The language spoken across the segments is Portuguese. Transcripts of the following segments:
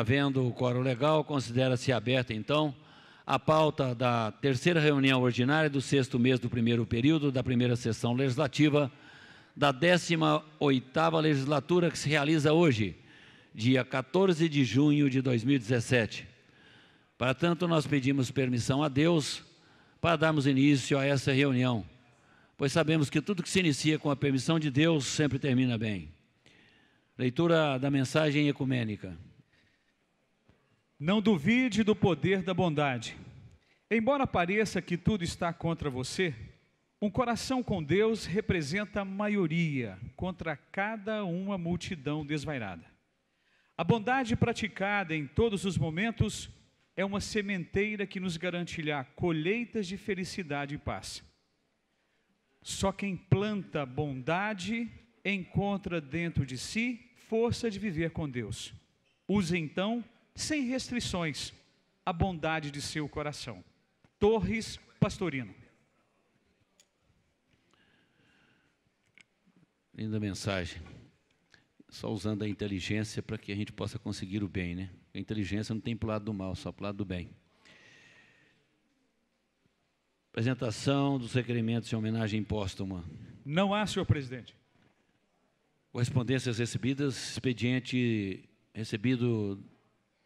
Havendo tá quórum legal, considera-se aberta, então, a pauta da terceira reunião ordinária do sexto mês do primeiro período da primeira sessão legislativa da 18ª legislatura que se realiza hoje, dia 14 de junho de 2017. Para tanto, nós pedimos permissão a Deus para darmos início a essa reunião, pois sabemos que tudo que se inicia com a permissão de Deus sempre termina bem. Leitura da mensagem ecumênica. Não duvide do poder da bondade. Embora pareça que tudo está contra você, um coração com Deus representa a maioria contra cada uma multidão desvairada. A bondade praticada em todos os momentos é uma sementeira que nos garantirá colheitas de felicidade e paz. Só quem planta bondade encontra dentro de si força de viver com Deus. Use então sem restrições, a bondade de seu coração. Torres Pastorino. Linda mensagem. Só usando a inteligência para que a gente possa conseguir o bem, né? A inteligência não tem para o lado do mal, só para o lado do bem. Apresentação dos requerimentos em homenagem póstuma. Não há, senhor presidente. Correspondências recebidas, expediente recebido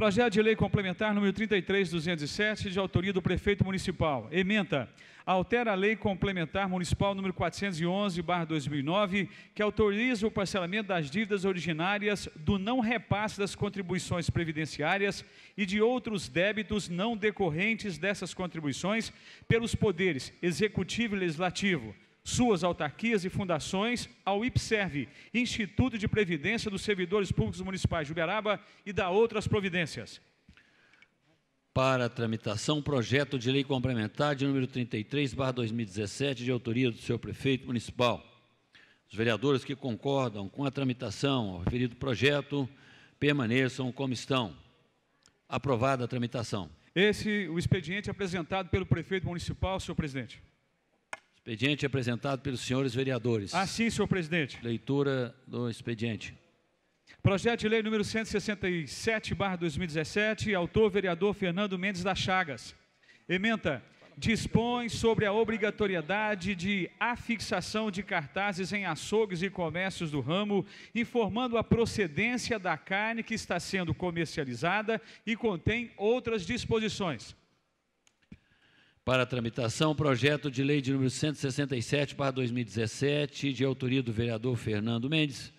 Projeto de Lei Complementar número 33.207, de autoria do Prefeito Municipal. Ementa. Altera a Lei Complementar Municipal número 411, 2009, que autoriza o parcelamento das dívidas originárias do não repasse das contribuições previdenciárias e de outros débitos não decorrentes dessas contribuições pelos poderes Executivo e Legislativo suas autarquias e fundações ao IPSERV, Instituto de Previdência dos Servidores Públicos Municipais de Uberaba e da outras providências. Para tramitação, projeto de lei complementar de número 33, barra 2017, de autoria do senhor prefeito municipal. Os vereadores que concordam com a tramitação ao referido projeto permaneçam como estão. Aprovada a tramitação. Esse o expediente é apresentado pelo prefeito municipal, senhor presidente. Expediente apresentado pelos senhores vereadores. Assim, senhor presidente. Leitura do expediente. Projeto de lei número 167, barra 2017, autor vereador Fernando Mendes da Chagas. Ementa, dispõe sobre a obrigatoriedade de afixação de cartazes em açougues e comércios do ramo, informando a procedência da carne que está sendo comercializada e contém outras disposições para tramitação projeto de lei de número 167, barra 2017, de autoria do vereador Fernando Mendes,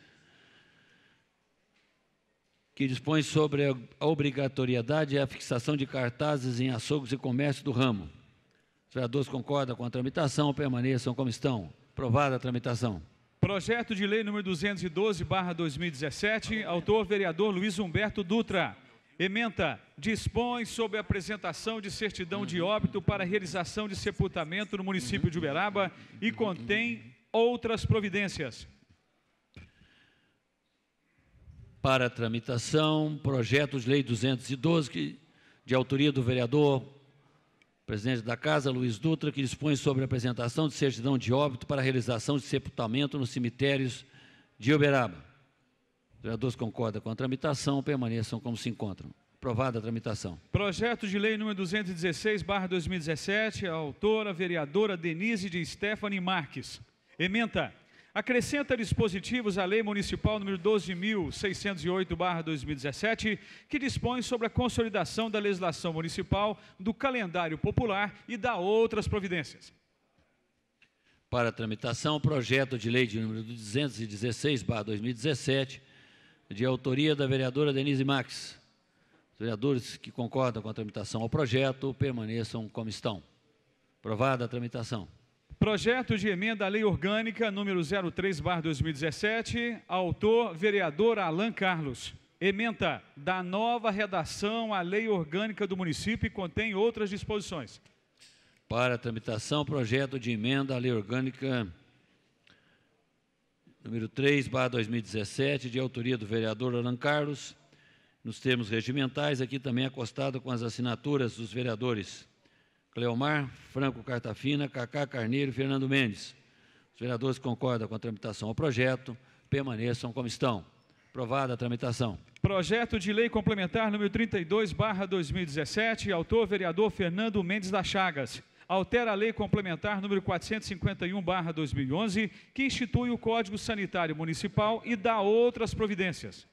que dispõe sobre a obrigatoriedade e a fixação de cartazes em açougues e comércio do ramo. Os vereadores concordam com a tramitação, permaneçam como estão. Aprovada a tramitação. Projeto de lei número 212, barra 2017, autor vereador Luiz Humberto Dutra. Ementa, dispõe sobre a apresentação de certidão de óbito para realização de sepultamento no município de Uberaba e contém outras providências. Para tramitação, projeto de lei 212, de autoria do vereador, presidente da Casa, Luiz Dutra, que dispõe sobre a apresentação de certidão de óbito para realização de sepultamento nos cemitérios de Uberaba vereadores concordam com a tramitação, permaneçam como se encontram. Aprovada a tramitação. Projeto de lei número 216, barra 2017, a autora, vereadora Denise de Stephanie Marques. Ementa. Acrescenta dispositivos à Lei Municipal número 12.608-2017, que dispõe sobre a consolidação da legislação municipal, do calendário popular e da outras providências. Para tramitação, projeto de lei de número 216, 2017, de autoria da vereadora Denise Max. Os vereadores que concordam com a tramitação ao projeto permaneçam como estão. Aprovada a tramitação. Projeto de emenda à Lei Orgânica número 03/2017, autor vereador Alain Carlos. Emenda da nova redação à Lei Orgânica do município e contém outras disposições. Para a tramitação, projeto de emenda à Lei Orgânica número 3, barra 2017, de autoria do vereador Alan Carlos, nos termos regimentais, aqui também acostado com as assinaturas dos vereadores Cleomar, Franco Cartafina, Cacá Carneiro e Fernando Mendes. Os vereadores concordam com a tramitação ao projeto, permaneçam como estão. Aprovada a tramitação. Projeto de lei complementar número 32, barra 2017, autor vereador Fernando Mendes da Chagas altera a Lei Complementar número 451/2011, que institui o Código Sanitário Municipal e dá outras providências.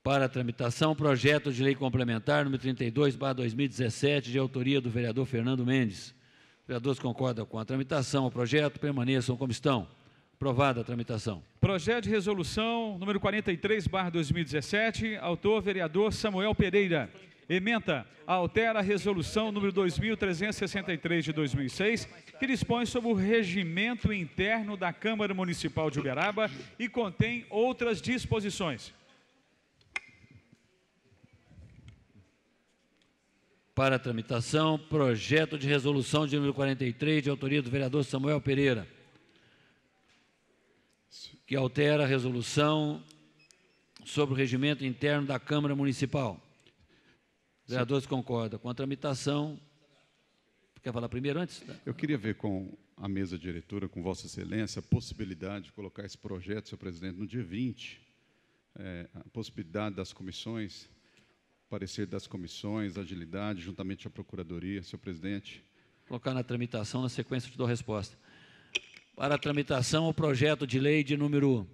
Para a tramitação, projeto de lei complementar número 32/2017, de autoria do vereador Fernando Mendes. Os vereadores concordam com a tramitação. O projeto permaneçam como estão. Aprovada a tramitação. Projeto de resolução número 43/2017, autor vereador Samuel Pereira ementa, altera a resolução número 2363 de 2006, que dispõe sobre o regimento interno da Câmara Municipal de Uberaba e contém outras disposições. Para tramitação, projeto de resolução de número 43, de autoria do vereador Samuel Pereira, que altera a resolução sobre o regimento interno da Câmara Municipal. Os vereadores concordam com a tramitação. Quer falar primeiro antes? Eu queria ver com a mesa diretora, com Vossa Excelência, a possibilidade de colocar esse projeto, senhor presidente, no dia 20, é, a possibilidade das comissões, parecer das comissões, agilidade, juntamente à Procuradoria, senhor presidente. Colocar na tramitação, na sequência te dou a resposta. Para a tramitação, o projeto de lei de número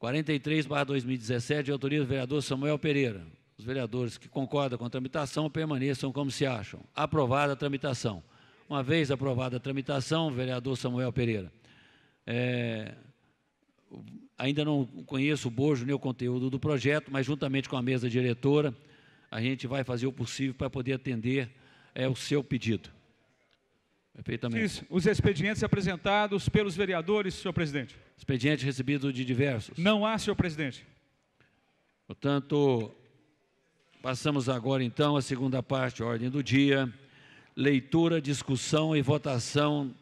43, 2017, de autoria do vereador Samuel Pereira. Os vereadores que concordam com a tramitação permaneçam como se acham. Aprovada a tramitação. Uma vez aprovada a tramitação, vereador Samuel Pereira, é, ainda não conheço o bojo nem o conteúdo do projeto, mas juntamente com a mesa diretora, a gente vai fazer o possível para poder atender é, o seu pedido. Perfeitamente. Sim, os expedientes apresentados pelos vereadores, senhor presidente. Expediente recebido de diversos. Não há, senhor presidente. Portanto, Passamos agora então à segunda parte, ordem do dia, leitura, discussão e votação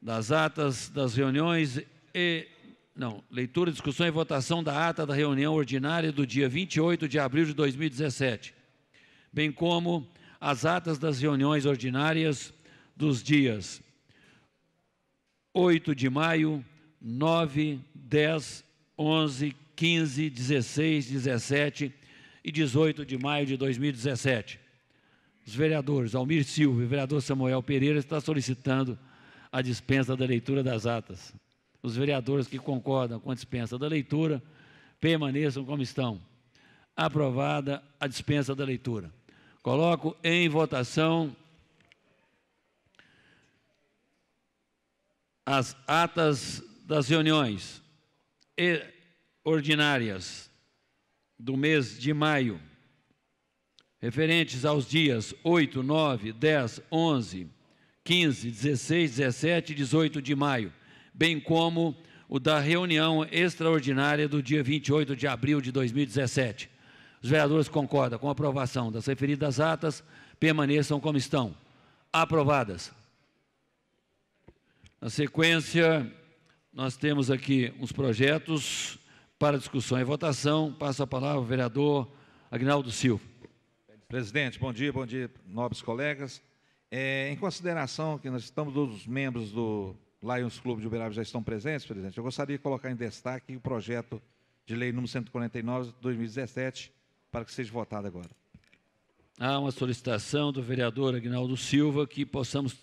das atas das reuniões e não, leitura, discussão e votação da ata da reunião ordinária do dia 28 de abril de 2017, bem como as atas das reuniões ordinárias dos dias 8 de maio, 9, 10, 11, 15, 16, 17 e 18 de maio de 2017. Os vereadores Almir Silva e vereador Samuel Pereira estão solicitando a dispensa da leitura das atas. Os vereadores que concordam com a dispensa da leitura permaneçam como estão. Aprovada a dispensa da leitura. Coloco em votação as atas das reuniões ordinárias do mês de maio, referentes aos dias 8, 9, 10, 11, 15, 16, 17 e 18 de maio, bem como o da reunião extraordinária do dia 28 de abril de 2017. Os vereadores concordam com a aprovação das referidas atas, permaneçam como estão. Aprovadas. Na sequência, nós temos aqui uns projetos para discussão e votação. Passo a palavra ao vereador Agnaldo Silva. Presidente, bom dia, bom dia, nobres colegas. É, em consideração que nós estamos, os membros do Lions Clube de Uberaba já estão presentes, presidente, eu gostaria de colocar em destaque o projeto de lei número 149 de 2017 para que seja votado agora. Há uma solicitação do vereador Agnaldo Silva que possamos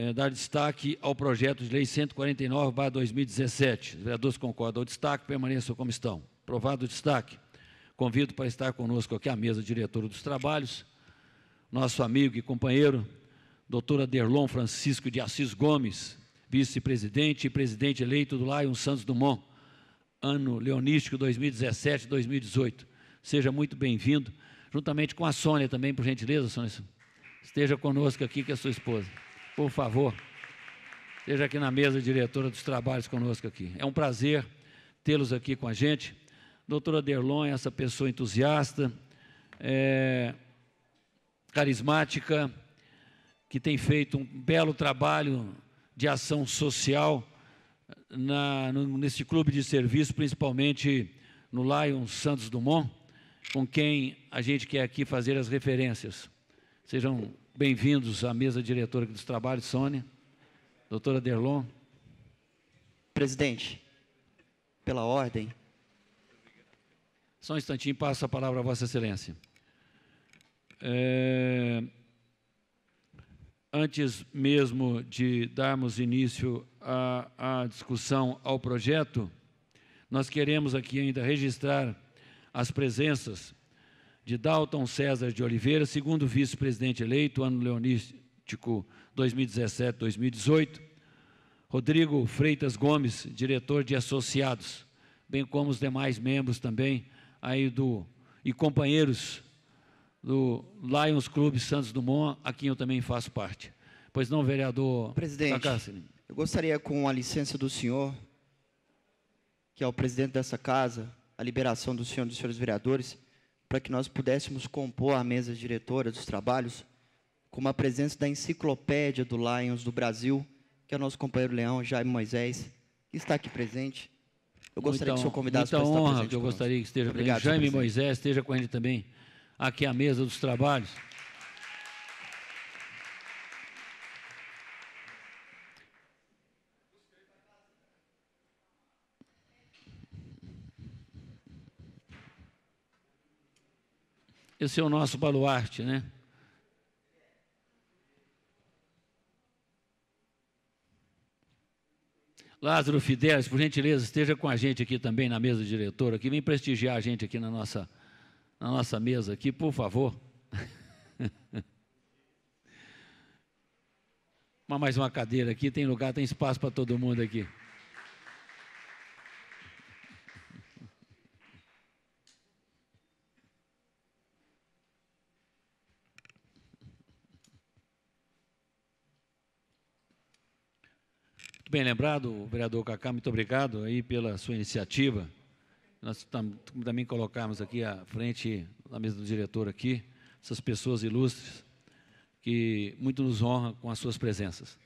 é, dar destaque ao projeto de lei 149-2017. Os vereadores concordam ao destaque, permaneçam como estão. Aprovado o destaque. Convido para estar conosco aqui à mesa, diretora dos trabalhos, nosso amigo e companheiro, doutor Aderlon Francisco de Assis Gomes, vice-presidente e presidente eleito do Lion Santos Dumont, ano leonístico 2017-2018. Seja muito bem-vindo, juntamente com a Sônia também, por gentileza, Sônia. Esteja conosco aqui, que é sua esposa por favor, esteja aqui na mesa diretora dos trabalhos conosco aqui. É um prazer tê-los aqui com a gente. Doutora Derlon essa pessoa entusiasta, é, carismática, que tem feito um belo trabalho de ação social na, no, nesse clube de serviço, principalmente no Lion Santos Dumont, com quem a gente quer aqui fazer as referências. Sejam Bem-vindos à mesa diretora dos trabalhos, Sônia. Doutora Derlon. Presidente, pela ordem. Só um instantinho, passo a palavra a Vossa Excelência. É, antes mesmo de darmos início à, à discussão ao projeto, nós queremos aqui ainda registrar as presenças de Dalton César de Oliveira, segundo vice-presidente eleito, ano leonístico 2017-2018, Rodrigo Freitas Gomes, diretor de associados, bem como os demais membros também aí do e companheiros do Lions Clube Santos Dumont, a quem eu também faço parte. Pois não, vereador Presidente, eu gostaria, com a licença do senhor, que é o presidente dessa casa, a liberação do senhor e dos senhores vereadores, para que nós pudéssemos compor a mesa diretora dos trabalhos com uma presença da enciclopédia do Lions do Brasil, que é o nosso companheiro Leão, Jaime Moisés, que está aqui presente. Eu gostaria então, que o senhor convidasse para estar honra presente. Que eu gostaria que esteja Obrigado, presente. Jaime Moisés esteja com ele também aqui à mesa dos trabalhos. Esse é o nosso baluarte, né? Lázaro Fidélis, por gentileza, esteja com a gente aqui também na mesa diretora, que vem prestigiar a gente aqui na nossa, na nossa mesa aqui, por favor. mais uma cadeira aqui, tem lugar, tem espaço para todo mundo aqui. Muito bem lembrado, vereador Cacá, muito obrigado aí pela sua iniciativa. Nós também colocamos aqui à frente, na mesa do diretor aqui, essas pessoas ilustres que muito nos honram com as suas presenças.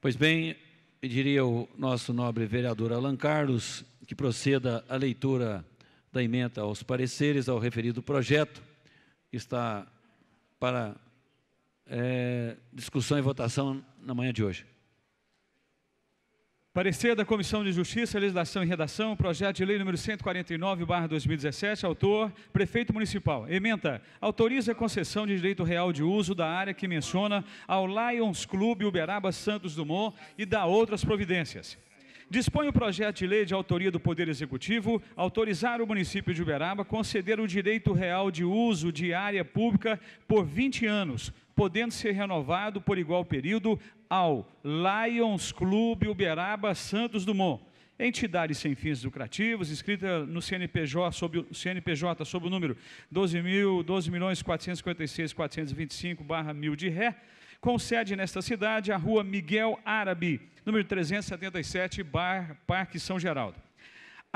Pois bem, eu diria o nosso nobre vereador Alan Carlos que proceda a leitura da emenda aos pareceres ao referido projeto, que está para é, discussão e votação na manhã de hoje. Parecer da Comissão de Justiça, Legislação e Redação, projeto de lei número 149/2017, autor, prefeito municipal. Ementa: autoriza a concessão de direito real de uso da área que menciona ao Lions Clube Uberaba Santos Dumont e da outras providências. Dispõe o projeto de lei de autoria do Poder Executivo autorizar o município de Uberaba conceder o direito real de uso de área pública por 20 anos podendo ser renovado por igual período ao Lions Club Uberaba Santos Dumont, entidade sem fins lucrativos, inscrita no CNPJ sob o CNPJ sob o número 12 mil 425 barra mil de ré, com sede nesta cidade a Rua Miguel Árabe, número 377 bar Parque São Geraldo.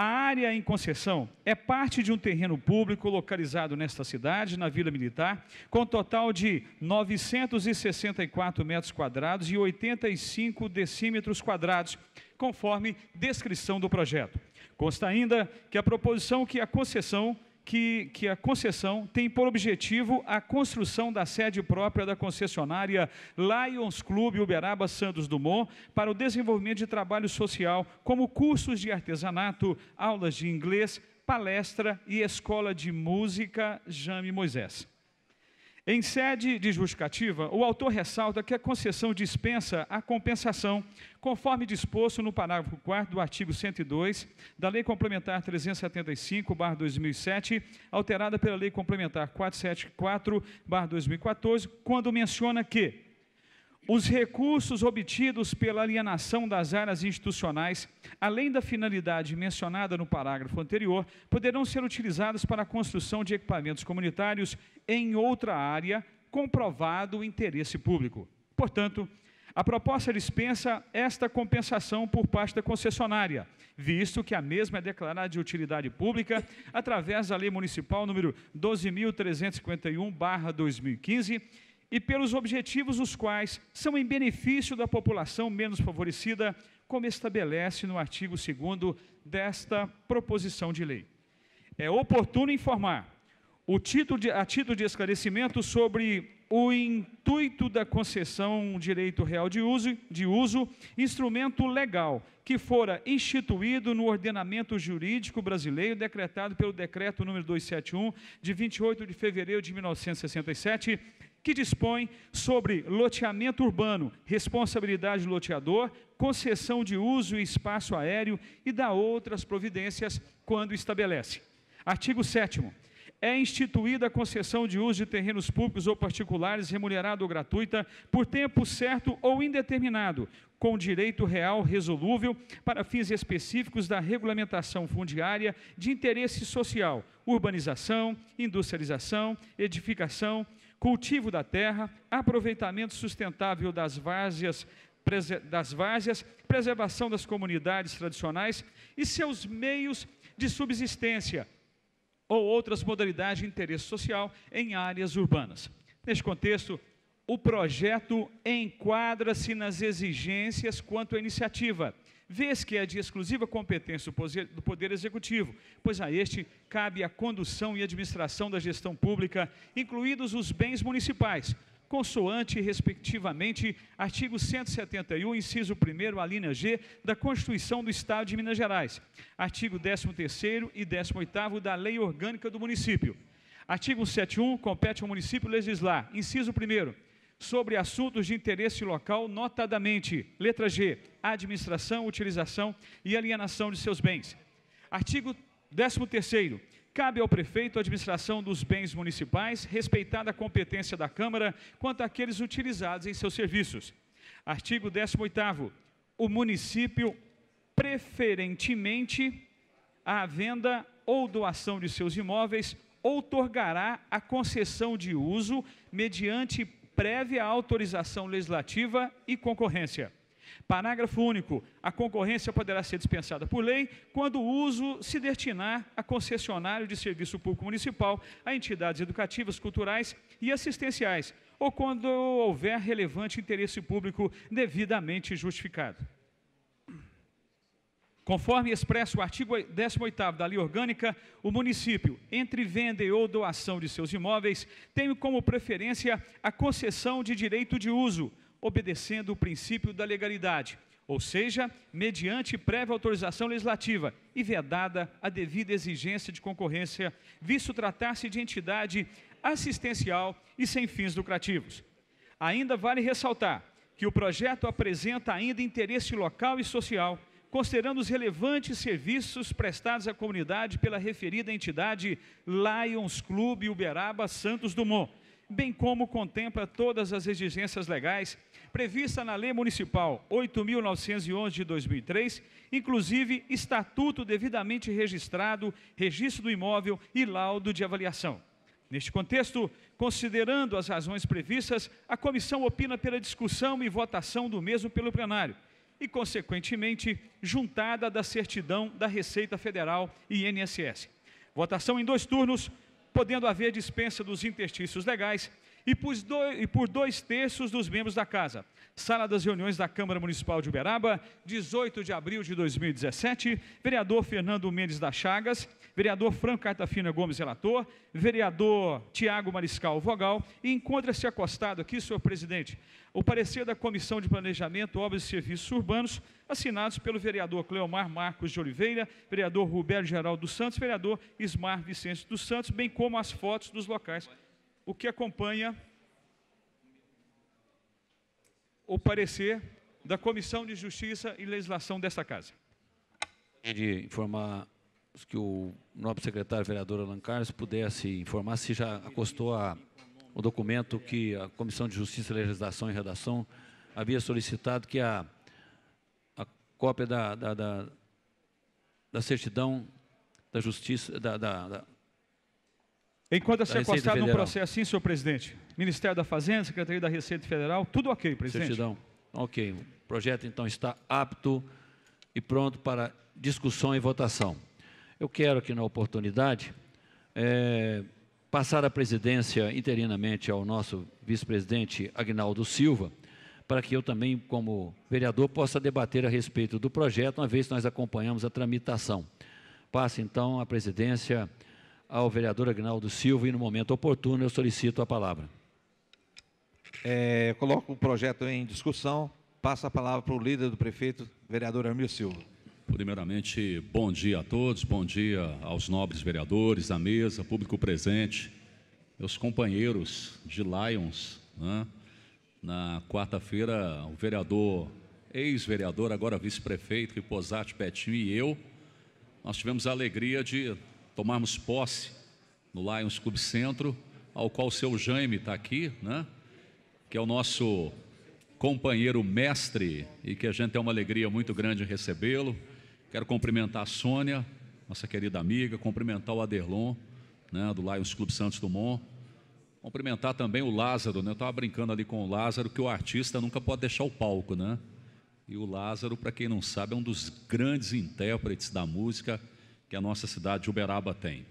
A área em concessão é parte de um terreno público localizado nesta cidade, na Vila Militar, com um total de 964 metros quadrados e 85 decímetros quadrados, conforme descrição do projeto. Consta ainda que a proposição que a concessão que, que a concessão tem por objetivo a construção da sede própria da concessionária Lions Clube Uberaba Santos Dumont para o desenvolvimento de trabalho social, como cursos de artesanato, aulas de inglês, palestra e escola de música Jame Moisés. Em sede de justificativa, o autor ressalta que a concessão dispensa a compensação, conforme disposto no parágrafo 4 do artigo 102 da Lei Complementar 375-2007, alterada pela Lei Complementar 474-2014, quando menciona que os recursos obtidos pela alienação das áreas institucionais, além da finalidade mencionada no parágrafo anterior, poderão ser utilizados para a construção de equipamentos comunitários em outra área, comprovado o interesse público. Portanto, a proposta dispensa esta compensação por parte da concessionária, visto que a mesma é declarada de utilidade pública através da Lei Municipal número 12.351/2015 e pelos objetivos os quais são em benefício da população menos favorecida, como estabelece no artigo 2 desta proposição de lei. É oportuno informar o título de, a título de esclarecimento sobre o intuito da concessão direito real de uso, de uso, instrumento legal que fora instituído no ordenamento jurídico brasileiro, decretado pelo decreto número 271 de 28 de fevereiro de 1967, que dispõe sobre loteamento urbano, responsabilidade do loteador, concessão de uso e espaço aéreo e dá outras providências quando estabelece. Artigo 7 é instituída a concessão de uso de terrenos públicos ou particulares, remunerada ou gratuita, por tempo certo ou indeterminado, com direito real resolúvel para fins específicos da regulamentação fundiária de interesse social, urbanização, industrialização, edificação, cultivo da terra, aproveitamento sustentável das várzeas, das várzeas, preservação das comunidades tradicionais e seus meios de subsistência ou outras modalidades de interesse social em áreas urbanas. Neste contexto, o projeto enquadra-se nas exigências quanto à iniciativa vez que é de exclusiva competência do Poder Executivo, pois a este cabe a condução e administração da gestão pública, incluídos os bens municipais, consoante, respectivamente, artigo 171, inciso 1 a linha G da Constituição do Estado de Minas Gerais, artigo 13º e 18º da Lei Orgânica do Município. Artigo 71, compete ao município legislar, inciso 1 sobre assuntos de interesse local, notadamente, letra G, administração, utilização e alienação de seus bens. Artigo 13º. Cabe ao prefeito a administração dos bens municipais, respeitada a competência da Câmara quanto àqueles utilizados em seus serviços. Artigo 18º. O município, preferentemente, à venda ou doação de seus imóveis, outorgará a concessão de uso mediante prévia autorização legislativa e concorrência. Parágrafo único. A concorrência poderá ser dispensada por lei quando o uso se destinar a concessionário de serviço público municipal, a entidades educativas, culturais e assistenciais, ou quando houver relevante interesse público devidamente justificado. Conforme expresso o artigo 18 da Lei Orgânica, o município, entre venda ou doação de seus imóveis, tem como preferência a concessão de direito de uso, obedecendo o princípio da legalidade, ou seja, mediante prévia autorização legislativa e vedada a devida exigência de concorrência, visto tratar-se de entidade assistencial e sem fins lucrativos. Ainda vale ressaltar que o projeto apresenta ainda interesse local e social considerando os relevantes serviços prestados à comunidade pela referida entidade Lions Clube Uberaba Santos Dumont, bem como contempla todas as exigências legais previstas na Lei Municipal 8.911 de 2003, inclusive estatuto devidamente registrado, registro do imóvel e laudo de avaliação. Neste contexto, considerando as razões previstas, a comissão opina pela discussão e votação do mesmo pelo plenário e, consequentemente, juntada da certidão da Receita Federal e INSS. Votação em dois turnos, podendo haver dispensa dos interstícios legais e por, dois, terços dos membros da Casa. Sala das reuniões da Câmara Municipal de Uberaba, 18 de abril de 2017, vereador Fernando Mendes da Chagas, vereador Franco Cartafina Gomes, relator, vereador Tiago Mariscal Vogal, e encontra-se acostado aqui, senhor presidente, o parecer da Comissão de Planejamento, Obras e Serviços Urbanos, assinados pelo vereador Cleomar Marcos de Oliveira, vereador Rubério Geraldo dos Santos, vereador Ismar Vicente dos Santos, bem como as fotos dos locais, o que acompanha o parecer da Comissão de Justiça e Legislação desta Casa. De informar que o nobre secretário vereador Alan Carlos pudesse informar se já acostou a, o documento que a Comissão de Justiça, Legislação e Redação havia solicitado que a, a cópia da, da, da, da certidão da justiça, da, da, da Enquanto é sequestrado no processo, sim, senhor presidente. Ministério da Fazenda, Secretaria da Receita Federal, tudo ok, presidente. Certidão. Ok. O projeto, então, está apto e pronto para discussão e votação. Eu quero aqui na oportunidade é, passar a presidência interinamente ao nosso vice-presidente Agnaldo Silva, para que eu também, como vereador, possa debater a respeito do projeto, uma vez que nós acompanhamos a tramitação. Passa então a presidência ao vereador Agnaldo Silva e, no momento oportuno, eu solicito a palavra. É, coloco o projeto em discussão, passo a palavra para o líder do prefeito, vereador Armil Silva. Primeiramente, bom dia a todos, bom dia aos nobres vereadores, à mesa, público presente, meus companheiros de Lions. Né? Na quarta-feira, o vereador, ex-vereador, agora vice-prefeito, Riposati Petinho e eu, nós tivemos a alegria de tomarmos posse no Lions Clube Centro, ao qual o seu Jaime está aqui, né? que é o nosso companheiro mestre e que a gente tem uma alegria muito grande em recebê-lo Quero cumprimentar a Sônia, nossa querida amiga, cumprimentar o Aderlon, né, do Lions Clube Santos Dumont. Cumprimentar também o Lázaro, né? Eu estava brincando ali com o Lázaro que o artista nunca pode deixar o palco, né? E o Lázaro, para quem não sabe, é um dos grandes intérpretes da música que a nossa cidade de Uberaba tem.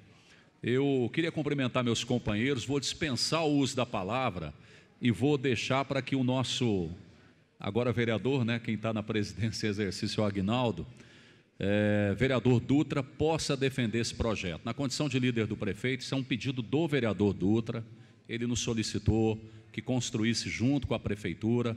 Eu queria cumprimentar meus companheiros, vou dispensar o uso da palavra e vou deixar para que o nosso agora vereador, né, quem está na presidência exercício, é o Agnaldo, é, vereador Dutra possa defender esse projeto. Na condição de líder do prefeito, isso é um pedido do vereador Dutra. Ele nos solicitou que construísse junto com a prefeitura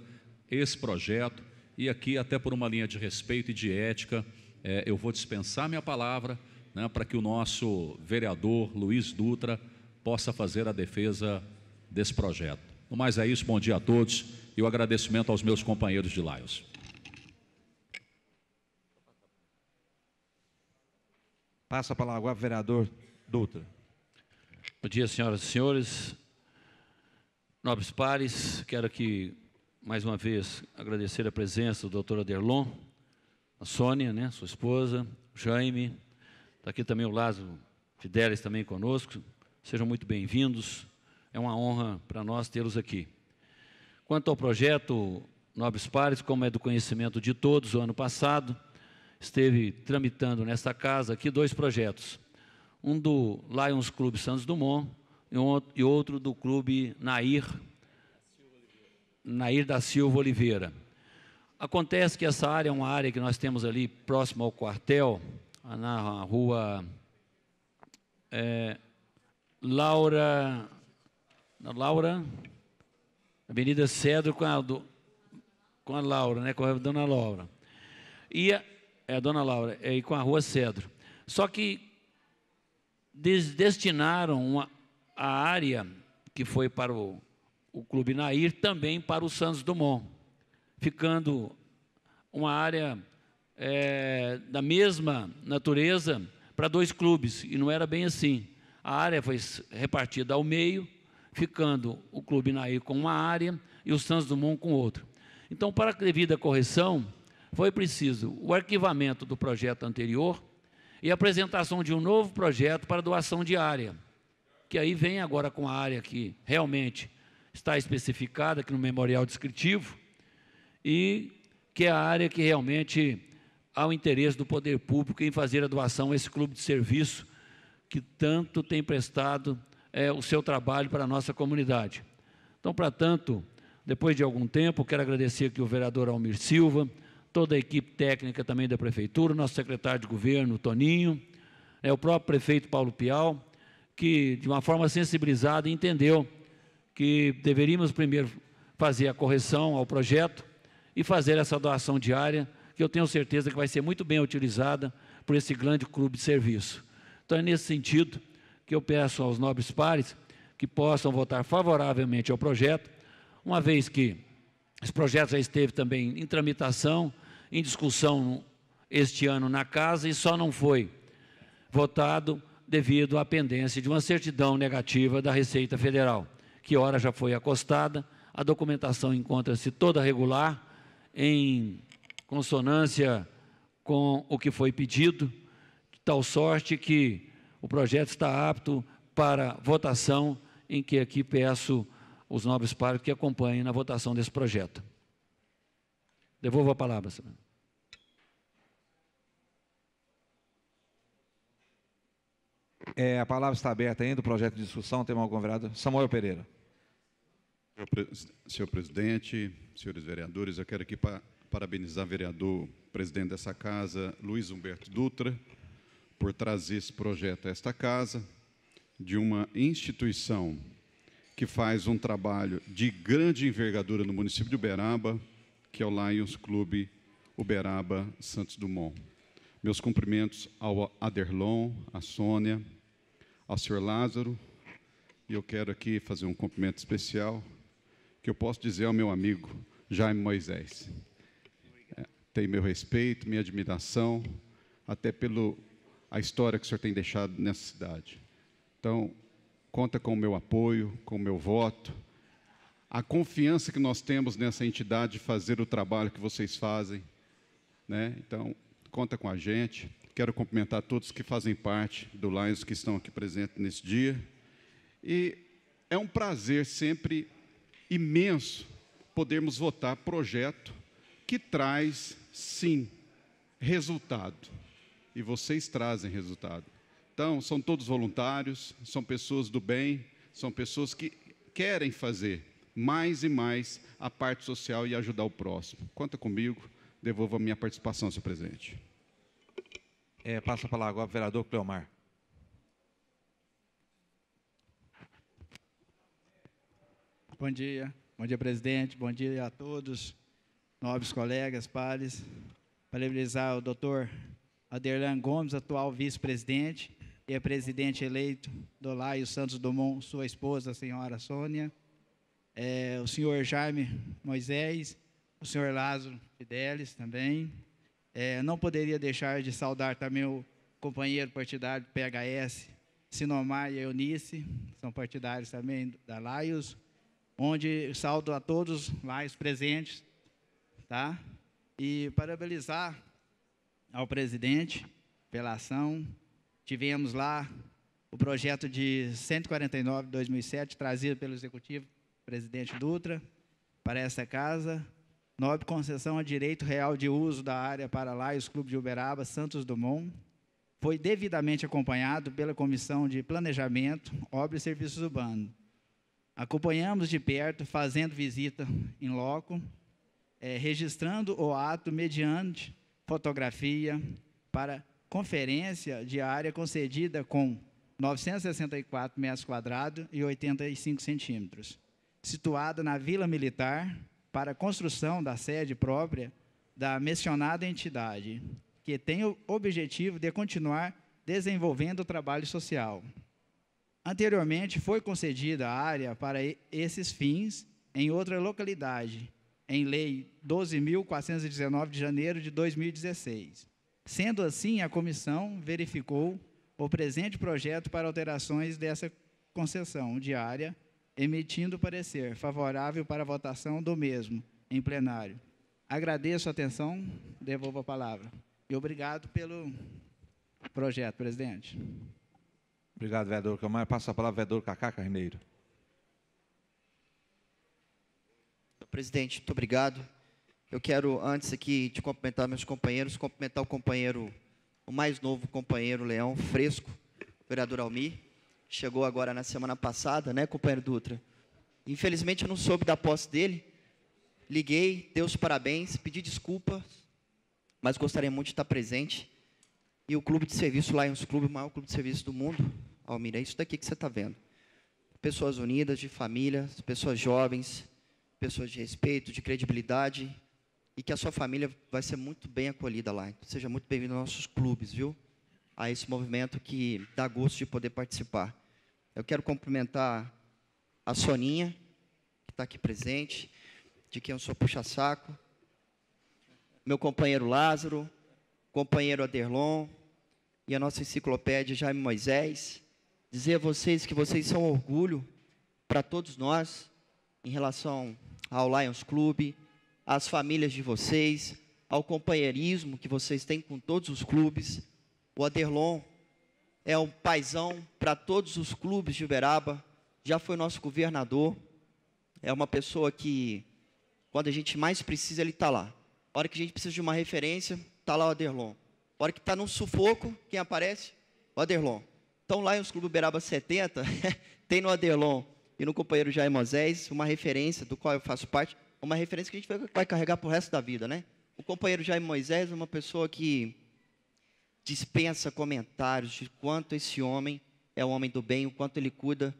esse projeto. E aqui, até por uma linha de respeito e de ética, é, eu vou dispensar minha palavra né, para que o nosso vereador Luiz Dutra possa fazer a defesa desse projeto. No mais é isso, bom dia a todos e o agradecimento aos meus companheiros de Laios. Passa a palavra agora, vereador Dutra. Bom dia, senhoras e senhores, nobres pares. Quero aqui, mais uma vez, agradecer a presença do doutor Aderlon, a Sônia, né, sua esposa, o Jaime, está aqui também o Lázaro Fidelis também conosco. Sejam muito bem-vindos. É uma honra para nós tê-los aqui. Quanto ao projeto Nobres Pares, como é do conhecimento de todos, o ano passado, esteve tramitando nesta casa aqui dois projetos. Um do Lions Clube Santos Dumont e outro do Clube Nair, Nair da Silva Oliveira. Acontece que essa área é uma área que nós temos ali próximo ao quartel, na rua é, Laura, Laura, Avenida Cedro com a, do, com a Laura, né, com a Dona Laura. E é, Dona Laura, é, com a Rua Cedro. Só que destinaram uma, a área que foi para o, o Clube Nair também para o Santos Dumont, ficando uma área é, da mesma natureza para dois clubes, e não era bem assim. A área foi repartida ao meio, ficando o Clube Nair com uma área e o Santos Dumont com outra. Então, para a devida correção, foi preciso o arquivamento do projeto anterior e a apresentação de um novo projeto para doação de área, que aí vem agora com a área que realmente está especificada aqui no memorial descritivo e que é a área que realmente há o interesse do poder público em fazer a doação a esse clube de serviço que tanto tem prestado é, o seu trabalho para a nossa comunidade. Então, para tanto, depois de algum tempo, quero agradecer aqui o vereador Almir Silva, toda a equipe técnica também da prefeitura, nosso secretário de governo, Toninho, né, o próprio prefeito Paulo Pial, que de uma forma sensibilizada entendeu que deveríamos primeiro fazer a correção ao projeto e fazer essa doação diária, que eu tenho certeza que vai ser muito bem utilizada por esse grande clube de serviço. Então é nesse sentido que eu peço aos nobres pares que possam votar favoravelmente ao projeto, uma vez que esse projeto já esteve também em tramitação, em discussão este ano na casa e só não foi votado devido à pendência de uma certidão negativa da Receita Federal, que ora já foi acostada, a documentação encontra-se toda regular, em consonância com o que foi pedido, de tal sorte que o projeto está apto para votação, em que aqui peço os nobres pares que acompanhem na votação desse projeto. Devolvo a palavra, senhor. É, a palavra está aberta ainda, o projeto de discussão, tem mal convidado. Samuel Pereira. Senhor presidente, senhores vereadores, eu quero aqui pa parabenizar o vereador, presidente dessa casa, Luiz Humberto Dutra, por trazer esse projeto a esta casa, de uma instituição que faz um trabalho de grande envergadura no município de Uberaba, que é o Lions Clube Uberaba Santos Dumont. Meus cumprimentos ao Aderlon, à Sônia, ao senhor Lázaro, e eu quero aqui fazer um cumprimento especial que eu posso dizer ao meu amigo Jaime Moisés. É, tem meu respeito, minha admiração, até pelo a história que o senhor tem deixado nessa cidade. Então, conta com o meu apoio, com o meu voto. A confiança que nós temos nessa entidade de fazer o trabalho que vocês fazem. Né? Então, conta com a gente. Quero cumprimentar todos que fazem parte do Lions, que estão aqui presentes nesse dia. E é um prazer sempre imenso podermos votar projeto que traz, sim, resultado. E vocês trazem resultado. Então, são todos voluntários, são pessoas do bem, são pessoas que querem fazer mais e mais a parte social e ajudar o próximo. Conta comigo, devolvo a minha participação, senhor presidente. É, passa a palavra agora ao vereador Cleomar. Bom dia, bom dia, presidente, bom dia a todos, nobres colegas, pares. Parabenizar o doutor Aderlan Gomes, atual vice-presidente, e é presidente eleito Dolaio Santos Dumont, sua esposa, a senhora Sônia, é, o senhor Jaime Moisés, o senhor Lázaro Fidelis também. É, não poderia deixar de saudar também o companheiro partidário do PHS, Sinomar e Eunice, são partidários também da Laios, onde saldo a todos Laios presentes, tá? E parabenizar ao presidente pela ação, Tivemos lá o projeto de 149 de 2007, trazido pelo Executivo, presidente Dutra, para esta casa. Nobre concessão a direito real de uso da área para Laios Clube de Uberaba, Santos Dumont. Foi devidamente acompanhado pela Comissão de Planejamento, Obras e Serviços Urbanos. Acompanhamos de perto, fazendo visita em loco, é, registrando o ato mediante fotografia para conferência de área concedida com 964 metros quadrados e 85 centímetros, situada na Vila Militar, para construção da sede própria da mencionada entidade, que tem o objetivo de continuar desenvolvendo o trabalho social. Anteriormente foi concedida a área para esses fins em outra localidade, em Lei 12.419 de janeiro de 2016. Sendo assim, a comissão verificou o presente projeto para alterações dessa concessão diária, emitindo parecer favorável para a votação do mesmo em plenário. Agradeço a atenção, devolvo a palavra. E obrigado pelo projeto, presidente. Obrigado, vereador Camargo. Passa a palavra ao vereador Cacá Carneiro. Presidente, muito obrigado. Eu quero, antes aqui de cumprimentar meus companheiros, cumprimentar o companheiro, o mais novo companheiro Leão Fresco, vereador Almir. Chegou agora na semana passada, né, companheiro Dutra? Infelizmente eu não soube da posse dele. Liguei, dei os parabéns, pedi desculpas, mas gostaria muito de estar presente. E o clube de serviço lá Lions Clube, o maior clube de serviço do mundo, Almir, é isso daqui que você está vendo. Pessoas unidas, de família, pessoas jovens, pessoas de respeito, de credibilidade, e que a sua família vai ser muito bem acolhida lá. Então, seja muito bem-vindo aos nossos clubes, viu? A esse movimento que dá gosto de poder participar. Eu quero cumprimentar a Soninha, que está aqui presente, de quem eu sou puxa-saco, meu companheiro Lázaro, companheiro Aderlon e a nossa enciclopédia Jaime Moisés. Dizer a vocês que vocês são orgulho para todos nós em relação ao Lions Clube, às famílias de vocês, ao companheirismo que vocês têm com todos os clubes. O Aderlon é um paizão para todos os clubes de Uberaba, já foi nosso governador, é uma pessoa que, quando a gente mais precisa, ele está lá. A hora que a gente precisa de uma referência, está lá o Aderlon. A hora que está num sufoco, quem aparece? O Aderlon. Então, lá em os clubes Uberaba 70, tem no Aderlon e no companheiro Jair Moisés, uma referência do qual eu faço parte, uma referência que a gente vai carregar para o resto da vida, né? O companheiro Jaime Moisés é uma pessoa que dispensa comentários de quanto esse homem é um homem do bem, o quanto ele cuida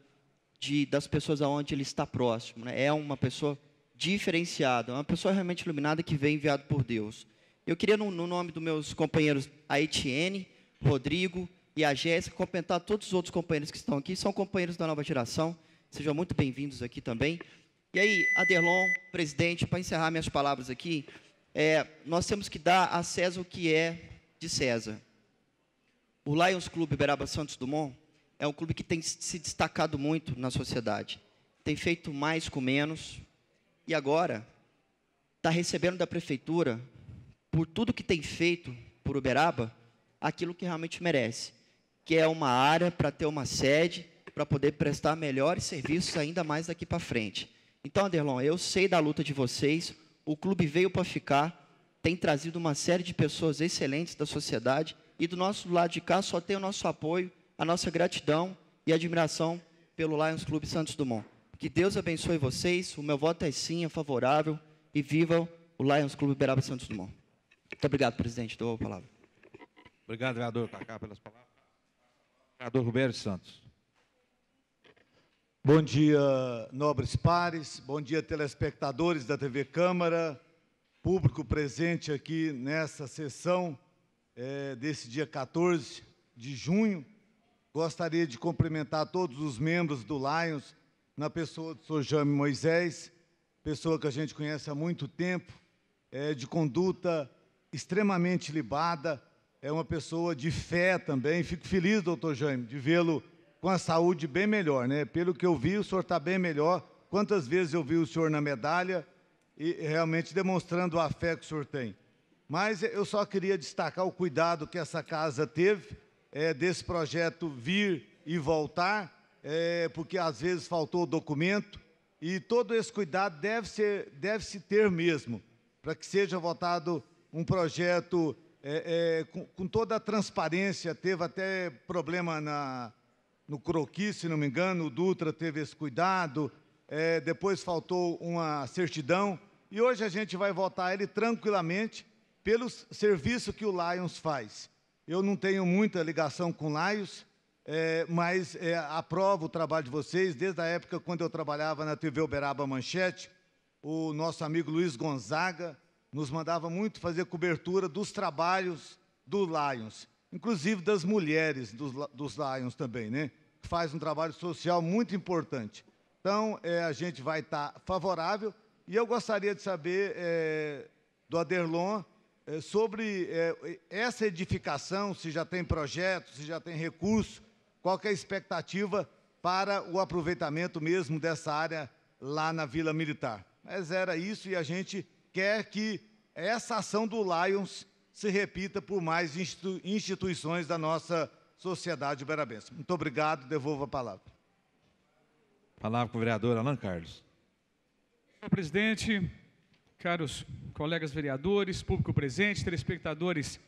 de, das pessoas aonde ele está próximo. Né? É uma pessoa diferenciada, é uma pessoa realmente iluminada que vem enviado por Deus. Eu queria, no, no nome dos meus companheiros, a Etienne, Rodrigo e a Jéssica, cumprimentar todos os outros companheiros que estão aqui, são companheiros da nova geração. Sejam muito bem-vindos aqui também. E aí, Aderlon, presidente, para encerrar minhas palavras aqui, é, nós temos que dar a César o que é de César. O Lions Clube Beraba Santos Dumont é um clube que tem se destacado muito na sociedade. Tem feito mais com menos. E agora está recebendo da prefeitura, por tudo que tem feito por Uberaba, aquilo que realmente merece, que é uma área para ter uma sede, para poder prestar melhores serviços ainda mais daqui para frente. Então, Aderlon, eu sei da luta de vocês, o clube veio para ficar, tem trazido uma série de pessoas excelentes da sociedade e do nosso lado de cá só tem o nosso apoio, a nossa gratidão e admiração pelo Lions Clube Santos Dumont. Que Deus abençoe vocês, o meu voto é sim, é favorável e viva o Lions Clube Beraba Santos Dumont. Muito obrigado, presidente, dou a palavra. Obrigado, vereador Cacá, pelas palavras. Vereador Roberto Santos. Bom dia, nobres pares, bom dia, telespectadores da TV Câmara, público presente aqui nessa sessão é, desse dia 14 de junho. Gostaria de cumprimentar todos os membros do Lions, na pessoa do Sr. Jame Moisés, pessoa que a gente conhece há muito tempo, é, de conduta extremamente libada, é uma pessoa de fé também. Fico feliz, doutor Jaime, de vê-lo com a saúde bem melhor, né? Pelo que eu vi, o senhor está bem melhor. Quantas vezes eu vi o senhor na medalha e realmente demonstrando a fé que o senhor tem. Mas eu só queria destacar o cuidado que essa casa teve é, desse projeto vir e voltar, é, porque às vezes faltou documento, e todo esse cuidado deve, ser, deve se ter mesmo, para que seja votado um projeto é, é com, com toda a transparência. Teve até problema na, no croquis, se não me engano, o Dutra teve esse cuidado, é, depois faltou uma certidão, e hoje a gente vai votar ele tranquilamente pelo serviço que o Lions faz. Eu não tenho muita ligação com Lions, é, mas é, aprovo o trabalho de vocês. Desde a época quando eu trabalhava na TV Uberaba Manchete, o nosso amigo Luiz Gonzaga nos mandava muito fazer cobertura dos trabalhos do Lions, inclusive das mulheres dos, dos Lions também, né? faz um trabalho social muito importante. Então, é, a gente vai estar tá favorável. E eu gostaria de saber é, do Aderlon é, sobre é, essa edificação, se já tem projeto, se já tem recurso, qual é a expectativa para o aproveitamento mesmo dessa área lá na Vila Militar. Mas era isso e a gente quer que essa ação do Lions se repita por mais instituições da nossa Sociedade Iberabense. Muito obrigado, devolvo a palavra. Palavra com o vereador Alan Carlos. Senhor presidente, caros colegas vereadores, público presente, telespectadores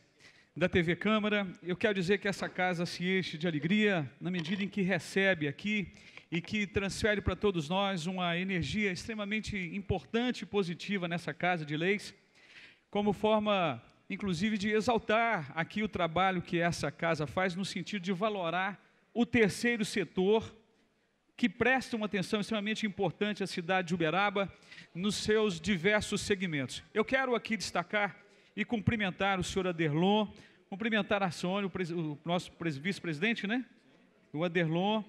da TV Câmara, eu quero dizer que essa casa se enche de alegria na medida em que recebe aqui e que transfere para todos nós uma energia extremamente importante e positiva nessa casa de leis, como forma inclusive de exaltar aqui o trabalho que essa casa faz no sentido de valorar o terceiro setor que presta uma atenção extremamente importante à cidade de Uberaba nos seus diversos segmentos. Eu quero aqui destacar e cumprimentar o senhor Aderlon, cumprimentar a Sônia, o, o nosso vice-presidente, né? O Aderlon,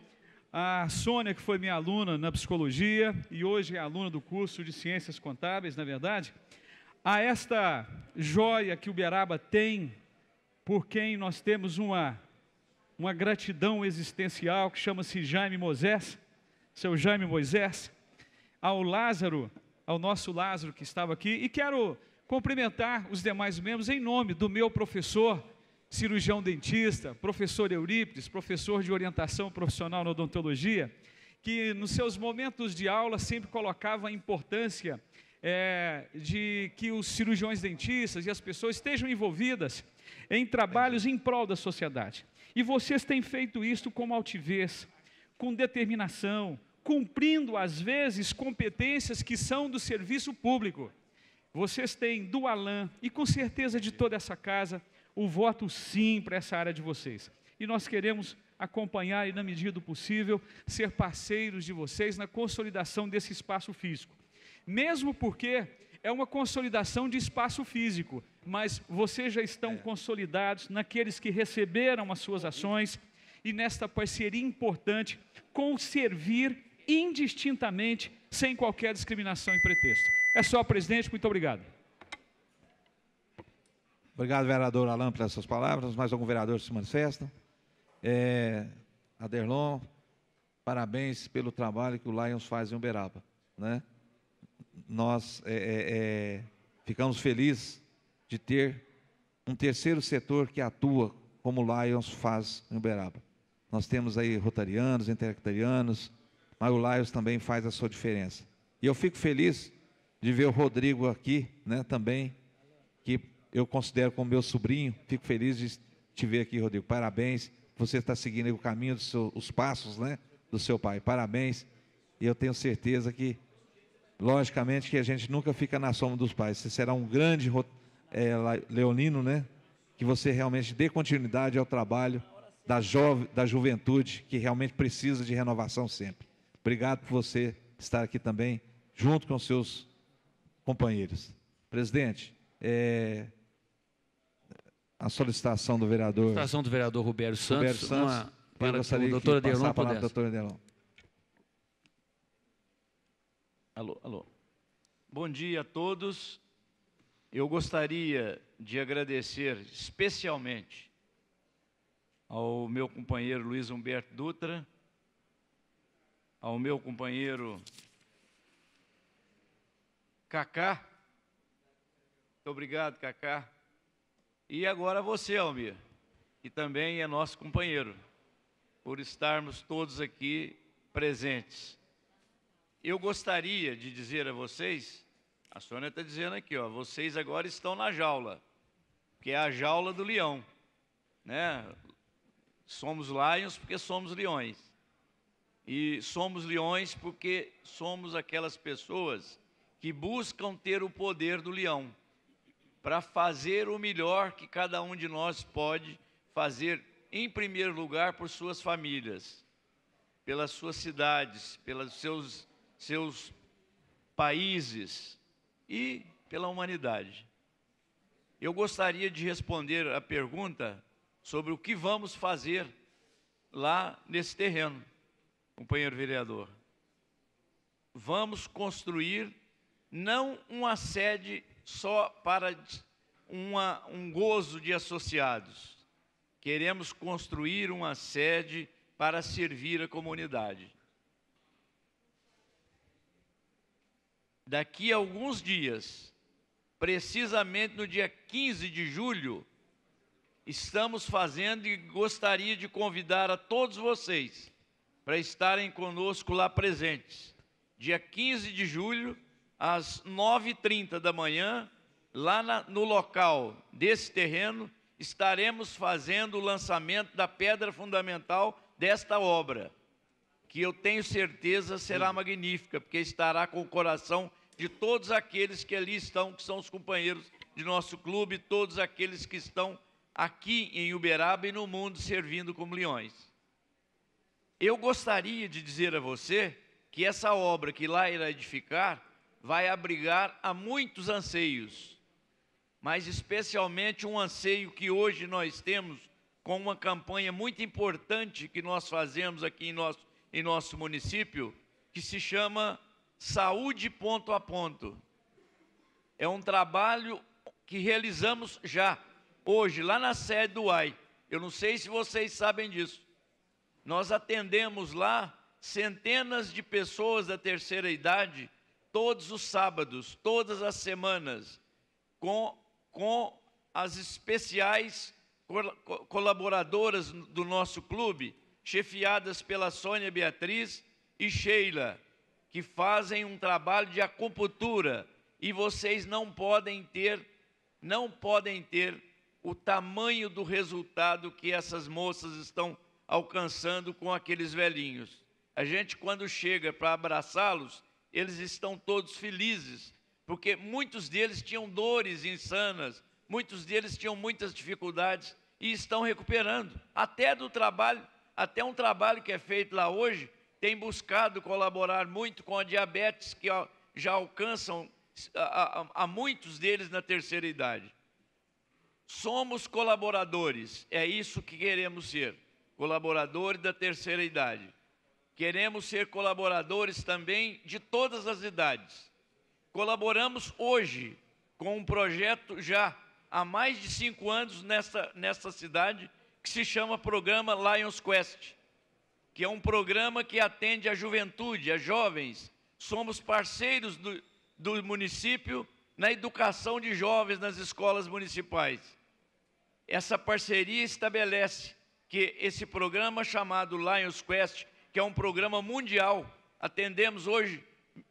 a Sônia, que foi minha aluna na psicologia e hoje é aluna do curso de Ciências Contábeis, na verdade, a esta joia que Uberaba tem, por quem nós temos uma, uma gratidão existencial que chama-se Jaime Moisés, seu Jaime Moisés, ao Lázaro, ao nosso Lázaro que estava aqui, e quero cumprimentar os demais membros em nome do meu professor, cirurgião dentista, professor Eurípides, professor de orientação profissional na odontologia, que nos seus momentos de aula sempre colocava a importância é, de que os cirurgiões dentistas e as pessoas estejam envolvidas em trabalhos em prol da sociedade. E vocês têm feito isso com altivez, com determinação, cumprindo às vezes competências que são do serviço público. Vocês têm do Alan e com certeza de toda essa casa o voto sim para essa área de vocês. E nós queremos acompanhar e, na medida do possível, ser parceiros de vocês na consolidação desse espaço físico mesmo porque é uma consolidação de espaço físico, mas vocês já estão é. consolidados naqueles que receberam as suas ações e nesta parceria importante com servir indistintamente, sem qualquer discriminação e pretexto. É só, presidente, muito obrigado. Obrigado, vereador Alain, pelas suas palavras. Mais algum vereador se manifesta? É, Aderlon, parabéns pelo trabalho que o Lions faz em Uberaba. Né? nós é, é, é, ficamos felizes de ter um terceiro setor que atua como o Lions faz em Uberaba. Nós temos aí rotarianos, interectarianos, mas o Lions também faz a sua diferença. E eu fico feliz de ver o Rodrigo aqui, né, também, que eu considero como meu sobrinho. Fico feliz de te ver aqui, Rodrigo. Parabéns. Você está seguindo o caminho dos seus, os passos, né, do seu pai. Parabéns. E eu tenho certeza que Logicamente que a gente nunca fica na soma dos pais. Você será um grande é, leonino, né? Que você realmente dê continuidade ao trabalho da, da juventude, que realmente precisa de renovação sempre. Obrigado por você estar aqui também, junto com seus companheiros. Presidente, é, a solicitação do vereador. A solicitação do vereador Rubério Santos. Rubério Santos uma, para que o palavra Adelon pudesse. Doutora Adelon. Alô, alô. Bom dia a todos. Eu gostaria de agradecer especialmente ao meu companheiro Luiz Humberto Dutra, ao meu companheiro Cacá. Muito obrigado, Cacá. E agora você, Almir, que também é nosso companheiro, por estarmos todos aqui presentes eu gostaria de dizer a vocês, a Sônia está dizendo aqui, ó, vocês agora estão na jaula, que é a jaula do leão. Né? Somos lions porque somos leões. E somos leões porque somos aquelas pessoas que buscam ter o poder do leão para fazer o melhor que cada um de nós pode fazer, em primeiro lugar, por suas famílias, pelas suas cidades, pelos seus seus países e pela humanidade. Eu gostaria de responder a pergunta sobre o que vamos fazer lá nesse terreno, companheiro vereador. Vamos construir não uma sede só para uma, um gozo de associados. Queremos construir uma sede para servir a comunidade. daqui a alguns dias, precisamente no dia 15 de julho, estamos fazendo e gostaria de convidar a todos vocês para estarem conosco lá presentes. Dia 15 de julho, às 9h30 da manhã, lá na, no local desse terreno, estaremos fazendo o lançamento da pedra fundamental desta obra que eu tenho certeza será magnífica, porque estará com o coração de todos aqueles que ali estão, que são os companheiros de nosso clube, todos aqueles que estão aqui em Uberaba e no mundo servindo como leões. Eu gostaria de dizer a você que essa obra que lá irá edificar vai abrigar a muitos anseios, mas especialmente um anseio que hoje nós temos com uma campanha muito importante que nós fazemos aqui em nosso em nosso município que se chama Saúde Ponto a Ponto. É um trabalho que realizamos já, hoje, lá na sede do AI. Eu não sei se vocês sabem disso. Nós atendemos lá centenas de pessoas da terceira idade todos os sábados, todas as semanas, com, com as especiais colaboradoras do nosso clube chefiadas pela Sônia Beatriz e Sheila, que fazem um trabalho de acupuntura e vocês não podem ter, não podem ter o tamanho do resultado que essas moças estão alcançando com aqueles velhinhos. A gente quando chega para abraçá-los, eles estão todos felizes, porque muitos deles tinham dores insanas, muitos deles tinham muitas dificuldades e estão recuperando, até do trabalho até um trabalho que é feito lá hoje tem buscado colaborar muito com a diabetes que já alcançam a, muitos deles na terceira idade. Somos colaboradores, é isso que queremos ser, colaboradores da terceira idade. Queremos ser colaboradores também de todas as idades. Colaboramos hoje com um projeto já há mais de cinco anos nessa, nessa cidade, que se chama Programa Lions Quest, que é um programa que atende a juventude, a jovens. Somos parceiros do, do município na educação de jovens nas escolas municipais. Essa parceria estabelece que esse programa chamado Lions Quest, que é um programa mundial, atendemos hoje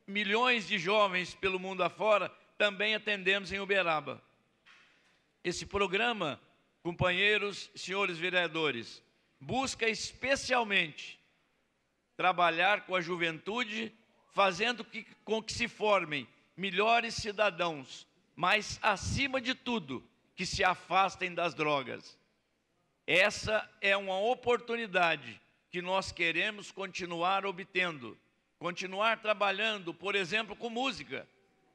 milhões de jovens pelo mundo afora, também atendemos em Uberaba. Esse programa companheiros, senhores vereadores, busca especialmente trabalhar com a juventude, fazendo que, com que se formem melhores cidadãos, mas, acima de tudo, que se afastem das drogas. Essa é uma oportunidade que nós queremos continuar obtendo, continuar trabalhando, por exemplo, com música.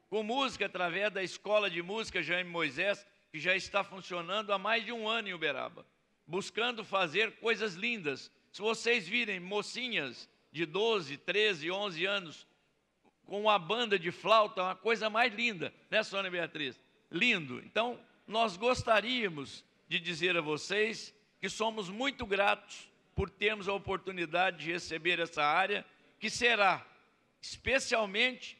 Com música, através da Escola de Música Jaime Moisés, que já está funcionando há mais de um ano em Uberaba, buscando fazer coisas lindas. Se vocês virem mocinhas de 12, 13, 11 anos com uma banda de flauta, uma coisa mais linda, né, Sônia Beatriz? Lindo. Então, nós gostaríamos de dizer a vocês que somos muito gratos por termos a oportunidade de receber essa área, que será especialmente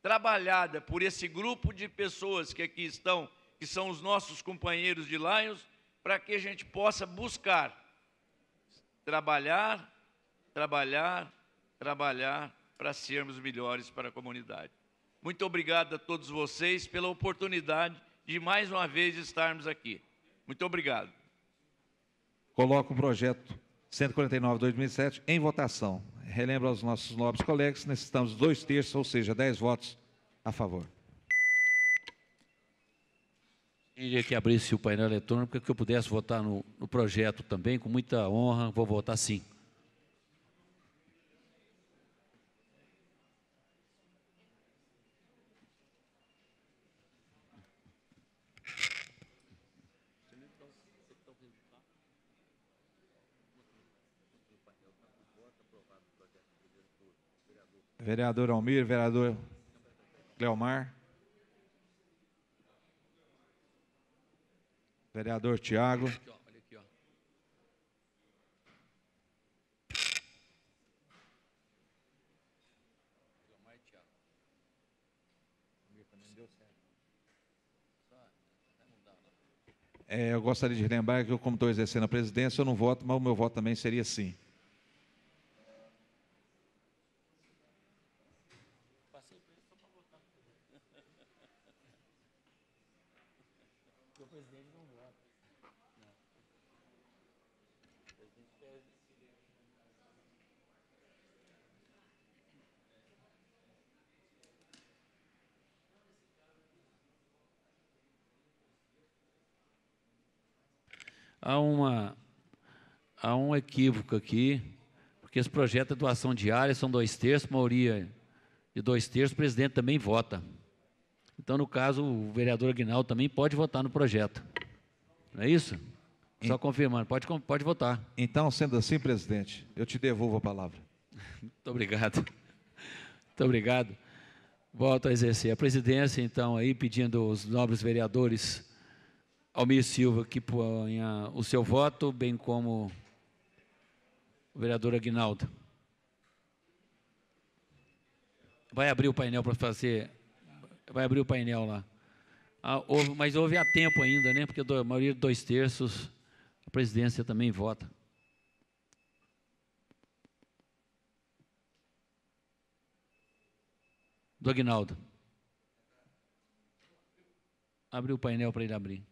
trabalhada por esse grupo de pessoas que aqui estão que são os nossos companheiros de Lions, para que a gente possa buscar trabalhar, trabalhar, trabalhar para sermos melhores para a comunidade. Muito obrigado a todos vocês pela oportunidade de mais uma vez estarmos aqui. Muito obrigado. Coloco o projeto 149-2007 em votação. Relembro aos nossos nobres colegas, necessitamos dois terços, ou seja, dez votos a favor. Queria que abrisse o painel eletrônico, que eu pudesse votar no, no projeto também, com muita honra, vou votar sim. Vereador Almir, vereador Cleomar. Vereador Tiago. É, eu gostaria de lembrar que, eu, como estou exercendo a presidência, eu não voto, mas o meu voto também seria sim. há, uma, há um equívoco aqui, porque esse projeto é doação diária, são dois terços, maioria de dois terços, o presidente também vota. Então, no caso, o vereador Aguinaldo também pode votar no projeto. Não é isso? Só confirmando, pode, pode votar. Então, sendo assim, presidente, eu te devolvo a palavra. Muito obrigado. Muito obrigado. Volto a exercer a presidência, então, aí pedindo aos nobres vereadores Almir Silva que põe ah, o seu voto, bem como o vereador Aguinaldo. Vai abrir o painel para fazer. Vai abrir o painel lá. Ah, houve, mas houve a tempo ainda, né? Porque a maioria de dois terços, a presidência também vota. Do Aguinaldo. Abre o painel para ele abrir.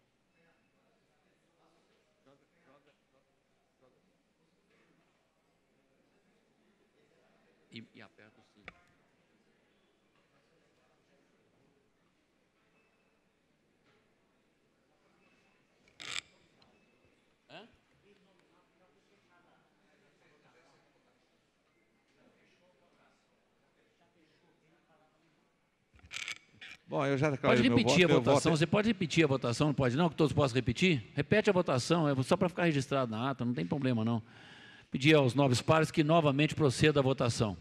e, aperta o sino. Hã? Bom, eu já Pode repetir voto, a votação. Voto... É Você pode repetir a votação, não pode não? Que todos possam repetir? Repete a votação, é só para ficar registrado na ata, não tem problema não. Pedir aos novos pares que novamente proceda a votação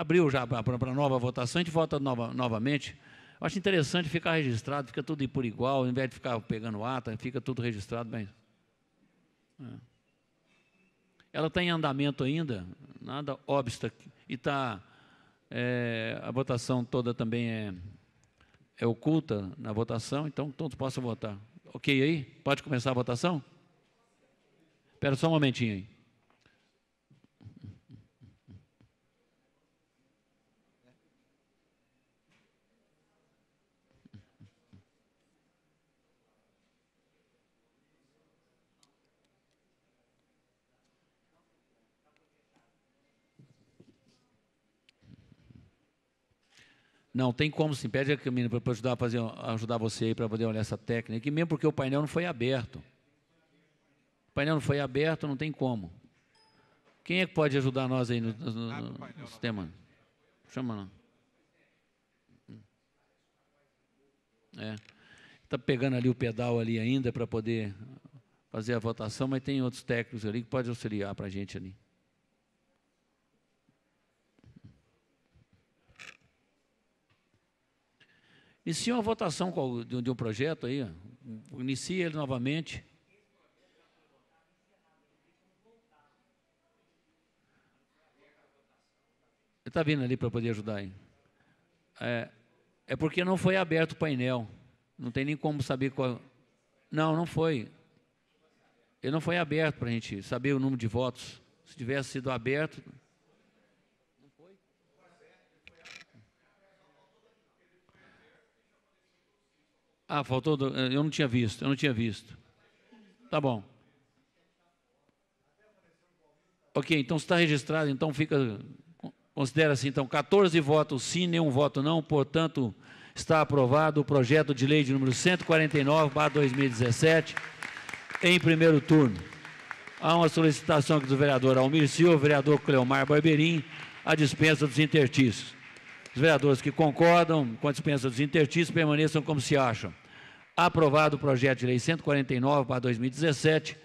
abriu já para nova votação, a gente vota nova, novamente. Eu acho interessante ficar registrado, fica tudo por igual, ao invés de ficar pegando ata, fica tudo registrado. Mas, é. Ela está em andamento ainda, nada obsta, e está. É, a votação toda também é, é oculta na votação, então todos possam votar. Ok aí? Pode começar a votação? Espera só um momentinho aí. Não, tem como sim. Pede a caminho para ajudar, fazer, ajudar você aí para poder olhar essa técnica. E mesmo porque o painel não foi aberto. O painel não foi aberto, não tem como. Quem é que pode ajudar nós aí no, no, no, no sistema? Chama não. É. Está pegando ali o pedal ali ainda para poder fazer a votação, mas tem outros técnicos ali que podem auxiliar para a gente ali. Inicia uma votação de um projeto aí, inicia ele novamente. Ele está vindo ali para poder ajudar aí. É, é, porque não foi aberto o painel. Não tem nem como saber qual. Não, não foi. Ele não foi aberto para a gente saber o número de votos. Se tivesse sido aberto, Ah, faltou. Do... Eh, eu não tinha visto, eu não tinha visto. Tá bom. Ok, então está registrado, então fica. Considera-se assim, então 14 votos sim, nenhum voto não, portanto, está aprovado o projeto de lei de número 149, 2017, em primeiro turno. Há uma solicitação aqui do vereador Almir Silva, vereador Cleomar Barberim, a dispensa dos intertícios. Os vereadores que concordam com a dispensa dos intertícios permaneçam como se acham aprovado o projeto de lei 149 para 2017,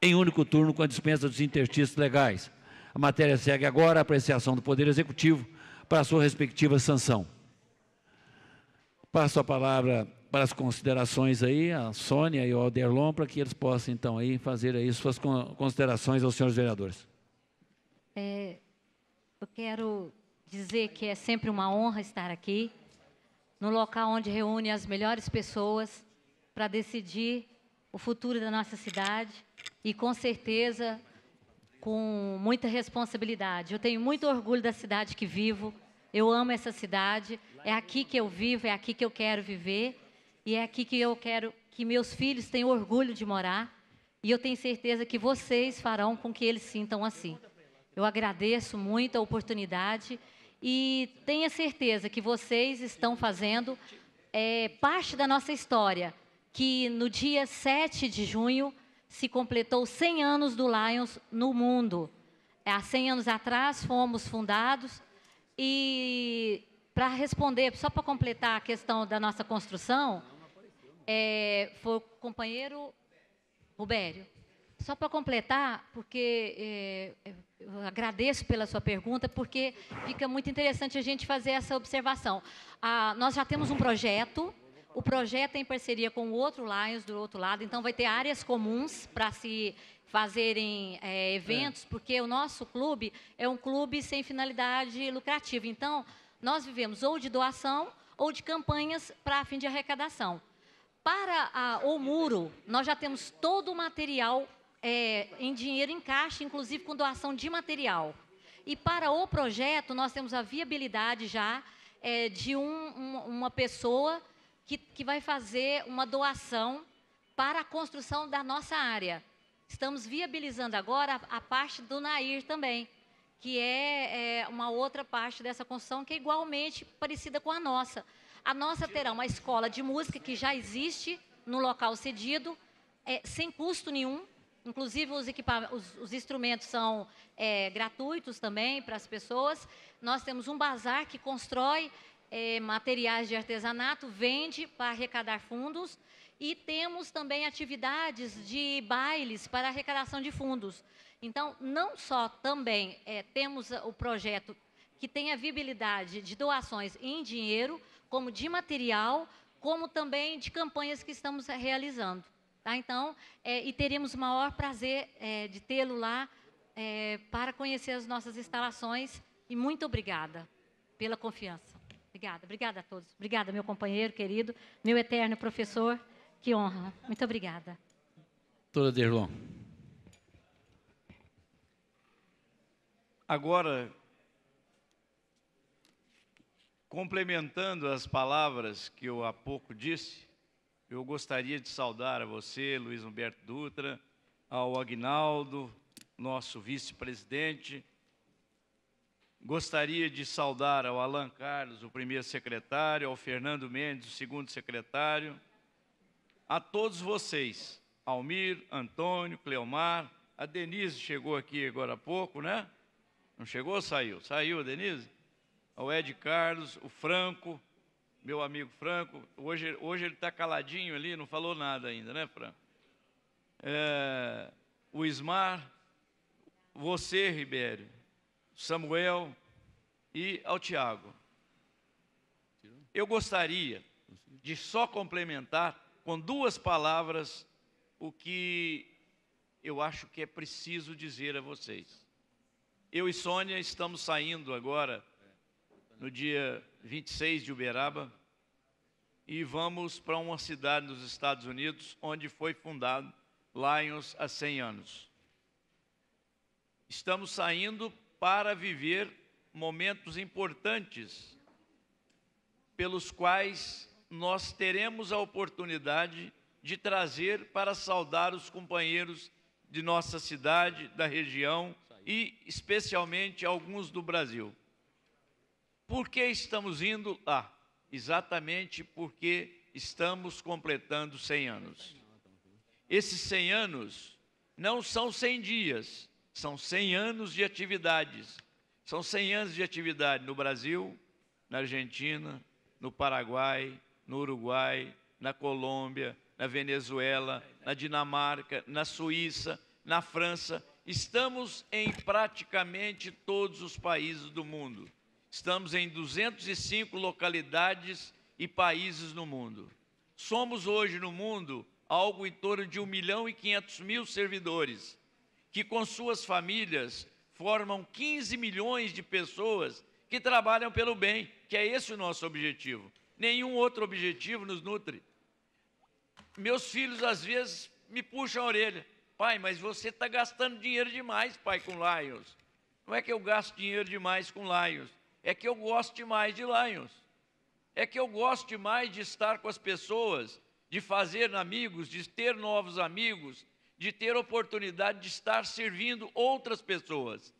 em único turno com a dispensa dos interstícios legais. A matéria segue agora a apreciação do Poder Executivo para a sua respectiva sanção. Passo a palavra para as considerações aí, a Sônia e o Alderlon, para que eles possam, então, aí, fazer aí suas considerações aos senhores vereadores. É, eu quero dizer que é sempre uma honra estar aqui, no local onde reúne as melhores pessoas, para decidir o futuro da nossa cidade e, com certeza, com muita responsabilidade. Eu tenho muito orgulho da cidade que vivo, eu amo essa cidade, é aqui que eu vivo, é aqui que eu quero viver e é aqui que eu quero que meus filhos tenham orgulho de morar e eu tenho certeza que vocês farão com que eles sintam assim. Eu agradeço muito a oportunidade e tenha certeza que vocês estão fazendo é, parte da nossa história que no dia 7 de junho se completou 100 anos do Lions no mundo. Há 100 anos atrás fomos fundados e para responder, só para completar a questão da nossa construção, é, foi o companheiro Rubério. Só para completar, porque é, eu agradeço pela sua pergunta, porque fica muito interessante a gente fazer essa observação. Ah, nós já temos um projeto o projeto é em parceria com o outro Lions do outro lado, então vai ter áreas comuns para se fazerem é, eventos, é. porque o nosso clube é um clube sem finalidade lucrativa. Então, nós vivemos ou de doação ou de campanhas para fim de arrecadação. Para a, o muro, nós já temos todo o material é, em dinheiro em caixa, inclusive com doação de material. E para o projeto, nós temos a viabilidade já é, de um, um, uma pessoa que, que vai fazer uma doação para a construção da nossa área. Estamos viabilizando agora a, a parte do Nair também, que é, é uma outra parte dessa construção que é igualmente parecida com a nossa. A nossa terá uma escola de música que já existe no local cedido, é, sem custo nenhum. Inclusive, os, os, os instrumentos são é, gratuitos também para as pessoas. Nós temos um bazar que constrói é, materiais de artesanato, vende para arrecadar fundos e temos também atividades de bailes para arrecadação de fundos. Então, não só também é, temos o projeto que tem a viabilidade de doações em dinheiro, como de material, como também de campanhas que estamos realizando. Tá? Então, é, e teremos o maior prazer é, de tê-lo lá é, para conhecer as nossas instalações. E muito obrigada pela confiança. Obrigada, obrigada a todos. Obrigada, meu companheiro querido, meu eterno professor. Que honra. Muito obrigada. Doutora Derlon. Agora, complementando as palavras que eu há pouco disse, eu gostaria de saudar a você, Luiz Humberto Dutra, ao Agnaldo, nosso vice-presidente, Gostaria de saudar ao Alan Carlos, o primeiro secretário, ao Fernando Mendes, o segundo secretário, a todos vocês, Almir, Antônio, Cleomar, a Denise chegou aqui agora há pouco, né? Não chegou saiu? Saiu Denise? Ao Ed Carlos, o Franco, meu amigo Franco. Hoje, hoje ele está caladinho ali, não falou nada ainda, né, Franco? É, o Ismar, você, Ribério, Samuel e ao Tiago. Eu gostaria de só complementar com duas palavras o que eu acho que é preciso dizer a vocês. Eu e Sônia estamos saindo agora, no dia 26 de Uberaba, e vamos para uma cidade nos Estados Unidos, onde foi fundado Lions há 100 anos. Estamos saindo para viver momentos importantes, pelos quais nós teremos a oportunidade de trazer para saudar os companheiros de nossa cidade, da região e especialmente alguns do Brasil. Por que estamos indo lá? Exatamente porque estamos completando 100 anos. Esses 100 anos não são 100 dias, são 100 anos de atividades. São 100 anos de atividade no Brasil, na Argentina, no Paraguai, no Uruguai, na Colômbia, na Venezuela, na Dinamarca, na Suíça, na França. Estamos em praticamente todos os países do mundo. Estamos em 205 localidades e países no mundo. Somos hoje no mundo algo em torno de 1 milhão e 500 mil servidores que com suas famílias formam 15 milhões de pessoas que trabalham pelo bem, que é esse o nosso objetivo. Nenhum outro objetivo nos nutre. Meus filhos, às vezes, me puxam a orelha. Pai, mas você está gastando dinheiro demais, pai, com Lions. Não é que eu gasto dinheiro demais com Lions, é que eu gosto demais de Lions. É que eu gosto demais de estar com as pessoas, de fazer amigos, de ter novos amigos, de ter oportunidade de estar servindo outras pessoas.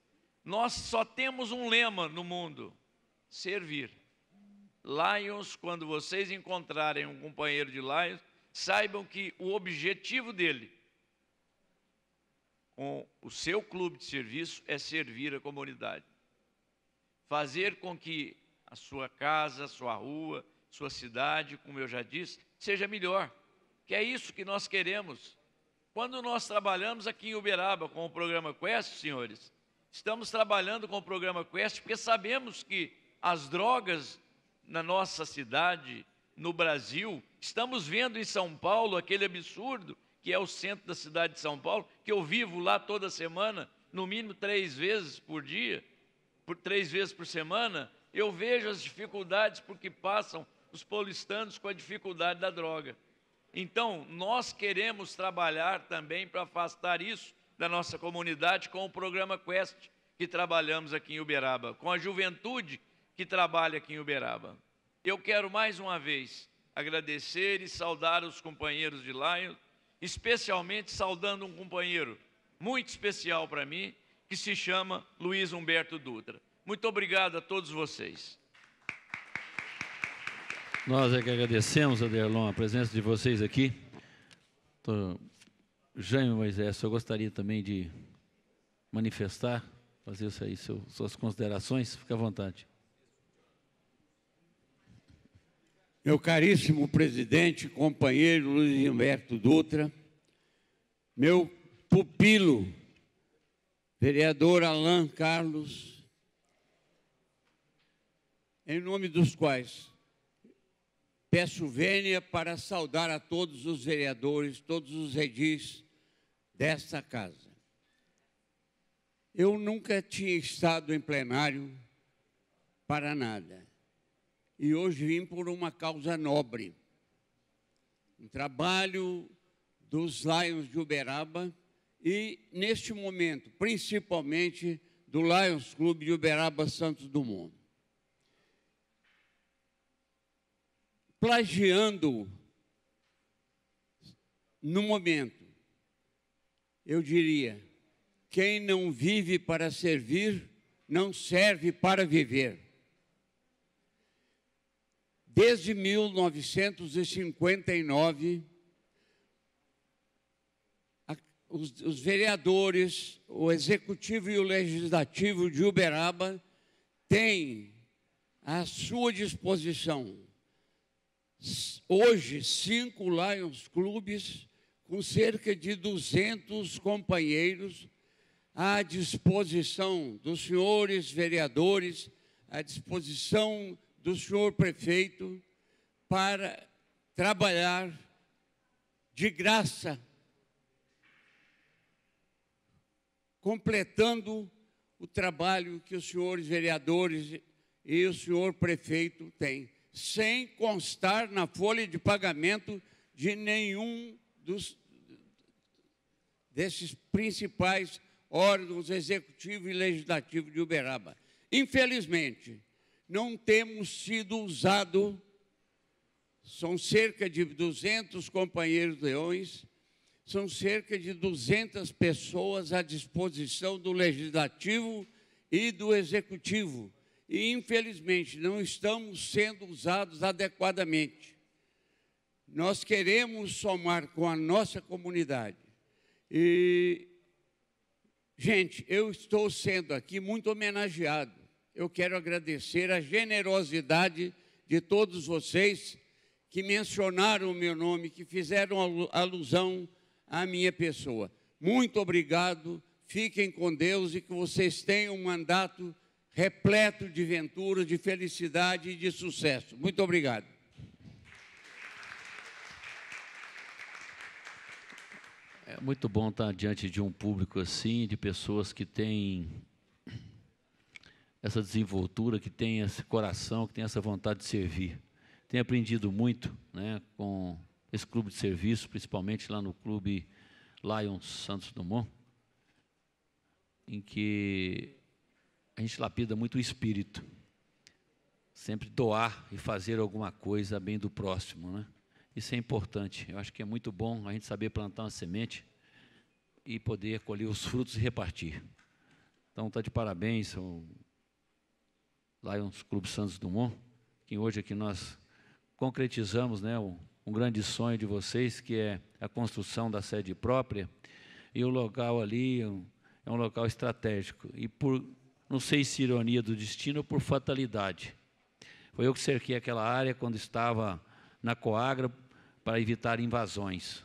Nós só temos um lema no mundo: servir. Lions, quando vocês encontrarem um companheiro de Lions, saibam que o objetivo dele com o seu clube de serviço é servir a comunidade. Fazer com que a sua casa, a sua rua, sua cidade, como eu já disse, seja melhor. Que é isso que nós queremos. Quando nós trabalhamos aqui em Uberaba com o programa Quest, senhores, estamos trabalhando com o programa Quest porque sabemos que as drogas na nossa cidade, no Brasil, estamos vendo em São Paulo aquele absurdo que é o centro da cidade de São Paulo, que eu vivo lá toda semana, no mínimo três vezes por dia, por três vezes por semana, eu vejo as dificuldades porque passam os paulistanos com a dificuldade da droga. Então, nós queremos trabalhar também para afastar isso da nossa comunidade com o programa Quest, que trabalhamos aqui em Uberaba, com a juventude que trabalha aqui em Uberaba. Eu quero mais uma vez agradecer e saudar os companheiros de Lion, especialmente saudando um companheiro muito especial para mim, que se chama Luiz Humberto Dutra. Muito obrigado a todos vocês. Nós é que agradecemos, Aderlon, a presença de vocês aqui. Então, Jaime Moisés, eu gostaria também de manifestar, fazer isso aí, seu, suas considerações, fique à vontade. Meu caríssimo presidente, companheiro Luiz Humberto Dutra, meu pupilo, vereador Alain Carlos, em nome dos quais Peço vênia para saudar a todos os vereadores, todos os edis desta casa. Eu nunca tinha estado em plenário para nada. E hoje vim por uma causa nobre. Um trabalho dos Lions de Uberaba e, neste momento, principalmente, do Lions Clube de Uberaba Santos Dumont. plagiando no momento. Eu diria: quem não vive para servir, não serve para viver. Desde 1959, os, vereadores, o executivo e o legislativo de Uberaba têm à sua disposição hoje cinco Lions clubes com cerca de 200 companheiros à disposição dos senhores vereadores, à disposição do senhor prefeito para trabalhar de graça, completando o trabalho que os senhores vereadores e o senhor prefeito têm sem constar na folha de pagamento de nenhum dos, desses principais órgãos executivo e legislativo de Uberaba. Infelizmente, não temos sido usado, são cerca de 200 companheiros leões, são cerca de 200 pessoas à disposição do legislativo e do executivo e infelizmente não estamos sendo usados adequadamente. Nós queremos somar com a nossa comunidade. E, gente, eu estou sendo aqui muito homenageado. Eu quero agradecer a generosidade de todos vocês que mencionaram o meu nome, que fizeram alusão à minha pessoa. Muito obrigado, fiquem com Deus e que vocês tenham um mandato repleto de venturas, de felicidade e de sucesso. Muito obrigado. É muito bom estar diante de um público assim, de pessoas que têm essa desenvoltura, que têm esse coração, que têm essa vontade de servir. Tenho aprendido muito né, com esse clube de serviço, principalmente lá no clube Lions Santos Dumont, em que a gente lapida muito o espírito. Sempre doar e fazer alguma coisa bem do próximo, né? Isso é importante. Eu acho que é muito bom a gente saber plantar uma semente e poder colher os frutos e repartir. Então, está de parabéns ao Lions Clube Santos Dumont, que hoje aqui é nós concretizamos né, um, um grande sonho de vocês, que é a construção da sede própria. E o local ali é um é local estratégico. E por não sei se ironia do destino ou por fatalidade. Foi eu que cerquei aquela área quando estava na Coagra para evitar invasões.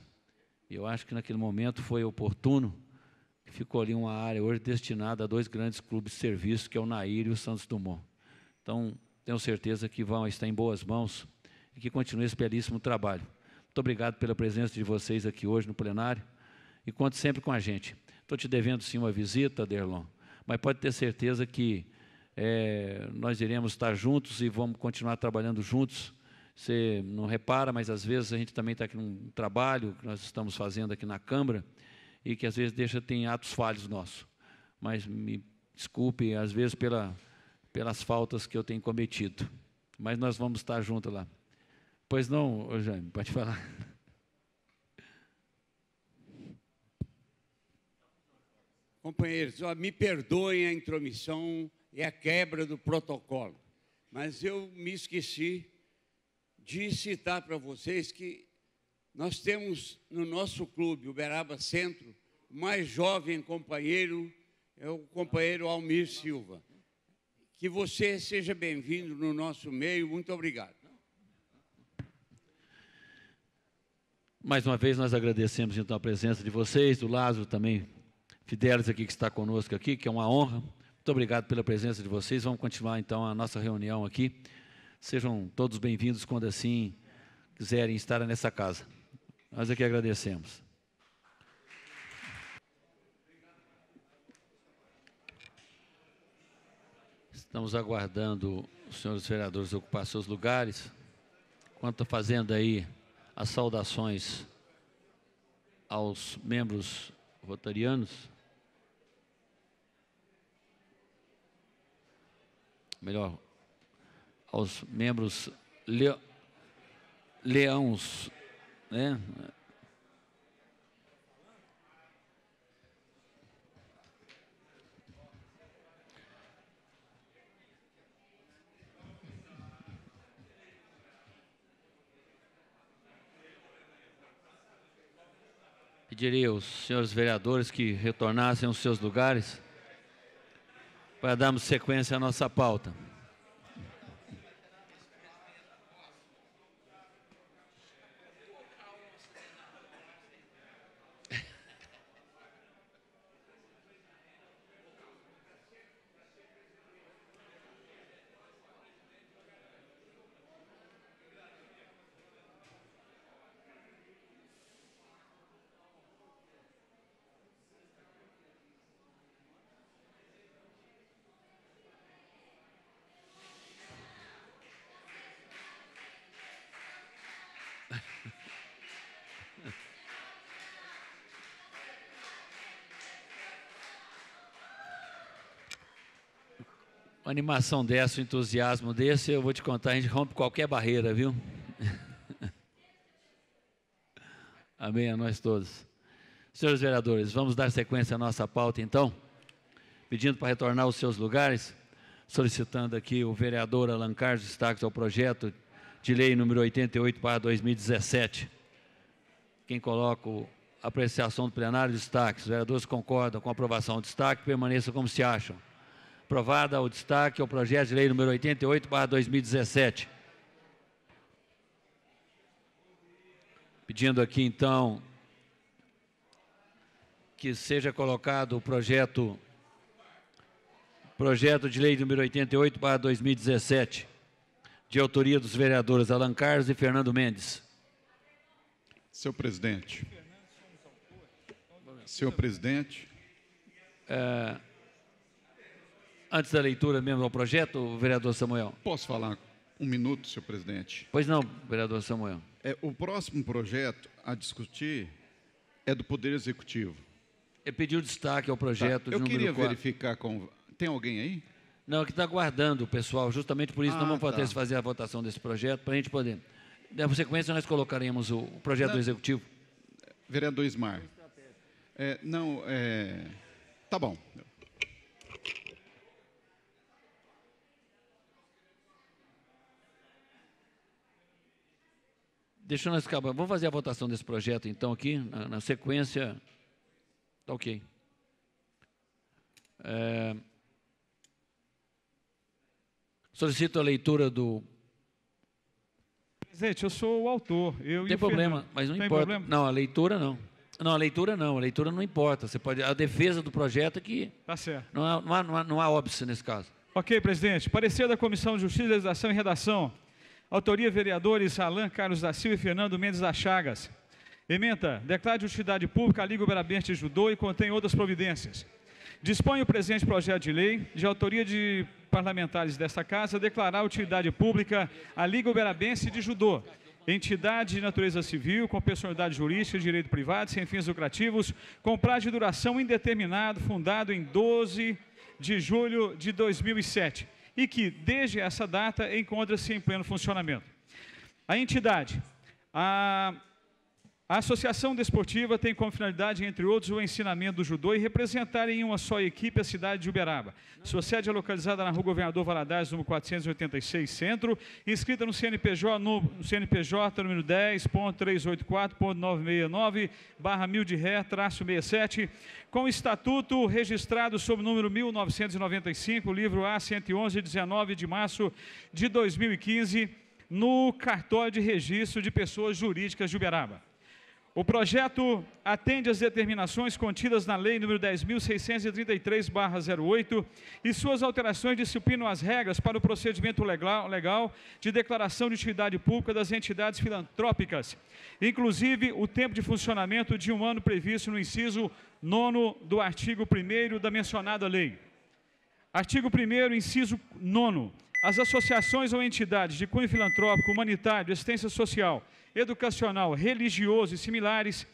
Eu acho que naquele momento foi oportuno que ficou ali uma área hoje destinada a dois grandes clubes de serviço, que é o Nair e o Santos Dumont. Então, tenho certeza que vão estar em boas mãos e que continue esse belíssimo trabalho. Muito obrigado pela presença de vocês aqui hoje no plenário e conte sempre com a gente. Estou te devendo sim uma visita, Derlon mas pode ter certeza que é, nós iremos estar juntos e vamos continuar trabalhando juntos. Você não repara, mas às vezes a gente também está aqui num trabalho que nós estamos fazendo aqui na Câmara e que às vezes deixa, tem atos falhos nossos. Mas me desculpe, às vezes, pela, pelas faltas que eu tenho cometido. Mas nós vamos estar juntos lá. Pois não, Jaime, pode falar. companheiros, ó, me perdoem a intromissão e a quebra do protocolo, mas eu me esqueci de citar para vocês que nós temos no nosso clube, Uberaba Centro, o mais jovem companheiro é o companheiro Almir Silva. Que você seja bem-vindo no nosso meio, muito obrigado. Mais uma vez, nós agradecemos então a presença de vocês, do Lázaro também Fidelis aqui que está conosco aqui, que é uma honra. Muito obrigado pela presença de vocês. Vamos continuar então a nossa reunião aqui. Sejam todos bem-vindos quando assim quiserem estar nessa casa. Nós aqui é agradecemos. Estamos aguardando os senhores vereadores ocupar seus lugares. Enquanto fazendo aí as saudações aos membros rotarianos. melhor, aos membros le, leãos, né? Pediria aos senhores vereadores que retornassem aos seus lugares para darmos sequência à nossa pauta. animação dessa, um entusiasmo desse, eu vou te contar, a gente rompe qualquer barreira, viu? Amém a nós todos. Senhores vereadores, vamos dar sequência à nossa pauta então, pedindo para retornar aos seus lugares, solicitando aqui o vereador Alancar os destaques ao projeto de lei número 88 para 2017. Quem coloca a apreciação do plenário, destaques. Os vereadores concordam com a aprovação do destaque, permaneçam como se acham aprovada o destaque ao é projeto de lei número 88, barra 2017. Pedindo aqui, então, que seja colocado o projeto, projeto de lei número 88, barra 2017, de autoria dos vereadores Alan Carlos e Fernando Mendes. Senhor presidente. Senhor presidente. É, antes da leitura mesmo ao projeto, vereador Samuel? Posso falar um minuto, senhor presidente? Pois não, vereador Samuel. É, o próximo projeto a discutir é do Poder Executivo. Ele pediu destaque ao tá. projeto tá. de Eu número queria 4. verificar com... Tem alguém aí? Não, que está aguardando o pessoal, justamente por isso ah, não vamos tá. fazer a votação desse projeto, para a gente poder... Na sequência, nós colocaremos o projeto não. do Executivo. Vereador Ismar. É, não, é... Tá bom. Deixa nós acabar. Vamos fazer a votação desse projeto, então, aqui, na, na sequência. Tá ok. É... Solicito a leitura do. Presidente, eu sou o autor. Eu Tem problema, Fernando. mas não Tem importa. Problema? Não, a leitura não. Não, a leitura não, a leitura não importa. Você pode, a defesa do projeto é que. Tá certo. Não há, não há, não há, não há óbice nesse caso. Ok, presidente. Parecer da Comissão de Justiça, Legislação e Redação. Autoria, vereadores Alain Carlos da Silva e Fernando Mendes da Chagas. Ementa, declara de utilidade pública a Liga Uberabense Judô e contém outras providências. Dispõe o presente projeto de lei, de autoria de parlamentares desta Casa, declarar utilidade pública a Liga Uberabense de Judô, entidade de natureza civil, com personalidade jurídica e direito privado, sem fins lucrativos, com prazo de duração indeterminado, fundado em 12 de julho de 2007 e que, desde essa data, encontra-se em pleno funcionamento. A entidade, a a associação desportiva tem como finalidade, entre outros, o ensinamento do judô e representar em uma só equipe a cidade de Uberaba. Sua sede é localizada na rua Governador Valadares, número 486, Centro, inscrita no CNPJ, no, no CNPJ número 10.384.969, barra 1000 de ré, traço 67, com estatuto registrado sob o número 1995, livro A111, 19 de março de 2015, no cartório de registro de pessoas jurídicas de Uberaba. O projeto atende às determinações contidas na Lei nº 10.633-08 e suas alterações disciplinam as regras para o procedimento legal de declaração de utilidade pública das entidades filantrópicas, inclusive o tempo de funcionamento de um ano previsto no inciso 9 do artigo 1 da mencionada lei. Artigo 1 inciso 9 as associações ou entidades de cunho filantrópico, humanitário, assistência social, educacional, religioso e similares,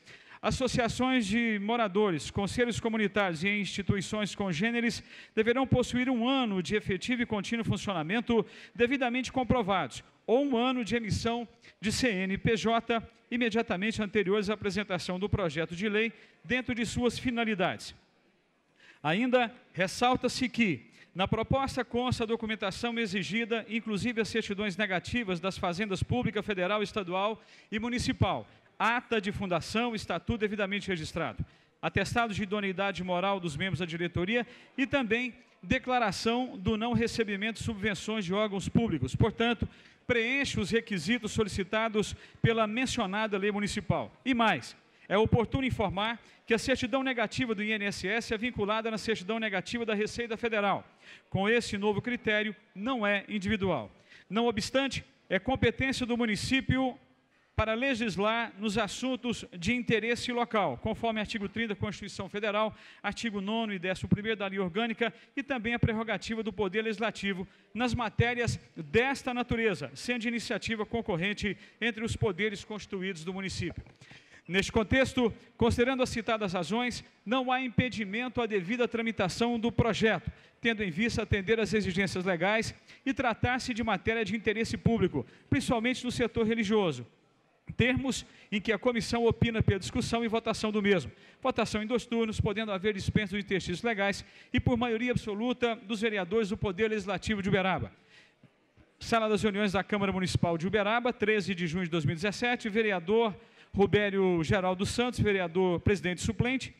associações de moradores, conselhos comunitários e instituições congêneres deverão possuir um ano de efetivo e contínuo funcionamento devidamente comprovados, ou um ano de emissão de CNPJ imediatamente anteriores à apresentação do projeto de lei dentro de suas finalidades. Ainda ressalta-se que na proposta consta a documentação exigida, inclusive as certidões negativas das fazendas pública, federal, estadual e municipal, ata de fundação, estatuto devidamente registrado, atestados de idoneidade moral dos membros da diretoria e também declaração do não recebimento de subvenções de órgãos públicos. Portanto, preenche os requisitos solicitados pela mencionada lei municipal. E mais, é oportuno informar que a certidão negativa do INSS é vinculada na certidão negativa da Receita Federal. Com esse novo critério, não é individual. Não obstante, é competência do município para legislar nos assuntos de interesse local, conforme artigo 30 da Constituição Federal, artigo 9 e 11 da Lei Orgânica e também a prerrogativa do Poder Legislativo nas matérias desta natureza, sendo iniciativa concorrente entre os poderes constituídos do município. Neste contexto, considerando as citadas razões, não há impedimento à devida tramitação do projeto, tendo em vista atender às exigências legais e tratar-se de matéria de interesse público, principalmente no setor religioso. Termos em que a comissão opina pela discussão e votação do mesmo. Votação em dois turnos, podendo haver dispensa de textos legais e por maioria absoluta dos vereadores do Poder Legislativo de Uberaba. Sala das reuniões da Câmara Municipal de Uberaba, 13 de junho de 2017, vereador Rubério Geraldo Santos, vereador presidente suplente,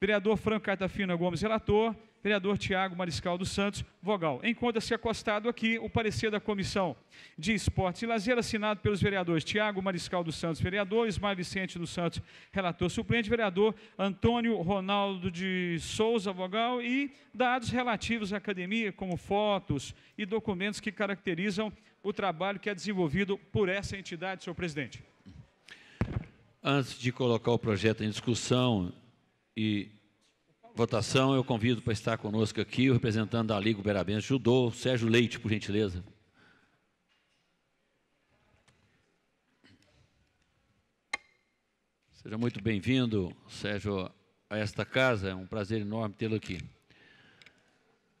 vereador Franco Cartafina Gomes, relator, vereador Tiago Mariscal dos Santos, vogal. Encontra-se acostado aqui o parecer da Comissão de Esportes e Lazer, assinado pelos vereadores Tiago Mariscal dos Santos, vereador, Ismael Vicente dos Santos, relator suplente, vereador Antônio Ronaldo de Souza, vogal, e dados relativos à academia, como fotos e documentos que caracterizam o trabalho que é desenvolvido por essa entidade, senhor presidente. Antes de colocar o projeto em discussão e votação, eu convido para estar conosco aqui o representante da Liga Uberabense Judô, Sérgio Leite, por gentileza. Seja muito bem-vindo, Sérgio, a esta casa. É um prazer enorme tê-lo aqui.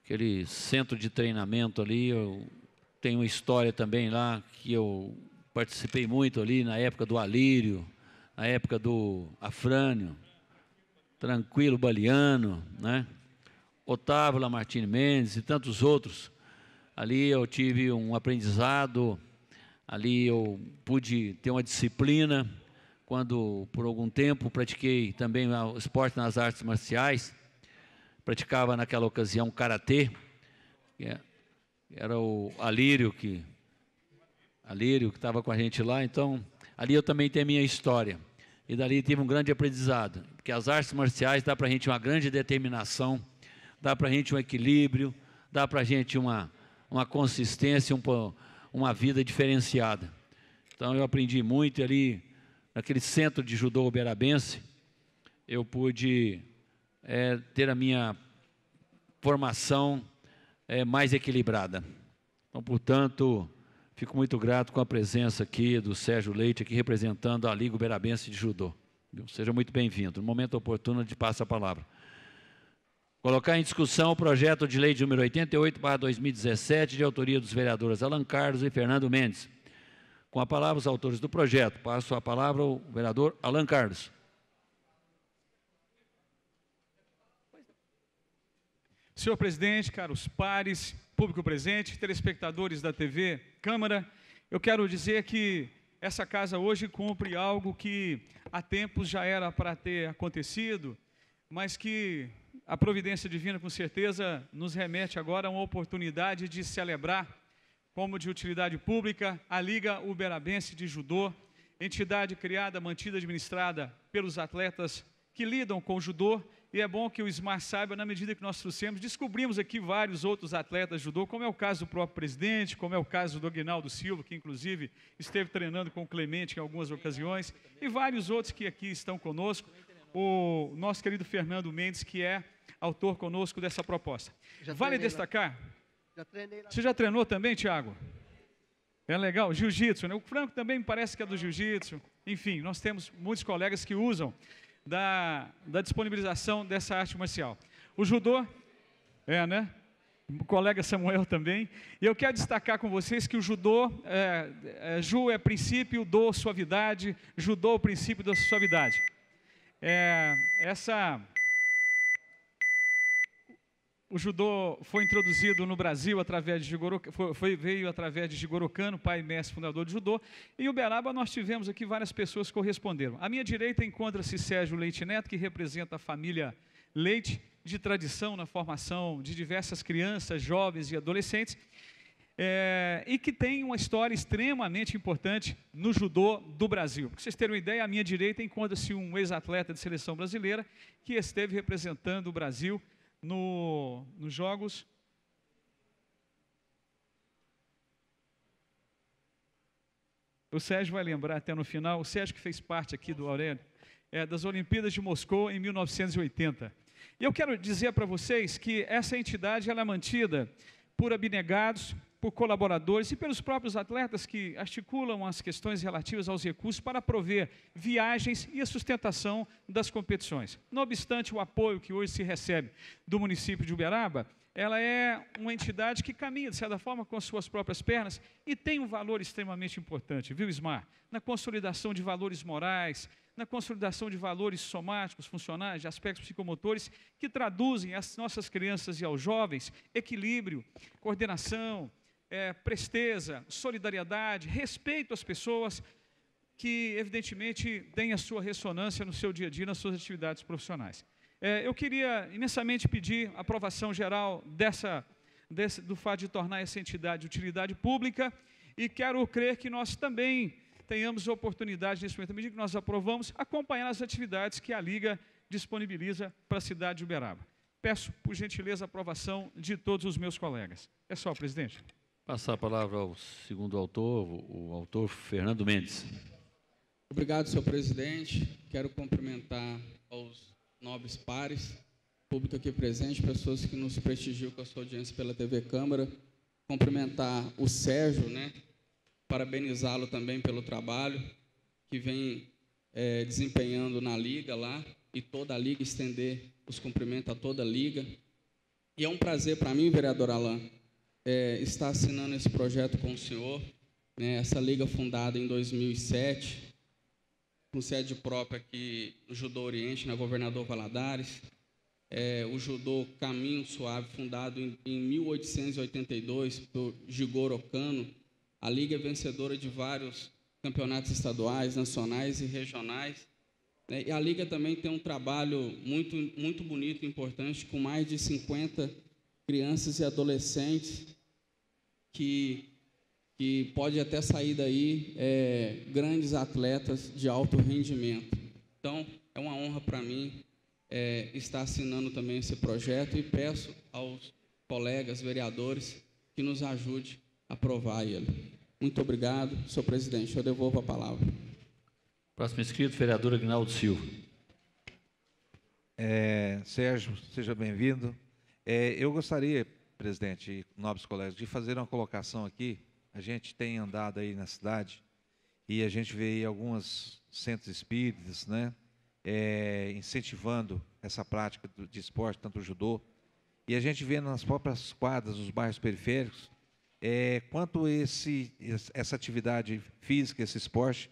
Aquele centro de treinamento ali, eu tenho uma história também lá que eu participei muito ali na época do Alírio, a época do Afrânio, Tranquilo Baliano, né? Otávio Lamartine Mendes e tantos outros. Ali eu tive um aprendizado, ali eu pude ter uma disciplina. Quando, por algum tempo, pratiquei também ah, o esporte nas artes marciais, praticava naquela ocasião karatê, é, era o Alírio que Alírio que estava com a gente lá, então ali eu também tenho a minha história. E dali tive um grande aprendizado, porque as artes marciais dá para a gente uma grande determinação, dá para a gente um equilíbrio, dá para a gente uma, uma consistência, um, uma vida diferenciada. Então eu aprendi muito ali, naquele centro de judô uberabense, eu pude é, ter a minha formação é, mais equilibrada. Então, portanto, Fico muito grato com a presença aqui do Sérgio Leite, aqui representando a Liga Uberabense de Judô. Seja muito bem-vindo. No momento oportuno, de passa a palavra. Colocar em discussão o projeto de lei de número 88, 2017, de autoria dos vereadores Alan Carlos e Fernando Mendes. Com a palavra, os autores do projeto. Passo a palavra ao vereador Alan Carlos. Senhor presidente, caros pares, público presente, telespectadores da TV Câmara, eu quero dizer que essa casa hoje cumpre algo que há tempos já era para ter acontecido, mas que a providência divina, com certeza, nos remete agora a uma oportunidade de celebrar, como de utilidade pública, a Liga Uberabense de Judô, entidade criada, mantida, administrada pelos atletas que lidam com o judô e é bom que o Ismar saiba, na medida que nós trouxemos, descobrimos aqui vários outros atletas judô, como é o caso do próprio presidente, como é o caso do Aguinaldo Silva, que inclusive esteve treinando com o Clemente em algumas ocasiões, e vários outros que aqui estão conosco, o nosso querido Fernando Mendes, que é autor conosco dessa proposta. vale destacar? Você já treinou também, Tiago? É legal, jiu-jitsu, né? O Franco também me parece que é do jiu-jitsu. Enfim, nós temos muitos colegas que usam da, da disponibilização dessa arte marcial. O judô, é, né? O colega Samuel também. E eu quero destacar com vocês que o judô, é, é, ju é princípio, do suavidade, judô é o princípio da suavidade. É, essa o judô foi introduzido no Brasil através de Jigoro, foi, foi, veio através de Jigoro Kano, pai e mestre fundador de judô. Em Uberaba nós tivemos aqui várias pessoas que corresponderam. À minha direita encontra-se Sérgio Leite Neto, que representa a família Leite, de tradição na formação de diversas crianças, jovens e adolescentes, é, e que tem uma história extremamente importante no judô do Brasil. Para vocês terem uma ideia, à minha direita encontra-se um ex-atleta de seleção brasileira que esteve representando o Brasil no, nos Jogos. O Sérgio vai lembrar até no final, o Sérgio que fez parte aqui do Aurélio, é, das Olimpíadas de Moscou em 1980. E eu quero dizer para vocês que essa entidade ela é mantida por abnegados, por colaboradores e pelos próprios atletas que articulam as questões relativas aos recursos para prover viagens e a sustentação das competições. Não obstante o apoio que hoje se recebe do município de Uberaba, ela é uma entidade que caminha, de certa forma, com as suas próprias pernas e tem um valor extremamente importante, viu, Ismar? Na consolidação de valores morais, na consolidação de valores somáticos, funcionais, de aspectos psicomotores, que traduzem às nossas crianças e aos jovens equilíbrio, coordenação, é, presteza, solidariedade, respeito às pessoas que, evidentemente, têm a sua ressonância no seu dia a dia, nas suas atividades profissionais. É, eu queria imensamente pedir aprovação geral dessa, desse, do fato de tornar essa entidade utilidade pública e quero crer que nós também tenhamos oportunidade, nesse momento, medida que nós aprovamos, acompanhar as atividades que a Liga disponibiliza para a cidade de Uberaba. Peço, por gentileza, aprovação de todos os meus colegas. É só, presidente. Passar a palavra ao segundo autor, o autor Fernando Mendes. Obrigado, senhor presidente. Quero cumprimentar aos nobres pares, público aqui presente, pessoas que nos prestigiam com a sua audiência pela TV Câmara. Cumprimentar o Sérgio, né? Parabenizá-lo também pelo trabalho que vem é, desempenhando na liga lá e toda a liga estender os cumprimentos a toda a liga. E é um prazer para mim, vereador Alain, é, está assinando esse projeto com o senhor, né, essa liga fundada em 2007, com sede própria aqui no Judô Oriente, na né, Governador Valadares, é, o Judô Caminho Suave, fundado em, em 1882 por Jigoro Kano, a liga é vencedora de vários campeonatos estaduais, nacionais e regionais. Né? E a Liga também tem um trabalho muito, muito bonito e importante, com mais de 50 crianças e adolescentes que, que pode até sair daí é, grandes atletas de alto rendimento. Então, é uma honra para mim é, estar assinando também esse projeto e peço aos colegas vereadores que nos ajude a aprovar ele. Muito obrigado, senhor presidente. Eu devolvo a palavra. Próximo inscrito, vereador Agnaldo Silva. É, Sérgio, seja bem-vindo. É, eu gostaria, presidente e nobres colegas, de fazer uma colocação aqui. A gente tem andado aí na cidade e a gente vê aí alguns centros espíritas, né? É, incentivando essa prática de esporte, tanto o judô, e a gente vê nas próprias quadras, nos bairros periféricos, é, quanto esse, essa atividade física, esse esporte,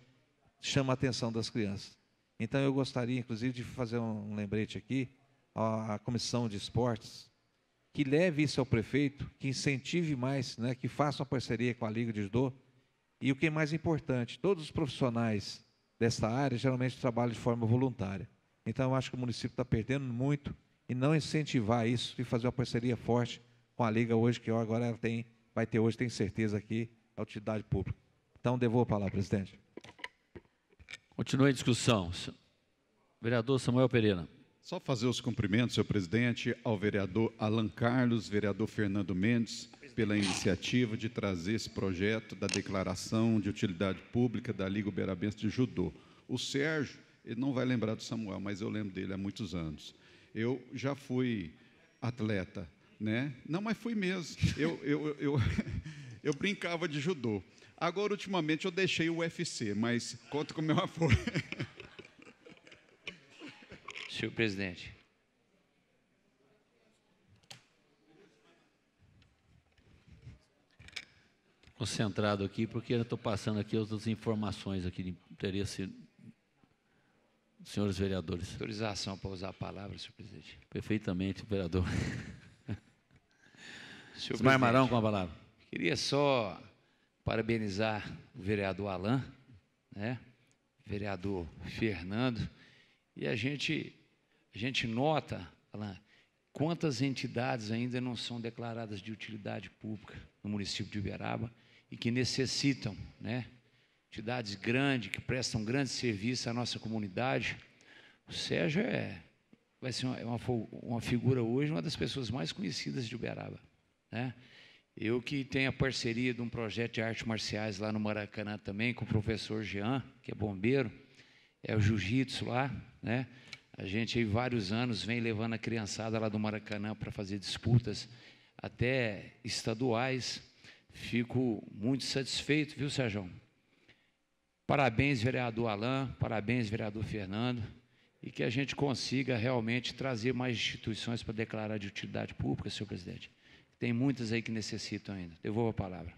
chama a atenção das crianças. Então, eu gostaria, inclusive, de fazer um lembrete aqui à Comissão de Esportes, que leve isso ao prefeito, que incentive mais, né, que faça uma parceria com a Liga de Judô. E o que é mais importante, todos os profissionais dessa área geralmente trabalham de forma voluntária. Então, eu acho que o município está perdendo muito e não incentivar isso e fazer uma parceria forte com a Liga hoje, que agora ela tem, vai ter hoje, tenho certeza aqui, a utilidade pública. Então, devolvo a palavra, presidente. Continua a discussão. Vereador Samuel Pereira. Só fazer os cumprimentos, senhor presidente, ao vereador Alan Carlos, vereador Fernando Mendes, pela iniciativa de trazer esse projeto da declaração de utilidade pública da Liga Uberabense de Judô. O Sérgio, ele não vai lembrar do Samuel, mas eu lembro dele há muitos anos. Eu já fui atleta, né? Não, mas fui mesmo. Eu, eu, eu, eu brincava de judô. Agora, ultimamente, eu deixei o UFC, mas conto com meu apoio. É Senhor presidente. Concentrado aqui, porque eu estou passando aqui outras informações aqui de interesse dos senhores vereadores. Autorização para usar a palavra, senhor presidente. Perfeitamente, vereador. senhor Marmarão Marão com a palavra. Queria só parabenizar o vereador Alain, né? vereador Fernando, e a gente a gente nota, Alain, quantas entidades ainda não são declaradas de utilidade pública no município de Uberaba e que necessitam, né? Entidades grandes, que prestam grande serviço à nossa comunidade. O Sérgio é, vai ser uma, é uma, uma figura hoje, uma das pessoas mais conhecidas de Uberaba, né? Eu que tenho a parceria de um projeto de artes marciais lá no Maracanã também, com o professor Jean, que é bombeiro, é o jiu-jitsu lá, né? A gente, aí, vários anos, vem levando a criançada lá do Maracanã para fazer disputas, até estaduais. Fico muito satisfeito, viu, Sérgio? Parabéns, vereador Alain, parabéns, vereador Fernando, e que a gente consiga realmente trazer mais instituições para declarar de utilidade pública, senhor presidente. Tem muitas aí que necessitam ainda. Devolvo a palavra.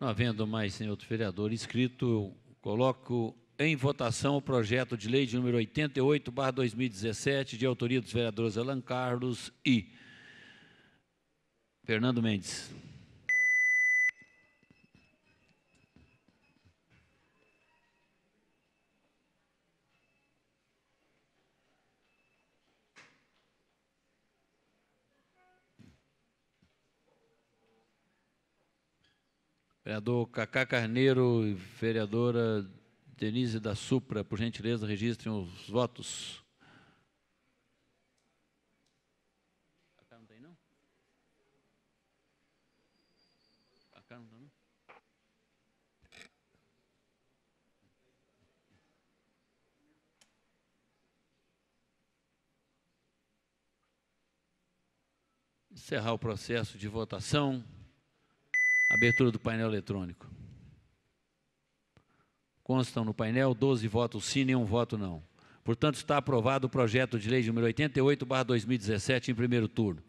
Não havendo mais nenhum outro vereador inscrito, eu coloco em votação o projeto de lei de número 88, barra 2017, de autoria dos vereadores Alan Carlos e Fernando Mendes. Vereador Cacá Carneiro e vereadora Denise da Supra, por gentileza, registrem os votos. Encerrar o processo de votação. Abertura do painel eletrônico. Constam no painel 12 votos sim, nenhum voto não. Portanto, está aprovado o projeto de lei número 88, 2017, em primeiro turno.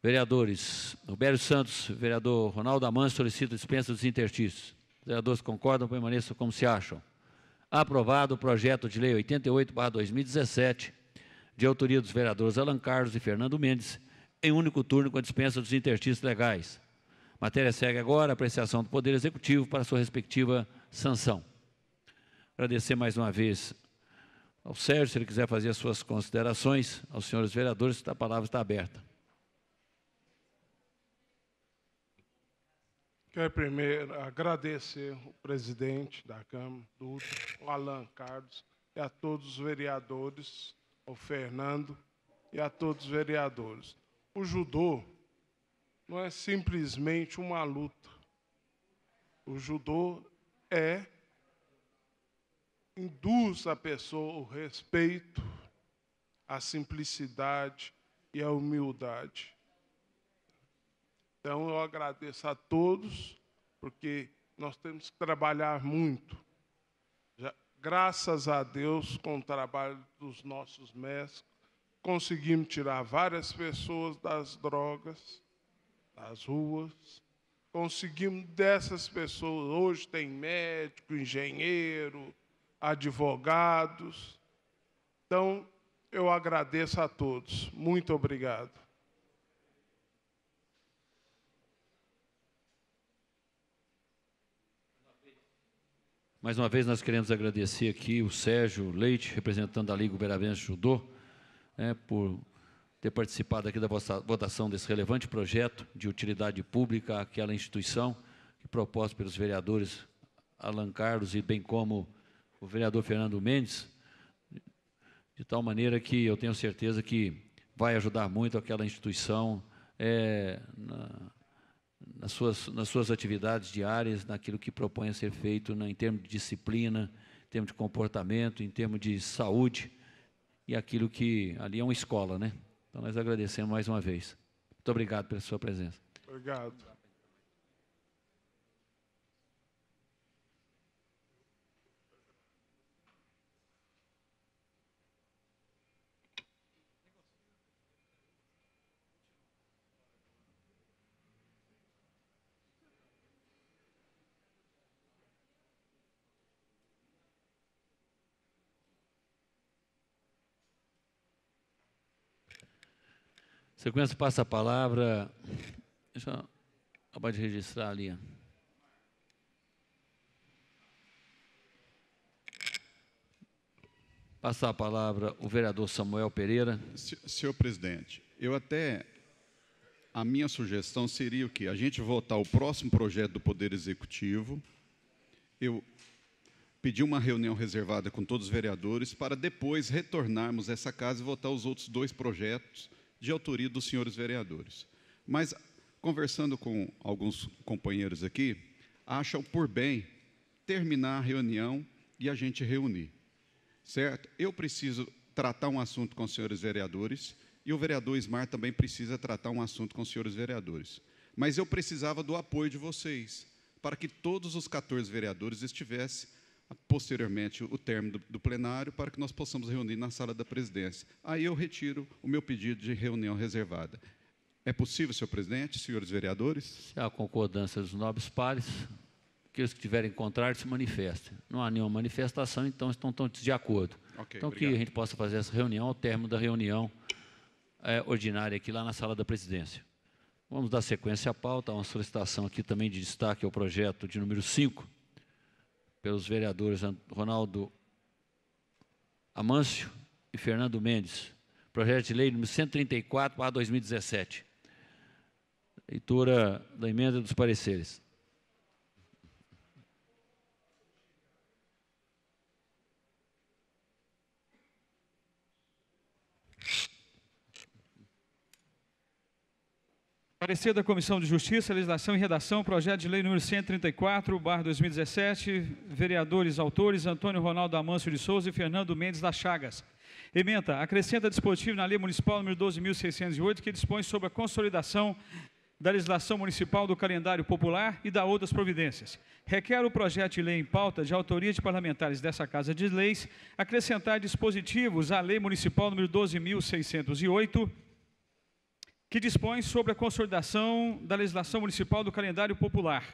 Vereadores, Roberto Santos, vereador Ronaldo amans solicita dispensa dos interstícios. Vereadores concordam, permaneçam como se acham. Aprovado o projeto de lei 88, 2017, de autoria dos vereadores Alan Carlos e Fernando Mendes, em único turno com a dispensa dos interstícios legais. Matéria segue agora apreciação do Poder Executivo para sua respectiva Sansão. Agradecer mais uma vez ao Sérgio, se ele quiser fazer as suas considerações, aos senhores vereadores, a palavra está aberta. Quero primeiro agradecer o presidente da Câmara, o Alan Carlos, e a todos os vereadores, ao Fernando e a todos os vereadores. O judô não é simplesmente uma luta. O judô é induz a pessoa o respeito, a simplicidade e a humildade. Então eu agradeço a todos, porque nós temos que trabalhar muito. Já, graças a Deus, com o trabalho dos nossos mestres, conseguimos tirar várias pessoas das drogas, das ruas conseguimos dessas pessoas. Hoje tem médico, engenheiro, advogados. Então, eu agradeço a todos. Muito obrigado. Mais uma vez, nós queremos agradecer aqui o Sérgio Leite, representando a Liga Uberabense Judô, né, por ter participado aqui da votação desse relevante projeto de utilidade pública àquela instituição, proposto pelos vereadores Alan Carlos e bem como o vereador Fernando Mendes, de tal maneira que eu tenho certeza que vai ajudar muito aquela instituição é, na, nas, suas, nas suas atividades diárias, naquilo que propõe a ser feito né, em termos de disciplina, em termos de comportamento, em termos de saúde, e aquilo que ali é uma escola, né? Então nós agradecemos mais uma vez. Muito obrigado pela sua presença. Obrigado. Sequência passa a palavra. Deixa eu acabar de registrar ali. Passar a palavra o vereador Samuel Pereira. Senhor presidente, eu até. A minha sugestão seria o que? A gente votar o próximo projeto do Poder Executivo. Eu pedi uma reunião reservada com todos os vereadores para depois retornarmos a essa casa e votar os outros dois projetos de autoria dos senhores vereadores. Mas, conversando com alguns companheiros aqui, acham por bem terminar a reunião e a gente reunir. Certo? Eu preciso tratar um assunto com os senhores vereadores e o vereador Ismar também precisa tratar um assunto com os senhores vereadores. Mas eu precisava do apoio de vocês para que todos os 14 vereadores estivessem posteriormente o término do, do, plenário para que nós possamos reunir na sala da presidência. Aí eu retiro o meu pedido de reunião reservada. É possível, senhor presidente, senhores vereadores? Se há concordância dos nobres pares, aqueles que tiverem contrário se manifestem. Não há nenhuma manifestação, então estão todos de acordo. Okay, então obrigado. que a gente possa fazer essa reunião ao término da reunião é, ordinária aqui lá na sala da presidência. Vamos dar sequência à pauta, há uma solicitação aqui também de destaque ao projeto de número 5, pelos vereadores Ronaldo Amâncio e Fernando Mendes. Projeto de lei número 134, a 2017. Leitura da emenda dos pareceres. Parecer da Comissão de Justiça, Legislação e Redação, projeto de lei nº 134, barra 2017, vereadores autores Antônio Ronaldo Amâncio de Souza e Fernando Mendes da Chagas. Ementa, acrescenta dispositivo na Lei Municipal nº 12.608, que dispõe sobre a consolidação da legislação municipal do calendário popular e da outras providências. Requer o projeto de lei em pauta de autoria de parlamentares dessa Casa de Leis acrescentar dispositivos à Lei Municipal nº 12.608, que dispõe sobre a consolidação da legislação municipal do calendário popular,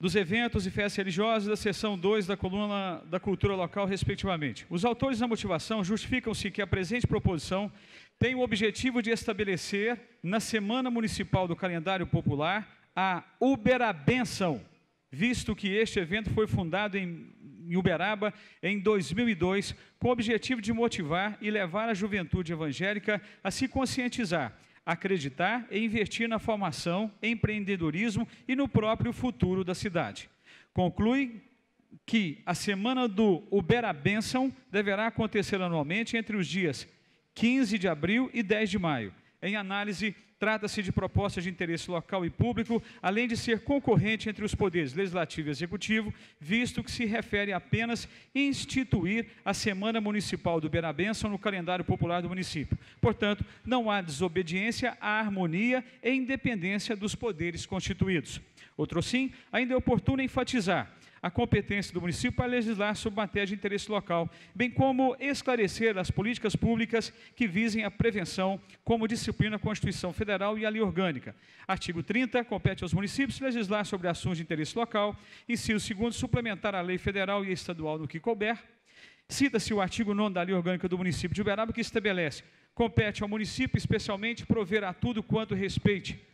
dos eventos e festas religiosas da seção 2 da coluna da cultura local, respectivamente. Os autores da motivação justificam-se que a presente proposição tem o objetivo de estabelecer, na Semana Municipal do Calendário Popular, a Uberabenção, visto que este evento foi fundado em em Uberaba em 2002, com o objetivo de motivar e levar a juventude evangélica a se conscientizar, acreditar e investir na formação, empreendedorismo e no próprio futuro da cidade. Conclui que a semana do Uberabenção deverá acontecer anualmente entre os dias 15 de abril e 10 de maio, em análise Trata-se de proposta de interesse local e público, além de ser concorrente entre os poderes legislativo e executivo, visto que se refere apenas instituir a Semana Municipal do Berabenção no calendário popular do município. Portanto, não há desobediência à harmonia e independência dos poderes constituídos. Outro sim, ainda é oportuno enfatizar a competência do município para legislar sobre matéria de interesse local, bem como esclarecer as políticas públicas que visem a prevenção, como disciplina a Constituição Federal e a Lei Orgânica. Artigo 30, compete aos municípios legislar sobre assuntos de interesse local. Inciso segundo suplementar a lei federal e estadual no que couber. Cita-se o artigo 9 da Lei Orgânica do município de Uberaba, que estabelece compete ao município especialmente prover a tudo quanto respeite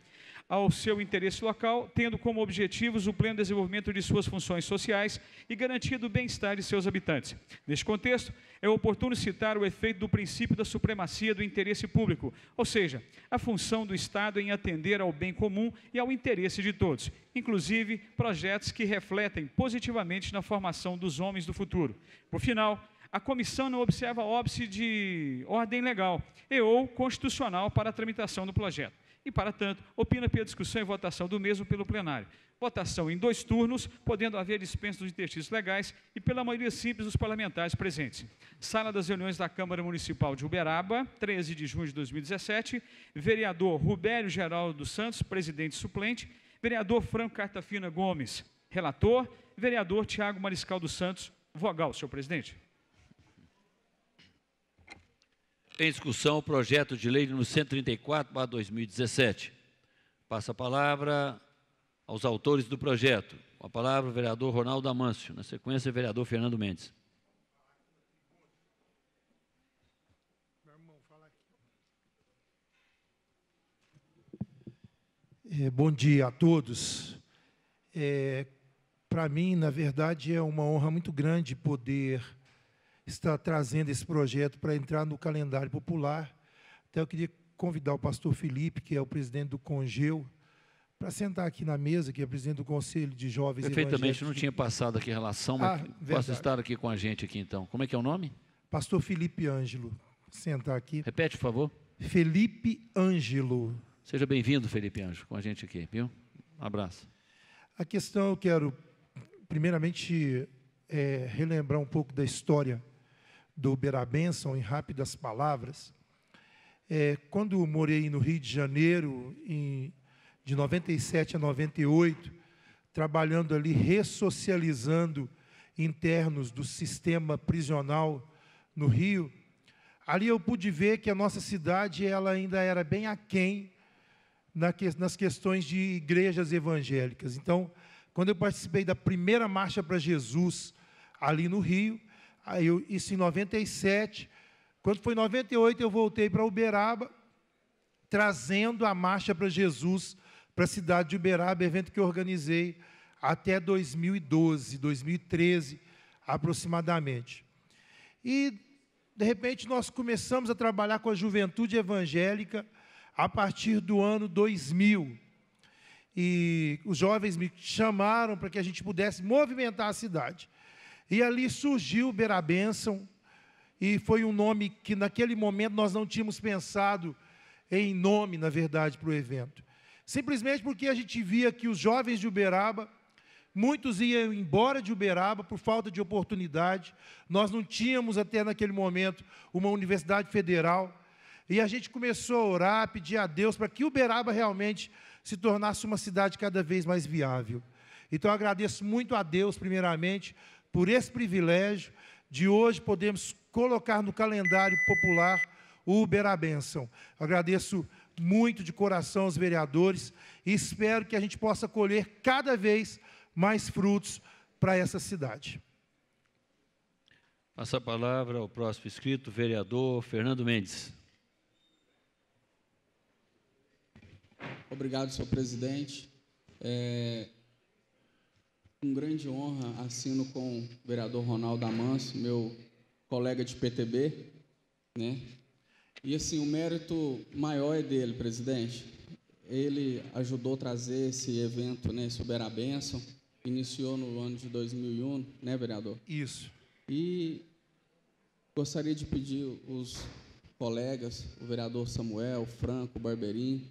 ao seu interesse local, tendo como objetivos o pleno desenvolvimento de suas funções sociais e garantia do bem-estar de seus habitantes. Neste contexto, é oportuno citar o efeito do princípio da supremacia do interesse público, ou seja, a função do Estado em atender ao bem comum e ao interesse de todos, inclusive projetos que refletem positivamente na formação dos homens do futuro. Por final, a comissão não observa óbice de ordem legal e ou constitucional para a tramitação do projeto e, para tanto, opina pela discussão e votação do mesmo pelo plenário. Votação em dois turnos, podendo haver dispensa dos interstícios legais e pela maioria simples dos parlamentares presentes. Sala das reuniões da Câmara Municipal de Uberaba, 13 de junho de 2017. Vereador Rubério Geraldo dos Santos, presidente suplente. Vereador Franco Cartafina Gomes, relator. Vereador Tiago Mariscal dos Santos, vogal, senhor presidente. Em discussão o projeto de lei no 134, 2017. Passa a palavra aos autores do projeto. Com a palavra o vereador Ronaldo Amâncio. Na sequência, o vereador Fernando Mendes. É, bom dia a todos. É, Para mim, na verdade, é uma honra muito grande poder está trazendo esse projeto para entrar no calendário popular. Então, eu queria convidar o pastor Felipe, que é o presidente do Congeu, para sentar aqui na mesa, que é presidente do Conselho de Jovens Perfeitamente, não tinha passado aqui em relação, mas ah, posso estar aqui com a gente aqui então. Como é que é o nome? Pastor Felipe Ângelo. Sentar aqui. Repete, por favor. Felipe Ângelo. Seja bem-vindo, Felipe Ângelo, com a gente aqui, viu? Um abraço. A questão eu quero, primeiramente, é, relembrar um pouco da história do Berabenson, em rápidas palavras. É, quando morei no Rio de Janeiro, em, de 97 a 98, trabalhando ali, ressocializando internos do sistema prisional no Rio, ali eu pude ver que a nossa cidade ela ainda era bem aquém nas questões de igrejas evangélicas. Então, quando eu participei da primeira marcha para Jesus ali no Rio, Aí eu, isso em 97. Quando foi 98, eu voltei para Uberaba, trazendo a marcha para Jesus, para a cidade de Uberaba, evento que organizei até 2012, 2013 aproximadamente. E, de repente, nós começamos a trabalhar com a juventude evangélica a partir do ano 2000. E os jovens me chamaram para que a gente pudesse movimentar a cidade. E ali surgiu Berabênção, e foi um nome que naquele momento nós não tínhamos pensado em nome, na verdade, para o evento. Simplesmente porque a gente via que os jovens de Uberaba, muitos iam embora de Uberaba por falta de oportunidade. Nós não tínhamos até naquele momento uma universidade federal. E a gente começou a orar, a pedir a Deus para que Uberaba realmente se tornasse uma cidade cada vez mais viável. Então eu agradeço muito a Deus, primeiramente, por esse privilégio de hoje podemos colocar no calendário popular o Uberabenção. Agradeço muito de coração aos vereadores e espero que a gente possa colher cada vez mais frutos para essa cidade. Passa a palavra ao próximo inscrito, vereador Fernando Mendes. Obrigado, senhor presidente. É, com grande honra assino com o vereador Ronaldo Amanso, meu colega de PTB, né? E assim, o mérito maior é dele, presidente. Ele ajudou a trazer esse evento, né, sobre a bênção. Iniciou no ano de 2001, né, vereador? Isso. E gostaria de pedir os colegas, o vereador Samuel, o Franco, o Barberim,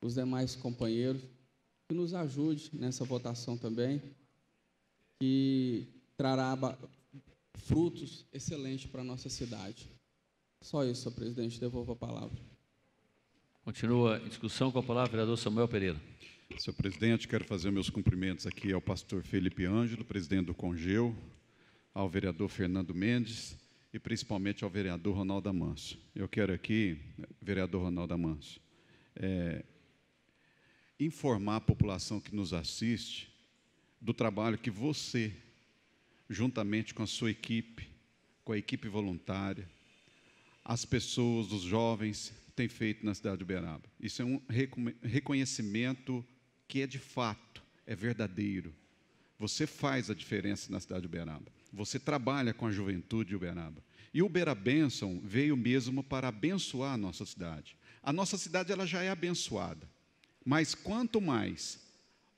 os demais companheiros, que nos ajude nessa votação também que trará frutos excelentes para a nossa cidade. Só isso, senhor presidente. Devolvo a palavra. Continua a discussão com a palavra vereador Samuel Pereira. Senhor presidente, quero fazer meus cumprimentos aqui ao pastor Felipe Ângelo, presidente do Congeu, ao vereador Fernando Mendes e principalmente ao vereador Ronaldo Amanso. Eu quero aqui, vereador Ronaldo Amanso, é, informar a população que nos assiste do trabalho que você, juntamente com a sua equipe, com a equipe voluntária, as pessoas, os jovens, têm feito na cidade de Uberaba. Isso é um reconhecimento que é de fato, é verdadeiro. Você faz a diferença na cidade de Uberaba. Você trabalha com a juventude de Uberaba. E Ubera Benção veio mesmo para abençoar a nossa cidade. A nossa cidade ela já é abençoada, mas quanto mais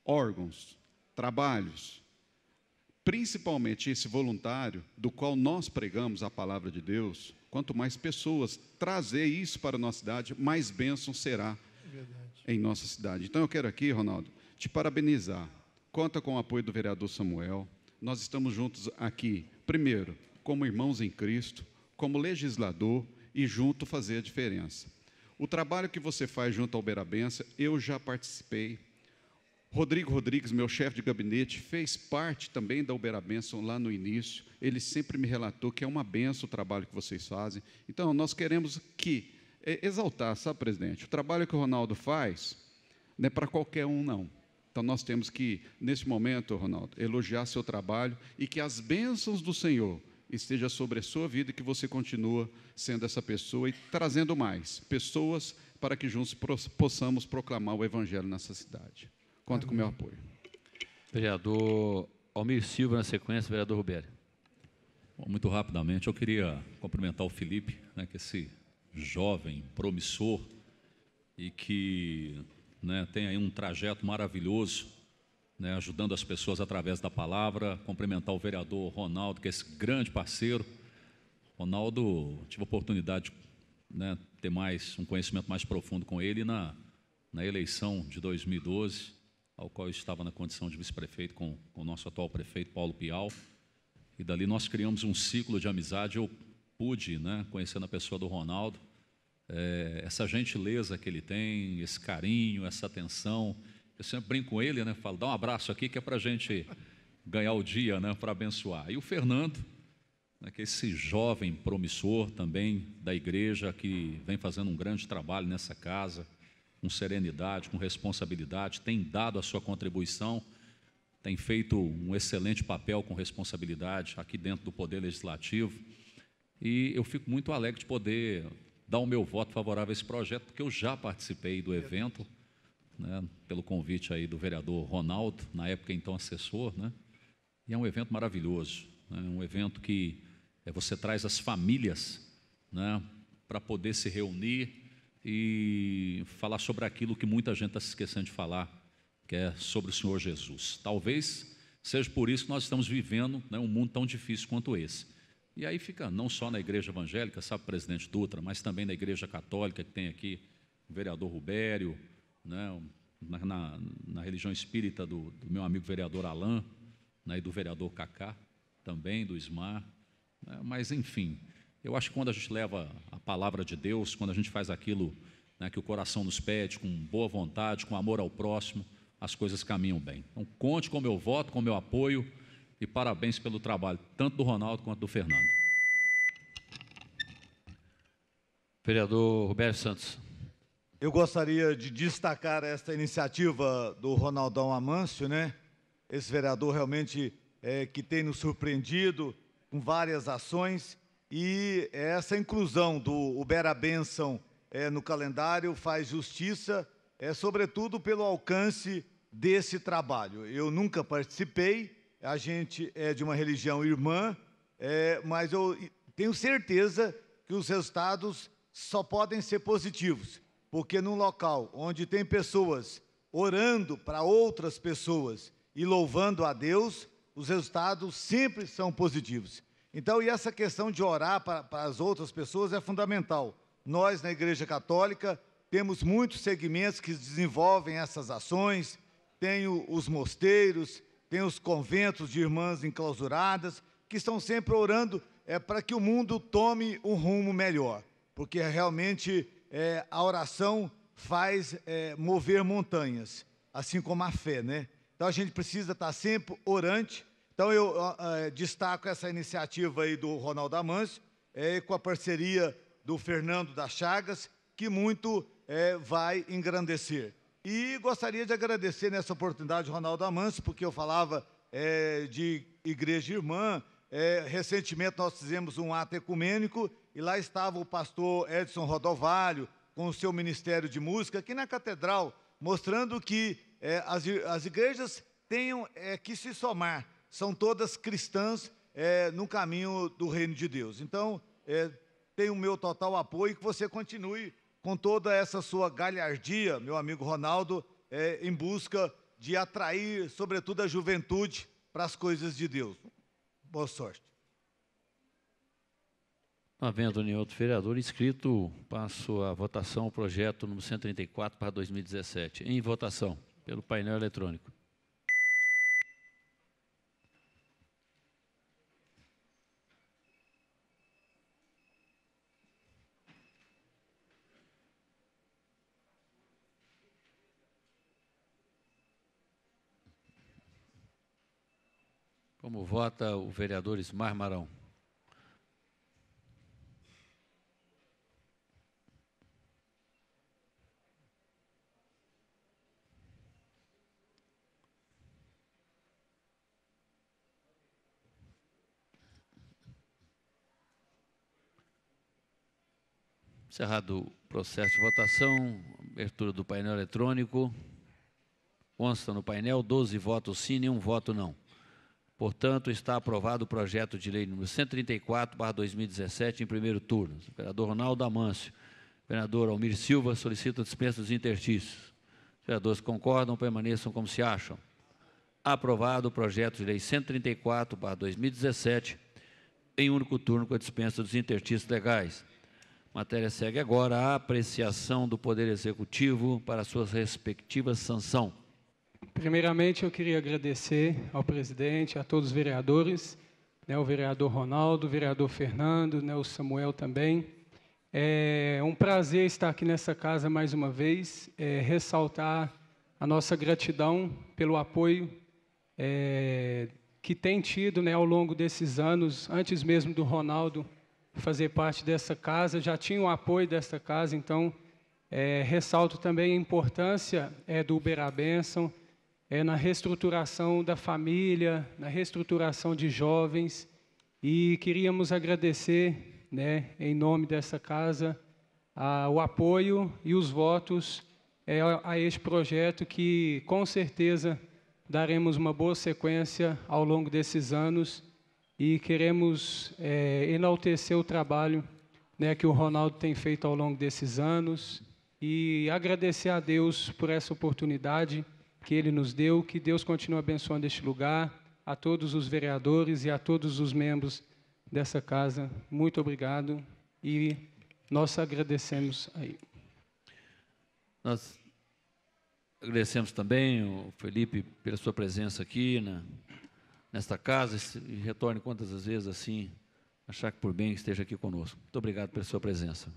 órgãos, trabalhos, principalmente esse voluntário do qual nós pregamos a palavra de Deus, quanto mais pessoas trazer isso para a nossa cidade, mais bênção será em nossa cidade. Então eu quero aqui, Ronaldo, te parabenizar. Conta com o apoio do vereador Samuel. Nós estamos juntos aqui, primeiro, como irmãos em Cristo, como legislador e junto fazer a diferença. O trabalho que você faz junto ao Beira Beirabença, eu já participei, Rodrigo Rodrigues, meu chefe de gabinete, fez parte também da Ubera Benção lá no início. Ele sempre me relatou que é uma benção o trabalho que vocês fazem. Então, nós queremos que é, exaltar, sabe, presidente? O trabalho que o Ronaldo faz não é para qualquer um, não. Então, nós temos que, nesse momento, Ronaldo, elogiar seu trabalho e que as bênçãos do Senhor esteja sobre a sua vida e que você continue sendo essa pessoa e trazendo mais pessoas para que juntos possamos proclamar o Evangelho nessa cidade. Conta com o meu apoio. Vereador Almir Silva, na sequência, vereador Rubério. muito rapidamente, eu queria cumprimentar o Felipe, né, que é esse jovem promissor e que né, tem aí um trajeto maravilhoso, né, ajudando as pessoas através da palavra. Cumprimentar o vereador Ronaldo, que é esse grande parceiro. Ronaldo, tive a oportunidade de né, ter mais um conhecimento mais profundo com ele na, na eleição de 2012 ao qual eu estava na condição de vice-prefeito com, com o nosso atual prefeito, Paulo Pial. E dali nós criamos um ciclo de amizade. Eu pude, né, conhecendo a pessoa do Ronaldo, é, essa gentileza que ele tem, esse carinho, essa atenção. Eu sempre brinco com ele, né, falo, dá um abraço aqui que é para a gente ganhar o dia, né, para abençoar. E o Fernando, né, que é esse jovem promissor também da igreja, que vem fazendo um grande trabalho nessa casa com serenidade, com responsabilidade, tem dado a sua contribuição, tem feito um excelente papel com responsabilidade aqui dentro do Poder Legislativo. E eu fico muito alegre de poder dar o meu voto favorável a esse projeto, porque eu já participei do evento, né, pelo convite aí do vereador Ronaldo, na época então assessor, né? E é um evento maravilhoso, né, um evento que eh, você traz as famílias, né, para poder se reunir, e falar sobre aquilo que muita gente está se esquecendo de falar, que é sobre o Senhor Jesus. Talvez seja por isso que nós estamos vivendo né, um mundo tão difícil quanto esse. E aí fica não só na igreja evangélica, sabe, presidente Dutra, mas também na igreja católica, que tem aqui o vereador Rubério, né, na, na, na, religião espírita do, do, meu amigo vereador Alain, né, e do vereador Cacá, também do Ismar, né, mas enfim, eu acho que quando a gente leva a palavra de Deus, quando a gente faz aquilo né, que o coração nos pede, com boa vontade, com amor ao próximo, as coisas caminham bem. Então, conte com o meu voto, com o meu apoio e parabéns pelo trabalho, tanto do Ronaldo quanto do Fernando. Vereador Roberto Santos. Eu gostaria de destacar esta iniciativa do Ronaldão Amâncio, né? Esse vereador realmente é, que tem nos surpreendido com várias ações e essa inclusão do Ubera Benção é, no calendário faz justiça, é, sobretudo pelo alcance desse trabalho. Eu nunca participei, a gente é de uma religião irmã, é, mas eu tenho certeza que os resultados só podem ser positivos, porque num local onde tem pessoas orando para outras pessoas e louvando a Deus, os resultados sempre são positivos. Então, e essa questão de orar para, para as outras pessoas é fundamental. Nós, na Igreja Católica, temos muitos segmentos que desenvolvem essas ações, tem os mosteiros, tem os conventos de irmãs enclausuradas, que estão sempre orando é, para que o mundo tome um rumo melhor, porque realmente é, a oração faz é, mover montanhas, assim como a fé, né? Então a gente precisa estar sempre orante, então eu uh, destaco essa iniciativa aí do Ronaldo Amâncio, eh, é, com a parceria do Fernando da Chagas, que muito eh, vai engrandecer. E gostaria de agradecer nessa oportunidade Ronaldo Amâncio, porque eu falava eh, de igreja irmã, recentemente nós fizemos um ato ecumênico e lá estava o pastor Edson Rodovalho com o seu ministério de música aqui na catedral, mostrando que as, as igrejas tenham que se somar são todas cristãs é, no caminho do reino de Deus. Então, é, tem o meu total apoio que você continue com toda essa sua galhardia, meu amigo Ronaldo, é, em busca de atrair, sobretudo, a juventude para as coisas de Deus. Boa sorte. Havendo tá nenhum outro vereador inscrito, passo à votação o projeto número 134 para 2017. Em votação, pelo painel eletrônico. Como vota o vereador Ismar Marão? Encerrado o processo de votação, abertura do painel eletrônico. Consta no painel 12 votos sim, e um voto não. Portanto, está aprovado o projeto de lei número 134/2017 em primeiro turno. O vereador Ronaldo Amâncio, vereador Almir Silva solicita dispensa dos interstícios. Os vereadores concordam, permaneçam como se acham. Aprovado o projeto de lei 134/2017 em único turno com a dispensa dos interstícios legais. A matéria segue agora a apreciação do Poder Executivo para suas respectivas sanção. Primeiramente, eu queria agradecer ao presidente, a todos os vereadores, né, o vereador Ronaldo, o vereador Fernando, né, o Samuel também. É um prazer estar aqui nessa casa mais uma vez, é, ressaltar a nossa gratidão pelo apoio é, que tem tido né, ao longo desses anos, antes mesmo do Ronaldo fazer parte dessa casa, já tinha o apoio dessa casa, então é, ressalto também a importância é, do Uberabenção, Benson, é na reestruturação da família, na reestruturação de jovens. E queríamos agradecer, né, em nome dessa casa, a, o apoio e os votos é, a este projeto que, com certeza, daremos uma boa sequência ao longo desses anos e queremos é, enaltecer o trabalho né, que o Ronaldo tem feito ao longo desses anos e agradecer a Deus por essa oportunidade que ele nos deu, que Deus continue abençoando este lugar, a todos os vereadores e a todos os membros dessa casa. Muito obrigado e nós agradecemos aí. Nós agradecemos também o Felipe pela sua presença aqui na, né, nesta casa e retorne quantas as vezes assim achar que por bem esteja aqui conosco. Muito obrigado pela sua presença.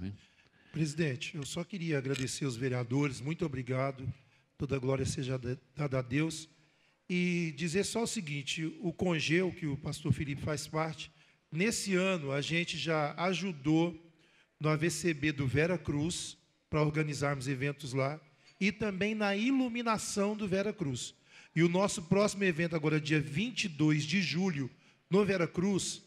Presidente, eu só queria agradecer os vereadores, muito obrigado toda glória seja dada a Deus. E dizer só o seguinte: o congeu que o pastor Felipe faz parte, nesse ano a gente já ajudou no AVCB do Vera Cruz para organizarmos eventos lá e também na iluminação do Vera Cruz. E o nosso próximo evento, agora dia 22 de julho, no Vera Cruz,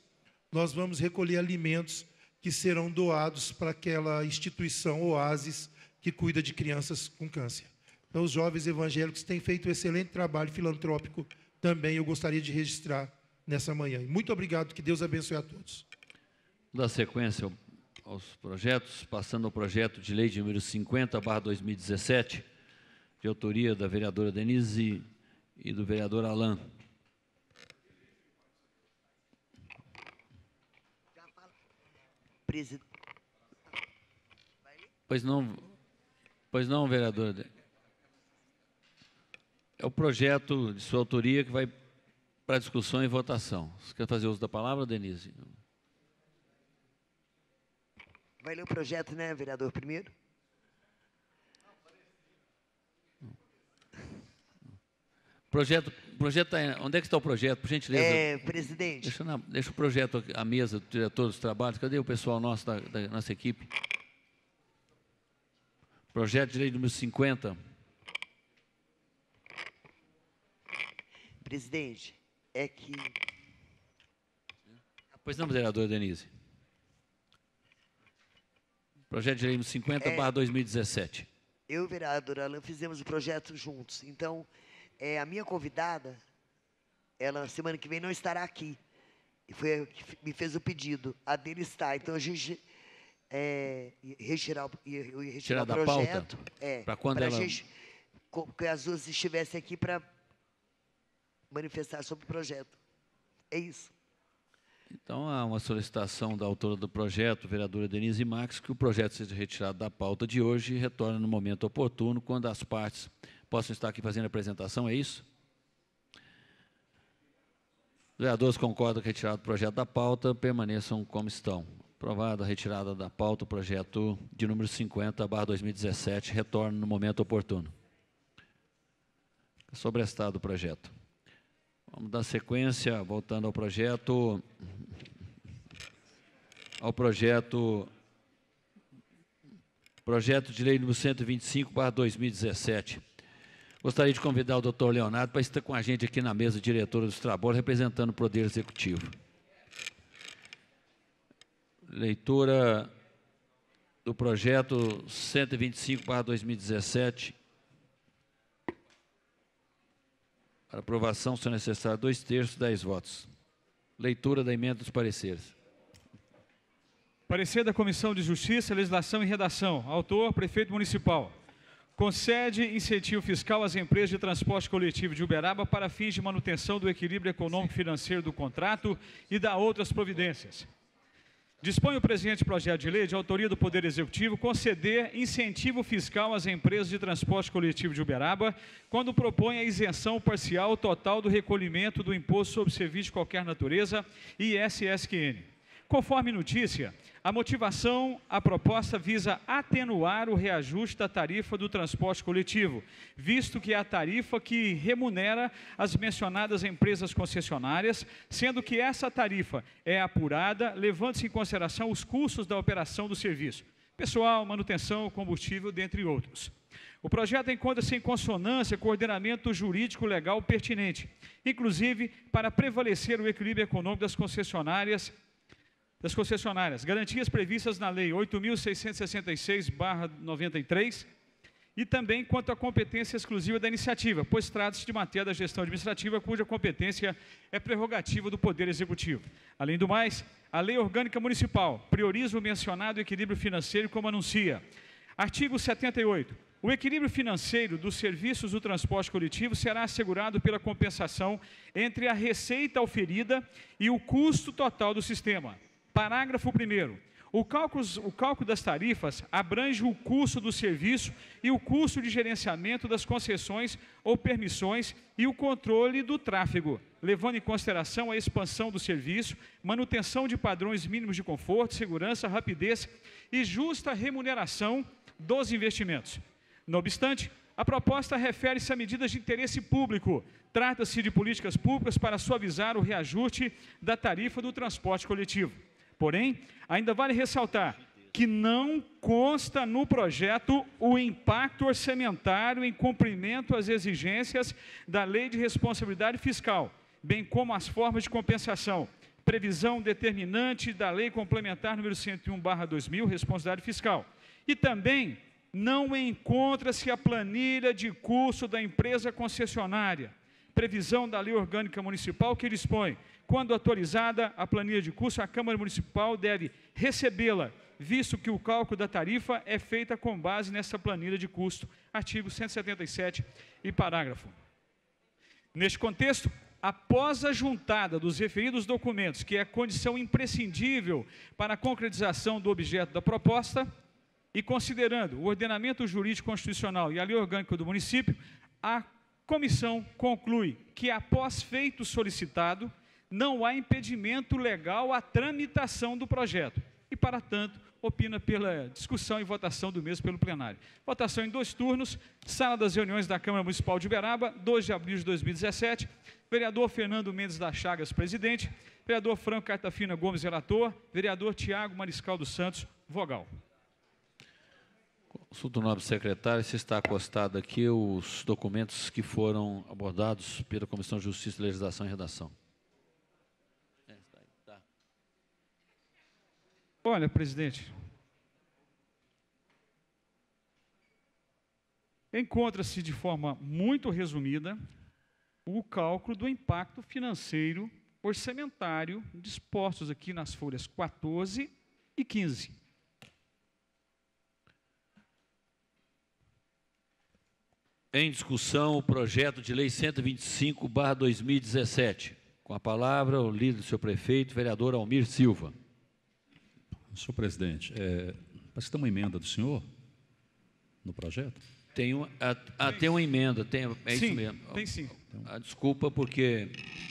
nós vamos recolher alimentos que serão doados para aquela instituição Oasis que cuida de crianças com câncer. Então, os jovens evangélicos têm feito um excelente trabalho filantrópico também, eu gostaria de registrar nessa manhã. Muito obrigado, que Deus abençoe a todos. Da sequência aos projetos, passando ao projeto de lei de número 50, barra 2017, de autoria da vereadora Denise e do vereador Alain. Pois não, pois não, vereadora Denise. É o projeto de sua autoria que vai para discussão e votação. Você quer fazer uso da palavra, Denise? Vai ler o projeto, né, vereador, primeiro? Projeto, projeto, tá né? onde é que está o projeto, por gentileza? É, presidente. Deixa, na, deixa o projeto à mesa do diretor dos trabalhos. Cadê o pessoal nosso, da, da nossa equipe? Projeto de lei número 50. presidente, é que. Pois não, vereador Denise. Projeto de lei 50 é, barra 2017. Eu e o vereador Alain fizemos o projeto juntos. Então, é, a minha convidada, ela semana que vem não estará aqui. E foi que me fez o pedido. A dele está. Então, a gente é, retirar, retirar Tirar o projeto. Pauta, é, para quando ela... gente, que as duas estivessem aqui para manifestar sobre o projeto. É isso. Então, há uma solicitação da autora do projeto, vereadora Denise Max, que o projeto seja retirado da pauta de hoje e retorne no momento oportuno, quando as partes possam estar aqui fazendo a apresentação, é isso? Os vereadores concordam com é o retirada do projeto da pauta, permaneçam como estão. Aprovada a retirada da pauta, o projeto de número 50, barra 2017, retorna no momento oportuno. Sobrestado o projeto. Vamos dar sequência, voltando ao projeto, ao projeto, projeto de lei número 125, barra 2017. Gostaria de convidar o doutor Leonardo para estar com a gente aqui na mesa diretora dos trabalhos, representando o Poder Executivo. Leitura do projeto 125, barra 2017, aprovação se necessário, dois terços, dez votos. Leitura da emenda dos pareceres. Parecer da Comissão de Justiça, Legislação e Redação. Autor, Prefeito Municipal. Concede incentivo fiscal às empresas de transporte coletivo de Uberaba para fins de manutenção do equilíbrio econômico financeiro do contrato e da outras providências. Dispõe o presente projeto de lei de autoria do Poder Executivo conceder incentivo fiscal às empresas de transporte coletivo de Uberaba quando propõe a isenção parcial total do recolhimento do Imposto sobre Serviço de Qualquer Natureza, ISSQN. Conforme notícia, a motivação, a proposta visa atenuar o reajuste da tarifa do transporte coletivo, visto que é a tarifa que remunera as mencionadas empresas concessionárias, sendo que essa tarifa é apurada, levando-se em consideração os custos da operação do serviço, pessoal, manutenção, combustível, dentre outros. O projeto encontra-se em consonância com o ordenamento jurídico legal pertinente, inclusive para prevalecer o equilíbrio econômico das concessionárias das concessionárias, garantias previstas na Lei 8.666-93 e também quanto à competência exclusiva da iniciativa, pois trata-se de matéria da gestão administrativa cuja competência é prerrogativa do Poder Executivo. Além do mais, a Lei Orgânica Municipal prioriza o mencionado equilíbrio financeiro como anuncia. Artigo 78. O equilíbrio financeiro dos serviços do transporte coletivo será assegurado pela compensação entre a receita oferida e o custo total do sistema. Parágrafo 1. O cálculo, o cálculo das tarifas abrange o custo do serviço e o custo de gerenciamento das concessões ou permissões e o controle do tráfego, levando em consideração a expansão do serviço, manutenção de padrões mínimos de conforto, segurança, rapidez e justa remuneração dos investimentos. Não obstante, a proposta refere-se a medidas de interesse público. Trata-se de políticas públicas para suavizar o reajuste da tarifa do transporte coletivo. Porém, ainda vale ressaltar que não consta no projeto o impacto orçamentário em cumprimento às exigências da Lei de Responsabilidade Fiscal, bem como as formas de compensação. Previsão determinante da Lei Complementar número 101/2000, responsabilidade fiscal. E também não encontra-se a planilha de custo da empresa concessionária. Previsão da Lei Orgânica Municipal que dispõe quando autorizada a planilha de custo, a Câmara Municipal deve recebê-la, visto que o cálculo da tarifa é feita com base nessa planilha de custo, artigo 177 e parágrafo. Neste contexto, após a juntada dos referidos documentos, que é condição imprescindível para a concretização do objeto da proposta, e considerando o ordenamento jurídico constitucional e a lei orgânica do município, a comissão conclui que, após feito solicitado, não há impedimento legal à tramitação do projeto. E, para tanto, opina pela discussão e votação do mesmo pelo plenário. Votação em dois turnos, sala das reuniões da Câmara Municipal de Uberaba, 2 de abril de 2017, vereador Fernando Mendes da Chagas, presidente, vereador Franco Cartafina Gomes, relator, vereador Tiago Mariscal dos Santos, vogal. Consulta o nobre secretário se está acostado aqui os documentos que foram abordados pela Comissão de Justiça, Legislação e Redação. Olha, presidente, encontra-se de forma muito resumida o cálculo do impacto financeiro orçamentário dispostos aqui nas folhas 14 e 15. Em discussão, o projeto de lei 125, 2017. Com a palavra, o líder do seu prefeito, vereador Almir Silva. Senhor presidente, é, parece que tem uma emenda do senhor no projeto? Tem, um, a, a, ah, ah, tem uma emenda, tem, é sim, isso mesmo. Tem sim. Então, a, ah, desculpa, porque.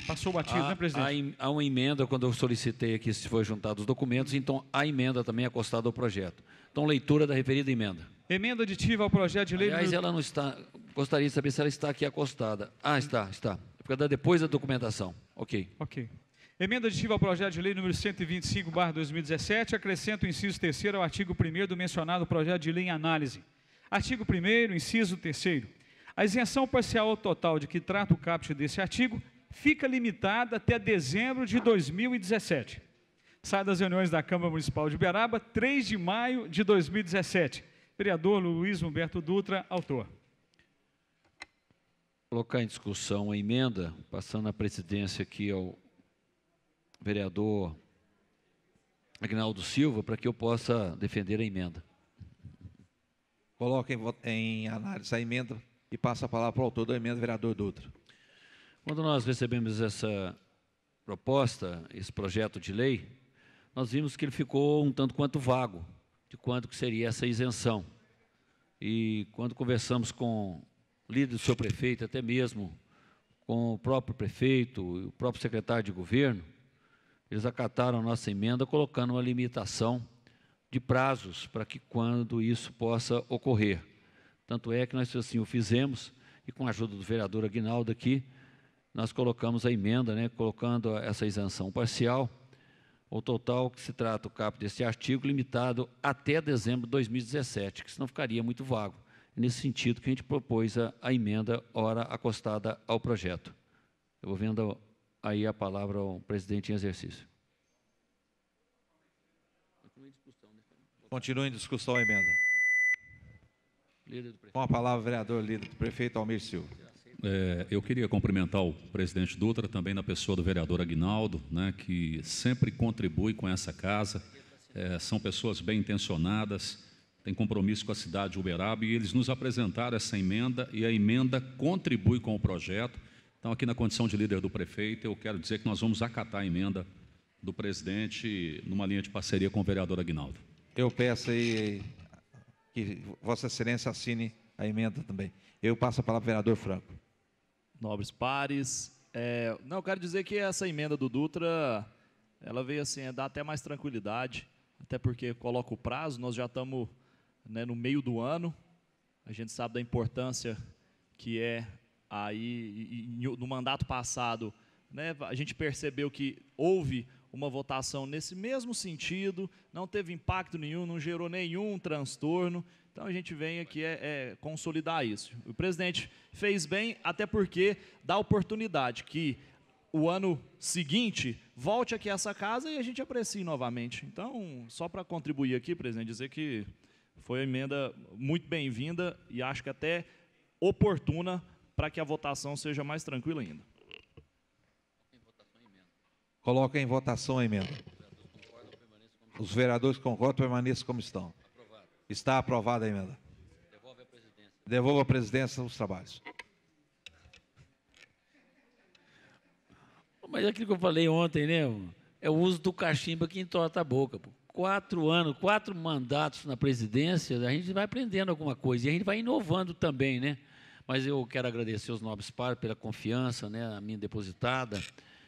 Passou batido, há, né, presidente? Há, há uma emenda, quando eu solicitei aqui se foi juntado os documentos, então a emenda também é acostada ao projeto. Então, leitura da referida emenda. Emenda aditiva ao projeto de lei. Aliás, ela não está. Gostaria de saber se ela está aqui acostada. Ah, está, está. É porque depois da documentação. Ok. Ok. Emenda aditiva ao projeto de lei número 125, 2017, acrescenta o inciso 3 ao artigo 1 do mencionado projeto de lei em análise. Artigo 1 inciso 3 A isenção parcial ou total de que trata o caput desse artigo fica limitada até dezembro de 2017. Sai das reuniões da Câmara Municipal de Uberaba, 3 de maio de 2017. Vereador Luiz Humberto Dutra, autor. Vou colocar em discussão a emenda, passando a presidência aqui ao vereador Agnaldo Silva para que eu possa defender a emenda. Coloque em, em análise a emenda e passa a palavra para o autor da emenda, vereador Dutra. Quando nós recebemos essa proposta, esse projeto de lei, nós vimos que ele ficou um tanto quanto vago de quanto que seria essa isenção. E quando conversamos com o líder do seu prefeito, até mesmo com o próprio prefeito e o próprio secretário de governo, eles acataram a nossa emenda colocando uma limitação de prazos para que quando isso possa ocorrer. Tanto é que nós assim o fizemos e com a ajuda do vereador Aguinaldo aqui, nós colocamos a emenda, né, colocando essa isenção parcial ou total que se trata o capo deste artigo limitado até dezembro de 2017, que senão ficaria muito vago. É nesse sentido que a gente propôs a, a emenda ora acostada ao projeto. Eu vou vendo aí a palavra ao presidente em exercício. Continua em discussão a emenda. Com a palavra, vereador líder do prefeito Almir Silva. É, eu queria cumprimentar o presidente Dutra, também na pessoa do vereador Aguinaldo, né, que sempre contribui com essa casa. É, são pessoas bem intencionadas, têm compromisso com a cidade de Uberaba e eles nos apresentaram essa emenda e a emenda contribui com o projeto então, aqui na condição de líder do prefeito, eu quero dizer que nós vamos acatar a emenda do presidente numa linha de parceria com o vereador Aguinaldo. Eu peço aí que Vossa Excelência assine a emenda também. Eu passo a palavra ao vereador Franco. Nobres pares. É, não, quero dizer que essa emenda do Dutra, ela veio assim, é, dá até mais tranquilidade, até porque coloca o prazo, nós já estamos né, no meio do ano, a gente sabe da importância que é aí no mandato passado, né, a gente percebeu que houve uma votação nesse mesmo sentido, não teve impacto nenhum, não gerou nenhum transtorno. Então a gente vem aqui é, é consolidar isso. O presidente fez bem, até porque dá oportunidade que o ano seguinte volte aqui a essa casa e a gente aprecie novamente. Então, só para contribuir aqui, presidente, dizer que foi uma emenda muito bem-vinda e acho que até oportuna para que a votação seja mais tranquila ainda. Coloca em votação a emenda. Os vereadores concordam, permaneçam como estão. Aprovado. Está aprovada a emenda. Devolve a presidência. Devolva a presidência os trabalhos. Mas é aquilo que eu falei ontem, né? É o uso do cachimbo que entorta a boca. Quatro anos, quatro mandatos na presidência, a gente vai aprendendo alguma coisa e a gente vai inovando também, né? Mas eu quero agradecer os nobres pares pela confiança, né, a minha depositada.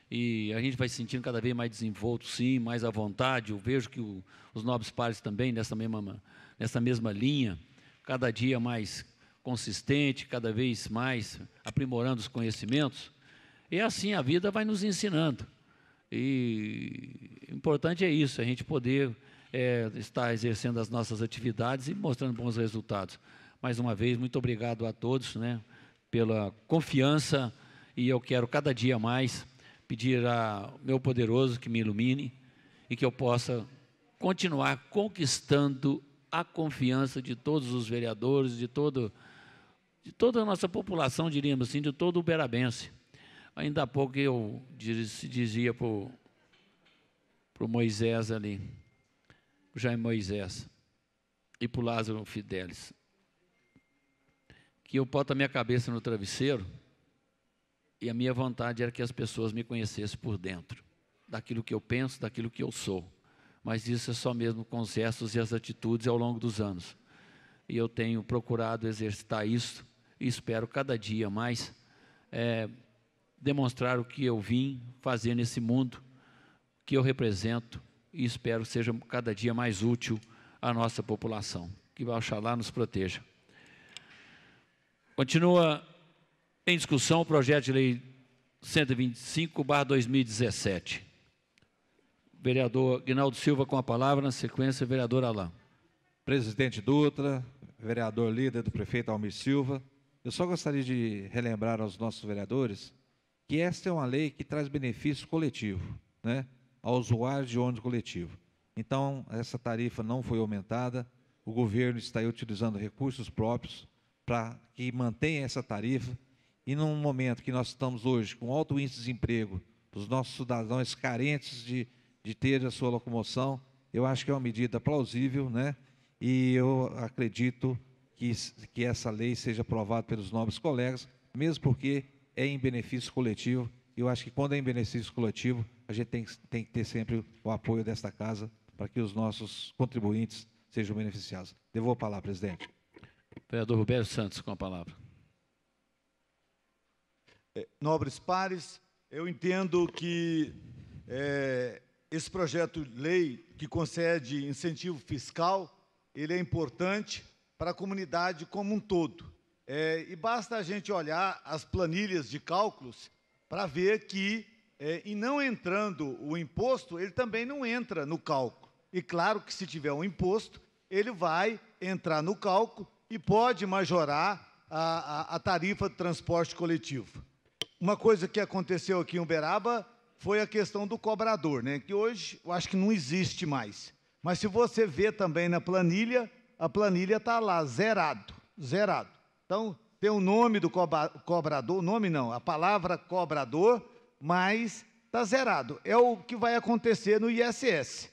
E a gente vai se sentindo cada vez mais desenvolto, sim, mais à vontade. Eu vejo que o, os nobres pares também, nessa mesma, nessa mesma linha, cada dia mais consistente, cada vez mais aprimorando os conhecimentos. E assim a vida vai nos ensinando. E o importante é isso, a gente poder é, estar exercendo as nossas atividades e mostrando bons resultados. Mais uma vez, muito obrigado a todos né, pela confiança e eu quero cada dia mais pedir ao meu poderoso que me ilumine e que eu possa continuar conquistando a confiança de todos os vereadores, de, todo, de toda a nossa população, diríamos assim, de todo o berabense. Ainda há pouco eu dizia para o Moisés ali, para Jaime Moisés e para o Lázaro Fidelis, que eu boto a minha cabeça no travesseiro e a minha vontade era que as pessoas me conhecessem por dentro, daquilo que eu penso, daquilo que eu sou. Mas isso é só mesmo com os gestos e as atitudes ao longo dos anos. E eu tenho procurado exercitar isso e espero cada dia mais é, demonstrar o que eu vim fazer nesse mundo, que eu represento e espero que seja cada dia mais útil à nossa população. Que Oxalá nos proteja. Continua em discussão o projeto de lei 125/2017. Vereador Guinaldo Silva com a palavra, na sequência, vereador Alain. Presidente Dutra, vereador líder do prefeito Almir Silva, eu só gostaria de relembrar aos nossos vereadores que esta é uma lei que traz benefício coletivo, né, ao usuário de ônibus coletivo. Então, essa tarifa não foi aumentada, o governo está utilizando recursos próprios para que mantenha essa tarifa. E num momento que nós estamos hoje com alto índice de desemprego, os nossos cidadãos carentes de, de ter a sua locomoção, eu acho que é uma medida plausível, né? E eu acredito que, que essa lei seja aprovada pelos nobres colegas, mesmo porque é em benefício coletivo. Eu acho que quando é em benefício coletivo, a gente tem, tem que ter sempre o apoio desta casa para que os nossos contribuintes sejam beneficiados. Devolvo a palavra, presidente. Vereador Roberto Santos, com a palavra. É, nobres pares, eu entendo que é, esse projeto de lei que concede incentivo fiscal, ele é importante para a comunidade como um todo. É, e basta a gente olhar as planilhas de cálculos para ver que, é, e não entrando o imposto, ele também não entra no cálculo. E claro que se tiver um imposto, ele vai entrar no cálculo e pode majorar a, a, a tarifa de transporte coletivo. Uma coisa que aconteceu aqui em Uberaba foi a questão do cobrador, né? que hoje eu acho que não existe mais. Mas se você vê também na planilha, a planilha está lá, zerado, zerado. Então, tem o nome do cobrador, nome não, a palavra cobrador, mas está zerado. É o que vai acontecer no ISS.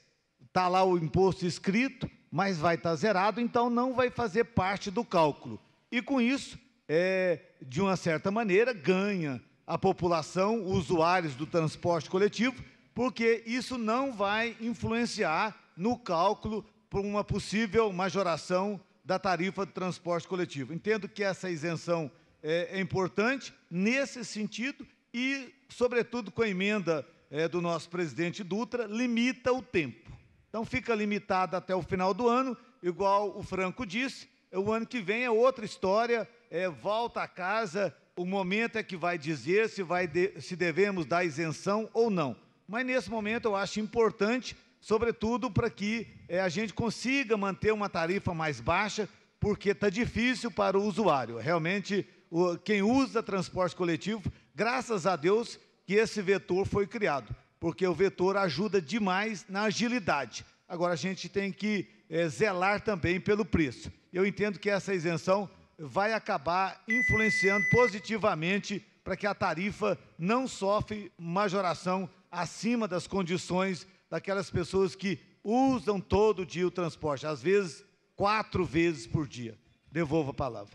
Está lá o imposto escrito, mas vai estar tá zerado, então não vai fazer parte do cálculo. E com isso, é, de uma certa maneira, ganha a população, usuários do transporte coletivo, porque isso não vai influenciar no cálculo para uma possível majoração da tarifa de transporte coletivo. Entendo que essa isenção é, é importante nesse sentido e, sobretudo, com a emenda é, do nosso presidente Dutra, limita o tempo. Então fica limitada até o final do ano, igual o Franco disse. O ano que vem é outra história, é, volta a casa, o momento é que vai dizer se, vai de, se devemos dar isenção ou não. Mas nesse momento eu acho importante, sobretudo para que é, a gente consiga manter uma tarifa mais baixa, porque está difícil para o usuário. Realmente, o, quem usa transporte coletivo, graças a Deus que esse vetor foi criado porque o vetor ajuda demais na agilidade. Agora, a gente tem que é, zelar também pelo preço. Eu entendo que essa isenção vai acabar influenciando positivamente para que a tarifa não sofre majoração acima das condições daquelas pessoas que usam todo dia o transporte, às vezes quatro vezes por dia. Devolvo a palavra.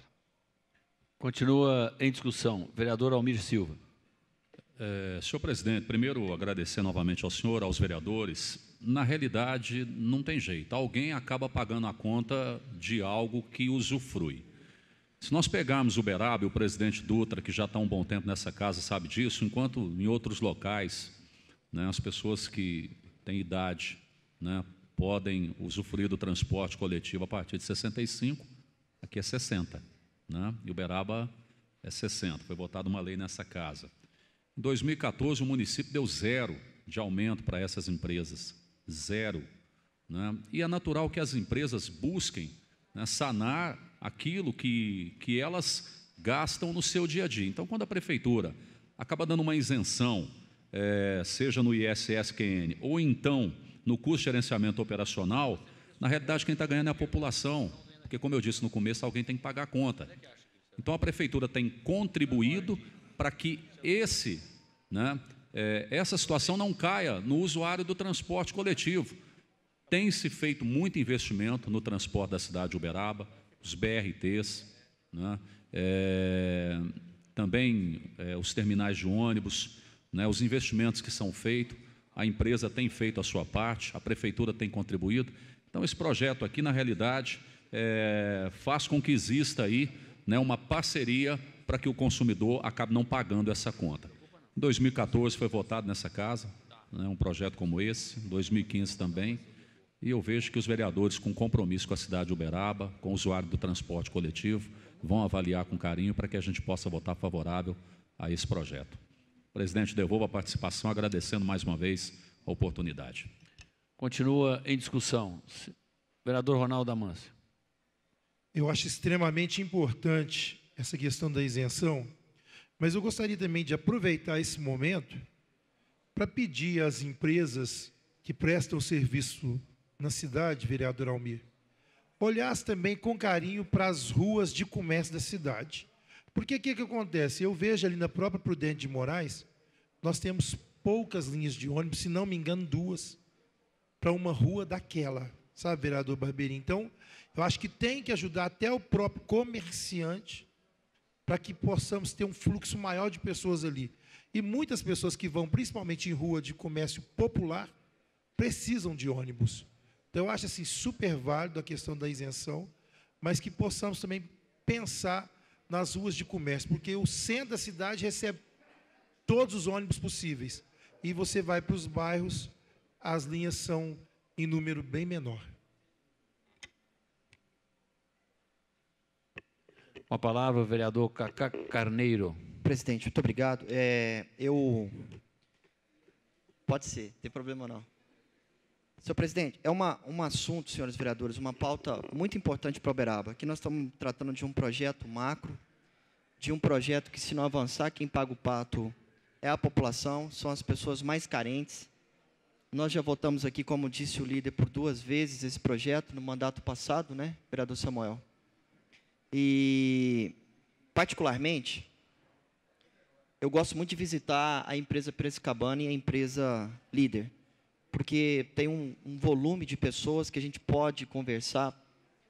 Continua em discussão. Vereador Almir Silva. É, senhor presidente, primeiro agradecer novamente ao senhor, aos vereadores. Na realidade, não tem jeito. Alguém acaba pagando a conta de algo que usufrui. Se nós pegarmos Uberaba, o presidente Dutra, que já está um bom tempo nessa casa, sabe disso, enquanto em outros locais, né, as pessoas que têm idade né, podem usufruir do transporte coletivo a partir de 65, aqui é 60. Né? E Uberaba é 60, foi votada uma lei nessa casa. Em 2014, o município deu zero de aumento para essas empresas. Zero. Né? E é natural que as empresas busquem né, sanar aquilo que, que elas gastam no seu dia a dia. Então, quando a prefeitura acaba dando uma isenção, é, seja no ISSQN ou então no custo de gerenciamento operacional, na realidade quem está ganhando é a população, porque como eu disse no começo, alguém tem que pagar a conta. Então a prefeitura tem contribuído para que esse, né, é, essa situação não caia no usuário do transporte coletivo. Tem se feito muito investimento no transporte da cidade de Uberaba, os BRTs, né, é, também é, os terminais de ônibus, né, os investimentos que são feitos, a empresa tem feito a sua parte, a prefeitura tem contribuído. Então, esse projeto aqui, na realidade, é, faz com que exista aí né, uma parceria para que o consumidor acabe não pagando essa conta. Em 2014 foi votado nessa casa né, um projeto como esse, em 2015 também, e eu vejo que os vereadores, com compromisso com a cidade de Uberaba, com o usuário do transporte coletivo, vão avaliar com carinho para que a gente possa votar favorável a esse projeto. Presidente, devolvo a participação agradecendo mais uma vez a oportunidade. Continua em discussão. Vereador Ronaldo Amância. Eu acho extremamente importante essa questão da isenção, mas eu gostaria também de aproveitar esse momento para pedir às empresas que prestam serviço na cidade, vereador Almir, olhasse também com carinho para as ruas de comércio da cidade. Porque o que, que acontece? Eu vejo ali na própria Prudente de Moraes, nós temos poucas linhas de ônibus, se não me engano, duas, para uma rua daquela, sabe, vereador Barbeirinho? Então, eu acho que tem que ajudar até o próprio comerciante para que possamos ter um fluxo maior de pessoas ali. E muitas pessoas que vão, principalmente em rua de comércio popular, precisam de ônibus. Então, eu acho assim, super válido a questão da isenção, mas que possamos também pensar nas ruas de comércio, porque o centro da cidade recebe todos os ônibus possíveis. E você vai para os bairros, as linhas são em número bem menor. Com a palavra, o vereador Cacá Carneiro. Presidente, muito obrigado. É, eu. Pode ser, não tem problema não. Senhor presidente, é uma, um assunto, senhores vereadores, uma pauta muito importante para Uberaba. Aqui nós estamos tratando de um projeto macro, de um projeto que, se não avançar, quem paga o pato é a população, são as pessoas mais carentes. Nós já votamos aqui, como disse o líder, por duas vezes esse projeto, no mandato passado, né, vereador Samuel? E, particularmente, eu gosto muito de visitar a empresa Cabana e a empresa Líder, porque tem um, um volume de pessoas que a gente pode conversar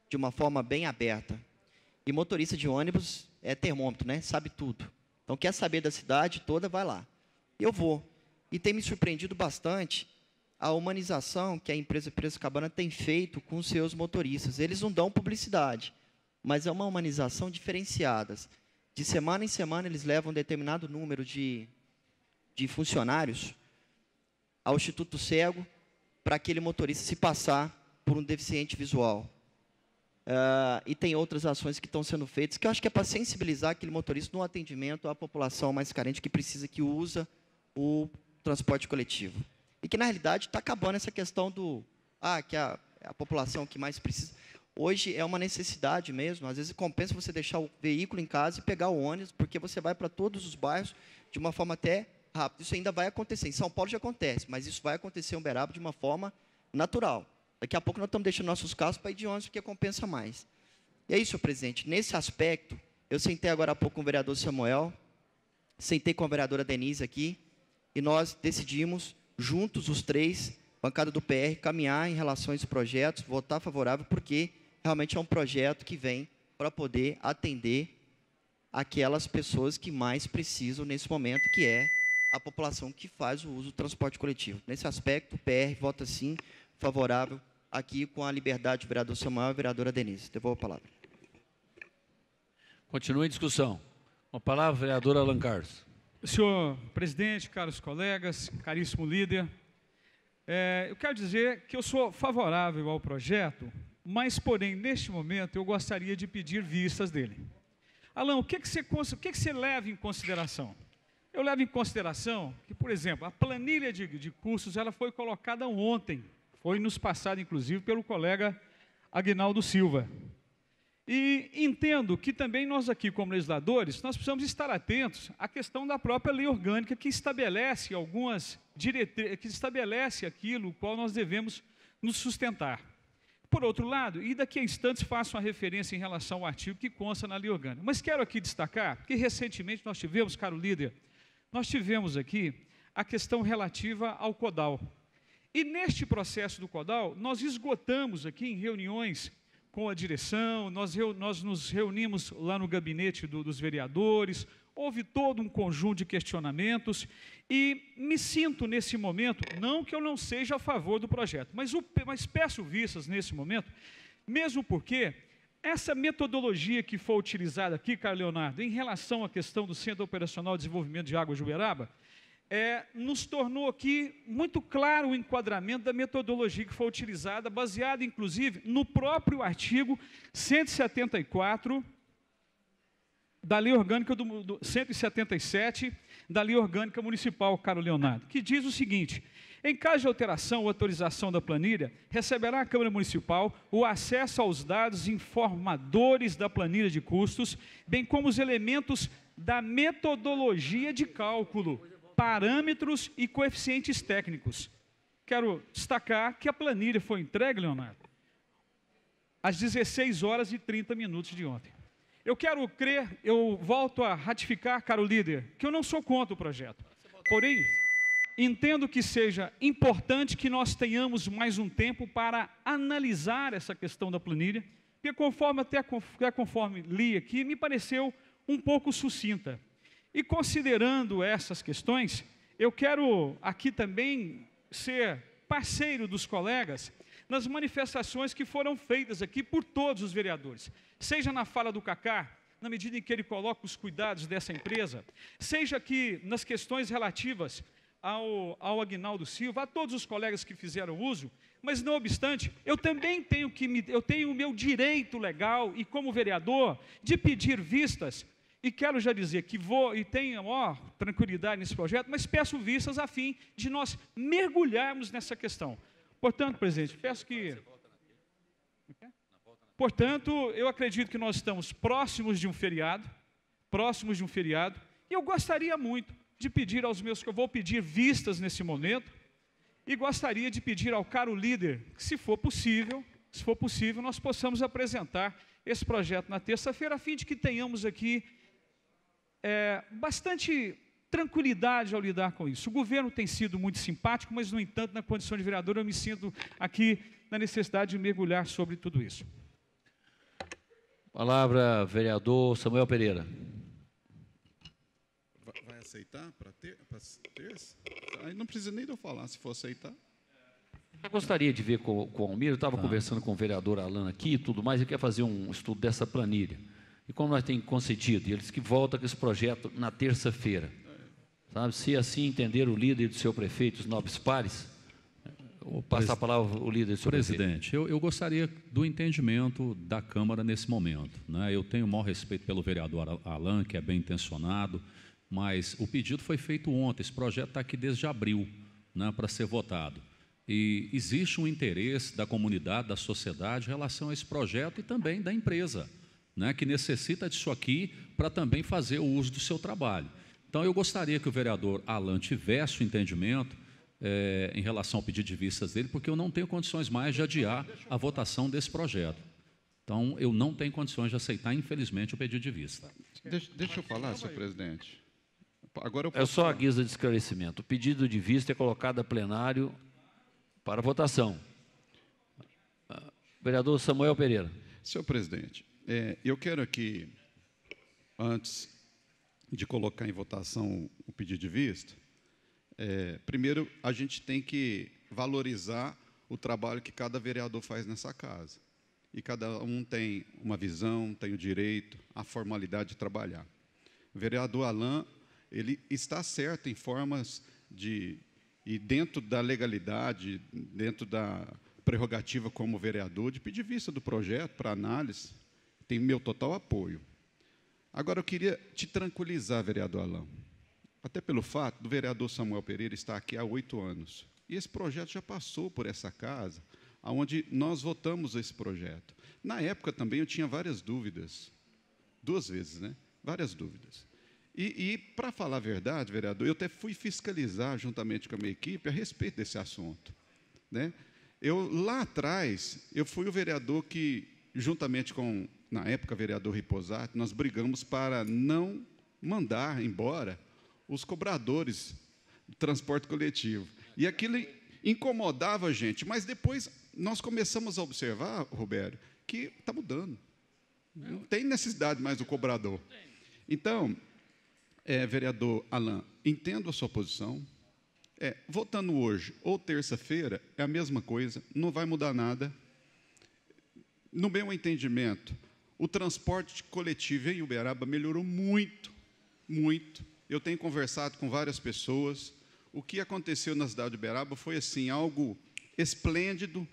de uma forma bem aberta. E motorista de ônibus é termômetro, né? Sabe tudo. Então, quer saber da cidade toda, vai lá. Eu vou. E tem me surpreendido bastante a humanização que a empresa Cabana tem feito com seus motoristas. Eles não dão publicidade, mas é uma humanização diferenciada. De semana em semana, eles levam um determinado número de, de funcionários ao Instituto Cego para aquele motorista se passar por um deficiente visual. Uh, e tem outras ações que estão sendo feitas, que eu acho que é para sensibilizar aquele motorista no atendimento à população mais carente que precisa, que usa o transporte coletivo. E que, na realidade, está acabando essa questão do... Ah, que a, a população que mais precisa... Hoje é uma necessidade mesmo. Às vezes compensa você deixar o veículo em casa e pegar o ônibus, porque você vai para todos os bairros de uma forma até rápida. Isso ainda vai acontecer. Em São Paulo já acontece, mas isso vai acontecer em Uberaba de uma forma natural. Daqui a pouco nós estamos deixando nossos carros para ir de ônibus, porque compensa mais. E é isso, senhor presidente. Nesse aspecto, eu sentei agora há pouco com o vereador Samuel, sentei com a vereadora Denise aqui, e nós decidimos, juntos os três, bancada do PR, caminhar em relação a esses projetos, votar favorável, porque realmente é um projeto que vem para poder atender aquelas pessoas que mais precisam nesse momento, que é a população que faz o uso do transporte coletivo. Nesse aspecto, o PR vota sim, favorável, aqui com a liberdade do vereador Samuel e vereadora Denise. Devolvo a palavra. Continua em discussão. Uma a palavra, vereador Allan Carlos. Senhor presidente, caros colegas, caríssimo líder, é, eu quero dizer que eu sou favorável ao projeto mas, porém, neste momento, eu gostaria de pedir vistas dele. Alain, o que, que, você, o que, que você leva em consideração? Eu levo em consideração que, por exemplo, a planilha de, de cursos ela foi colocada ontem, foi nos passada, inclusive, pelo colega Agnaldo Silva. E entendo que também nós aqui, como legisladores, nós precisamos estar atentos à questão da própria lei orgânica que estabelece algumas diretrizes, que estabelece aquilo qual nós devemos nos sustentar. Por outro lado, e daqui a instantes faço uma referência em relação ao artigo que consta na lei orgânica, mas quero aqui destacar que recentemente nós tivemos, caro líder, nós tivemos aqui a questão relativa ao CODAL. E neste processo do CODAL, nós esgotamos aqui em reuniões com a direção, nós, nós nos reunimos lá no gabinete do, dos vereadores, Houve todo um conjunto de questionamentos e me sinto nesse momento, não que eu não seja a favor do projeto, mas, o, mas peço vistas nesse momento, mesmo porque essa metodologia que foi utilizada aqui, Carlos Leonardo, em relação à questão do Centro Operacional de Desenvolvimento de Água Juberaba, é, nos tornou aqui muito claro o enquadramento da metodologia que foi utilizada, baseada inclusive no próprio artigo 174 da Lei Orgânica do, do 177 da Lei Orgânica Municipal, caro Leonardo, que diz o seguinte: em caso de alteração ou autorização da planilha, receberá a Câmara Municipal o acesso aos dados informadores da planilha de custos, bem como os elementos da metodologia de cálculo, parâmetros e coeficientes técnicos. Quero destacar que a planilha foi entregue, Leonardo, às 16 horas e 30 minutos de ontem. Eu quero crer, eu volto a ratificar, caro líder, que eu não sou contra o projeto. Porém, entendo que seja importante que nós tenhamos mais um tempo para analisar essa questão da planilha, porque conforme até conforme li aqui, me pareceu um pouco sucinta. E considerando essas questões, eu quero aqui também ser parceiro dos colegas nas manifestações que foram feitas aqui por todos os vereadores, seja na fala do Cacá, na medida em que ele coloca os cuidados dessa empresa, seja aqui nas questões relativas ao, ao Agnaldo Silva, a todos os colegas que fizeram uso, mas não obstante, eu também tenho que me, eu tenho o meu direito legal e como vereador de pedir vistas e quero já dizer que vou e tenho ó maior tranquilidade nesse projeto, mas peço vistas a fim de nós mergulharmos nessa questão. Portanto, presidente, peço que. Portanto, eu acredito que nós estamos próximos de um feriado, próximos de um feriado, e eu gostaria muito de pedir aos meus, que eu vou pedir vistas nesse momento, e gostaria de pedir ao caro líder que, se for possível, se for possível, nós possamos apresentar esse projeto na terça-feira, a fim de que tenhamos aqui é, bastante tranquilidade ao lidar com isso. O governo tem sido muito simpático, mas, no entanto, na condição de vereador, eu me sinto aqui na necessidade de mergulhar sobre tudo isso. Palavra, vereador Samuel Pereira. Vai aceitar para ter, pra ter? não precisa nem de eu falar, se for aceitar. Eu gostaria de ver com, com o Almir, eu estava tá. conversando com o vereador Alan aqui e tudo mais, ele quer fazer um estudo dessa planilha. E como nós temos concedido, ele disse que volta com esse projeto na terça-feira. Sabe, se assim entender o líder do seu prefeito, os nobres pares, ou passar a palavra ao líder do seu Presidente, prefeito. Eu, eu gostaria do entendimento da Câmara nesse momento. Né? Eu tenho o maior respeito pelo vereador Alain, que é bem intencionado, mas o pedido foi feito ontem, esse projeto está aqui desde abril né, para ser votado. E existe um interesse da comunidade, da sociedade, em relação a esse projeto e também da empresa, né, que necessita disso aqui para também fazer o uso do seu trabalho. Então, eu gostaria que o vereador Alan tivesse o entendimento é, em relação ao pedido de vistas dele, porque eu não tenho condições mais de adiar a votação desse projeto. Então, eu não tenho condições de aceitar, infelizmente, o pedido de vista. Deixa, deixa eu falar, senhor presidente. Agora eu posso... É só a guisa de esclarecimento. O pedido de vista é colocado a plenário para votação. Ah, vereador Samuel Pereira. Senhor presidente, é, eu quero aqui, antes de colocar em votação o pedido de visto, é, primeiro a gente tem que valorizar o trabalho que cada vereador faz nessa casa. E cada um tem uma visão, tem o direito, a formalidade de trabalhar. O vereador Alain, ele está certo em formas de. e dentro da legalidade, dentro da prerrogativa como vereador, de pedir vista do projeto para análise, tem meu total apoio. Agora eu queria te tranquilizar, vereador Alão, até pelo fato do vereador Samuel Pereira estar aqui há oito anos. E esse projeto já passou por essa casa, onde nós votamos esse projeto. Na época também eu tinha várias dúvidas, duas vezes, né? Várias dúvidas. E, e para falar a verdade, vereador, eu até fui fiscalizar juntamente com a minha equipe a respeito desse assunto, né? Eu lá atrás, eu fui o vereador que juntamente com na época vereador Riposato, nós brigamos para não mandar embora os cobradores do transporte coletivo. E aquilo incomodava a gente, mas depois nós começamos a observar, Roberto, que está mudando. Não tem necessidade mais do cobrador. Então, é, vereador Alain, entendo a sua posição. É, votando hoje ou terça-feira é a mesma coisa, não vai mudar nada. No meu entendimento, o transporte coletivo em Uberaba melhorou muito, muito. Eu tenho conversado com várias pessoas. O que aconteceu na cidade de Uberaba foi assim, algo esplêndido.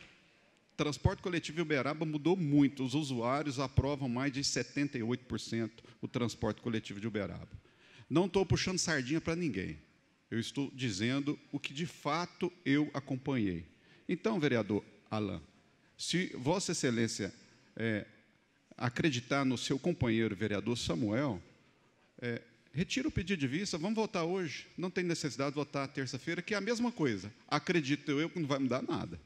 Transporte coletivo em Uberaba mudou muito. Os usuários aprovam mais de 78% o transporte coletivo de Uberaba. Não estou puxando sardinha para ninguém. Eu estou dizendo o que de fato eu acompanhei. Então, vereador Alain, se Vossa Excelência é, acreditar no seu companheiro vereador Samuel, é, retira o pedido de vista, vamos votar hoje, não tem necessidade de votar terça-feira, que é a mesma coisa. Acredito eu que não vai mudar nada.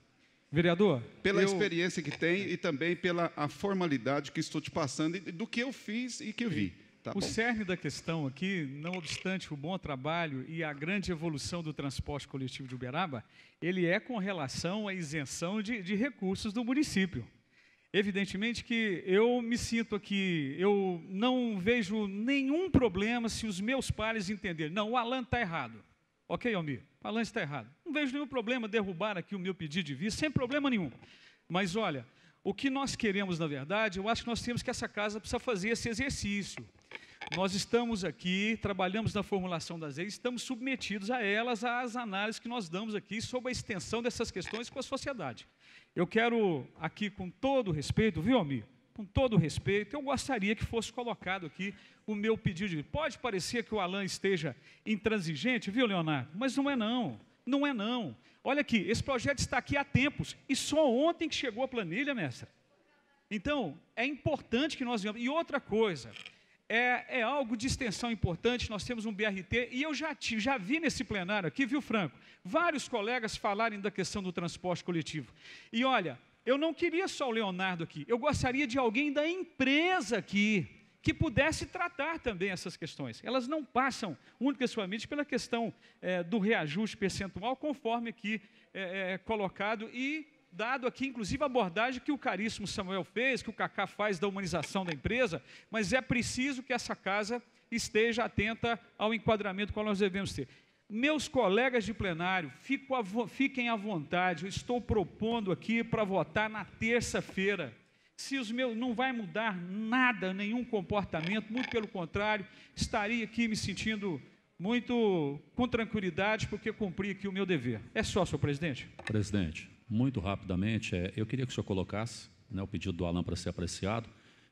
Vereador? Pela eu... experiência que tem e também pela a formalidade que estou te passando e do que eu fiz e que eu vi. Tá o bom. cerne da questão aqui, não obstante o bom trabalho e a grande evolução do transporte coletivo de Uberaba, ele é com relação à isenção de, de recursos do município. Evidentemente que eu me sinto aqui, eu não vejo nenhum problema se os meus pares entenderem. Não, o Alan está errado. Ok, Almir? O Alan está errado. Não vejo nenhum problema derrubar aqui o meu pedido de vista, sem problema nenhum. Mas olha, o que nós queremos, na verdade, eu acho que nós temos que essa casa precisa fazer esse exercício. Nós estamos aqui, trabalhamos na formulação das leis, estamos submetidos a elas, às análises que nós damos aqui sobre a extensão dessas questões com a sociedade. Eu quero aqui, com todo respeito, viu, amigo? Com todo respeito, eu gostaria que fosse colocado aqui o meu pedido de. Pode parecer que o Alain esteja intransigente, viu, Leonardo? Mas não é não. Não é não. Olha aqui, esse projeto está aqui há tempos e só ontem que chegou a planilha, mestre. Então, é importante que nós venhamos. E outra coisa, é, é algo de extensão importante, nós temos um BRT, e eu já, já vi nesse plenário aqui, viu, Franco, vários colegas falarem da questão do transporte coletivo. E olha, eu não queria só o Leonardo aqui, eu gostaria de alguém da empresa aqui que pudesse tratar também essas questões. Elas não passam única e somente pela questão é, do reajuste percentual, conforme aqui é, é, é colocado, e dado aqui, inclusive, a abordagem que o caríssimo Samuel fez, que o Cacá faz da humanização da empresa, mas é preciso que essa casa esteja atenta ao enquadramento qual nós devemos ter. Meus colegas de plenário, fiquem à vontade, eu estou propondo aqui para votar na terça-feira. Se os meus não vai mudar nada, nenhum comportamento, muito pelo contrário, estaria aqui me sentindo muito com tranquilidade, porque cumpri aqui o meu dever. É só, senhor presidente. Presidente muito rapidamente, é, eu queria que o senhor colocasse né, o pedido do Alan para ser apreciado.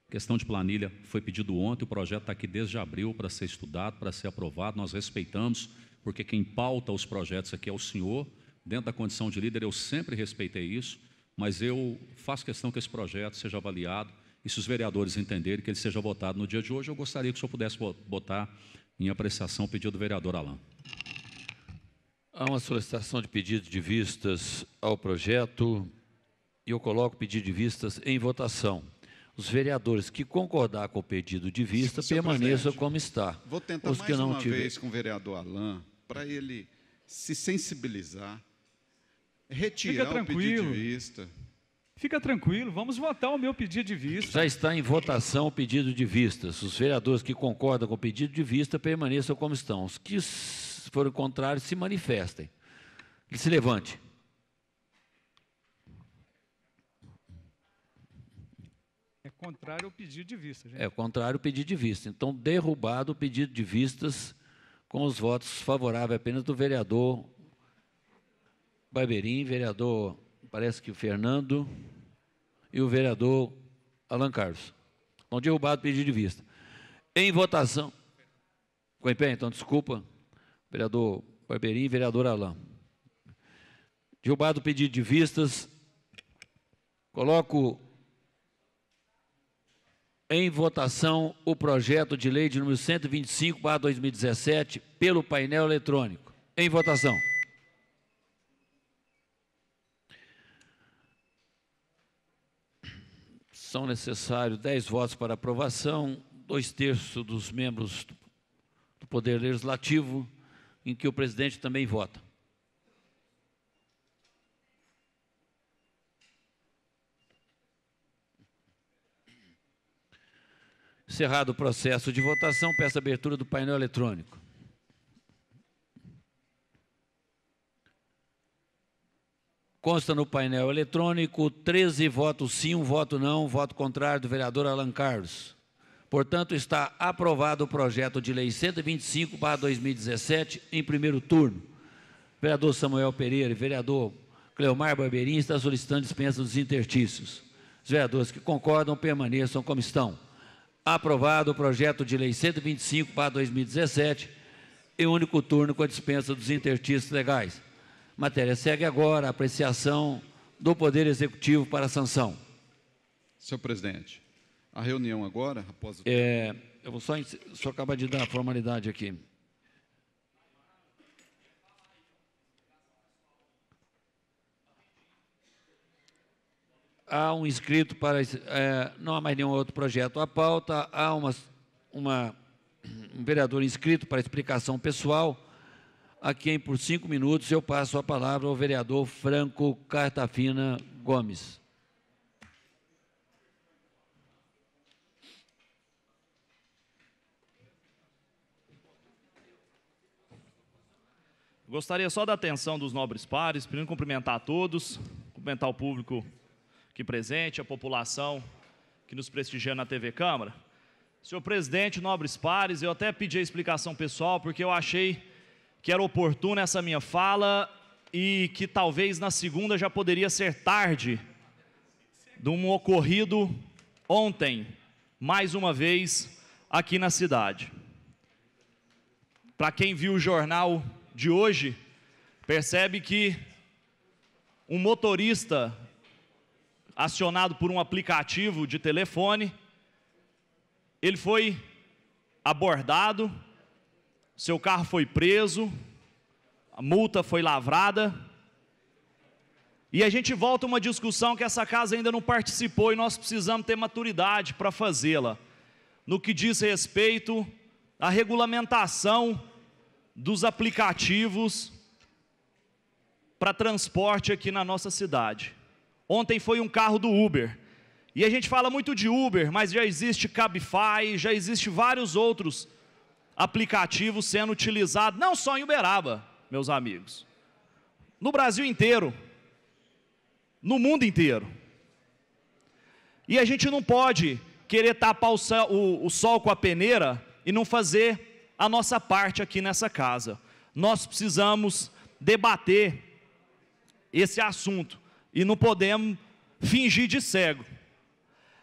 A questão de planilha foi pedido ontem, o projeto está aqui desde abril para ser estudado, para ser aprovado. Nós respeitamos, porque quem pauta os projetos aqui é o senhor. Dentro da condição de líder, eu sempre respeitei isso, mas eu faço questão que esse projeto seja avaliado e se os vereadores entenderem que ele seja votado no dia de hoje, eu gostaria que o senhor pudesse botar em apreciação o pedido do vereador Alain. Há uma solicitação de pedido de vistas ao projeto e eu coloco o pedido de vistas em votação. Os vereadores que concordar com o pedido de vista permaneçam como está. Vou tentar Os mais que não uma tiver... vez com o vereador Alain para ele se sensibilizar, retirar o pedido de vista. Fica tranquilo, vamos votar o meu pedido de vista. Já está em votação o pedido de vistas. Os vereadores que concordam com o pedido de vista permaneçam como estão. Os que se o contrário, se manifestem. Que se levante. É contrário ao pedido de vista. Gente. É contrário ao pedido de vista. Então, derrubado o pedido de vistas com os votos favoráveis apenas do vereador Barberim, vereador, parece que o Fernando, e o vereador Allan Carlos. Então, derrubado o pedido de vista. Em votação. empenho. então, desculpa vereador Barberim e vereador Alain. Derrubado o pedido de vistas, coloco em votação o projeto de lei de número 125, 2017, pelo painel eletrônico. Em votação. São necessários 10 votos para aprovação, dois terços dos membros do Poder Legislativo, em que o presidente também vota. Encerrado o processo de votação, peço a abertura do painel eletrônico. Consta no painel eletrônico 13 votos sim, um voto não, um voto contrário do vereador Alan Carlos. Portanto, está aprovado o projeto de lei 125 para 2017 em primeiro turno. Vereador Samuel Pereira e vereador Cleomar Barberini está solicitando dispensa dos interstícios. Os vereadores que concordam permaneçam como estão. Aprovado o projeto de lei 125 para 2017 em único turno com a dispensa dos interstícios legais. Matéria segue agora a apreciação do Poder Executivo para a sanção. Senhor presidente, a reunião agora, após o... É, eu vou só, só acabar de dar a formalidade aqui. Há um inscrito para... É, não há mais nenhum outro projeto à pauta. Há uma, uma, um vereador inscrito para explicação pessoal, a quem, por cinco minutos, eu passo a palavra ao vereador Franco Cartafina Gomes. Gostaria só da atenção dos nobres pares, primeiro cumprimentar a todos, cumprimentar o público aqui presente, a população que nos prestigia na TV Câmara. Senhor presidente, nobres pares, eu até pedi a explicação pessoal porque eu achei que era oportuna essa minha fala e que talvez na segunda já poderia ser tarde de um ocorrido ontem, mais uma vez, aqui na cidade. Para quem viu o jornal de hoje, percebe que um motorista acionado por um aplicativo de telefone, ele foi abordado, seu carro foi preso, a multa foi lavrada. E a gente volta a uma discussão que essa casa ainda não participou e nós precisamos ter maturidade para fazê-la. No que diz respeito à regulamentação dos aplicativos para transporte aqui na nossa cidade. Ontem foi um carro do Uber. E a gente fala muito de Uber, mas já existe Cabify, já existe vários outros aplicativos sendo utilizados, não só em Uberaba, meus amigos. No Brasil inteiro. No mundo inteiro. E a gente não pode querer tapar o sol com a peneira e não fazer a nossa parte aqui nessa casa. Nós precisamos debater esse assunto e não podemos fingir de cego.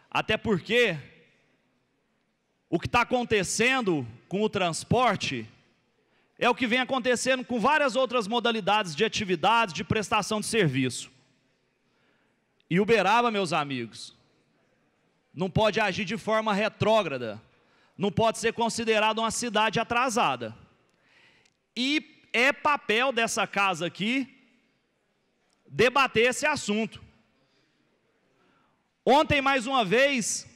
Até porque o que está acontecendo com o transporte é o que vem acontecendo com várias outras modalidades de atividades, de prestação de serviço. E Uberaba, meus amigos, não pode agir de forma retrógrada não pode ser considerada uma cidade atrasada. E é papel dessa casa aqui debater esse assunto. Ontem, mais uma vez,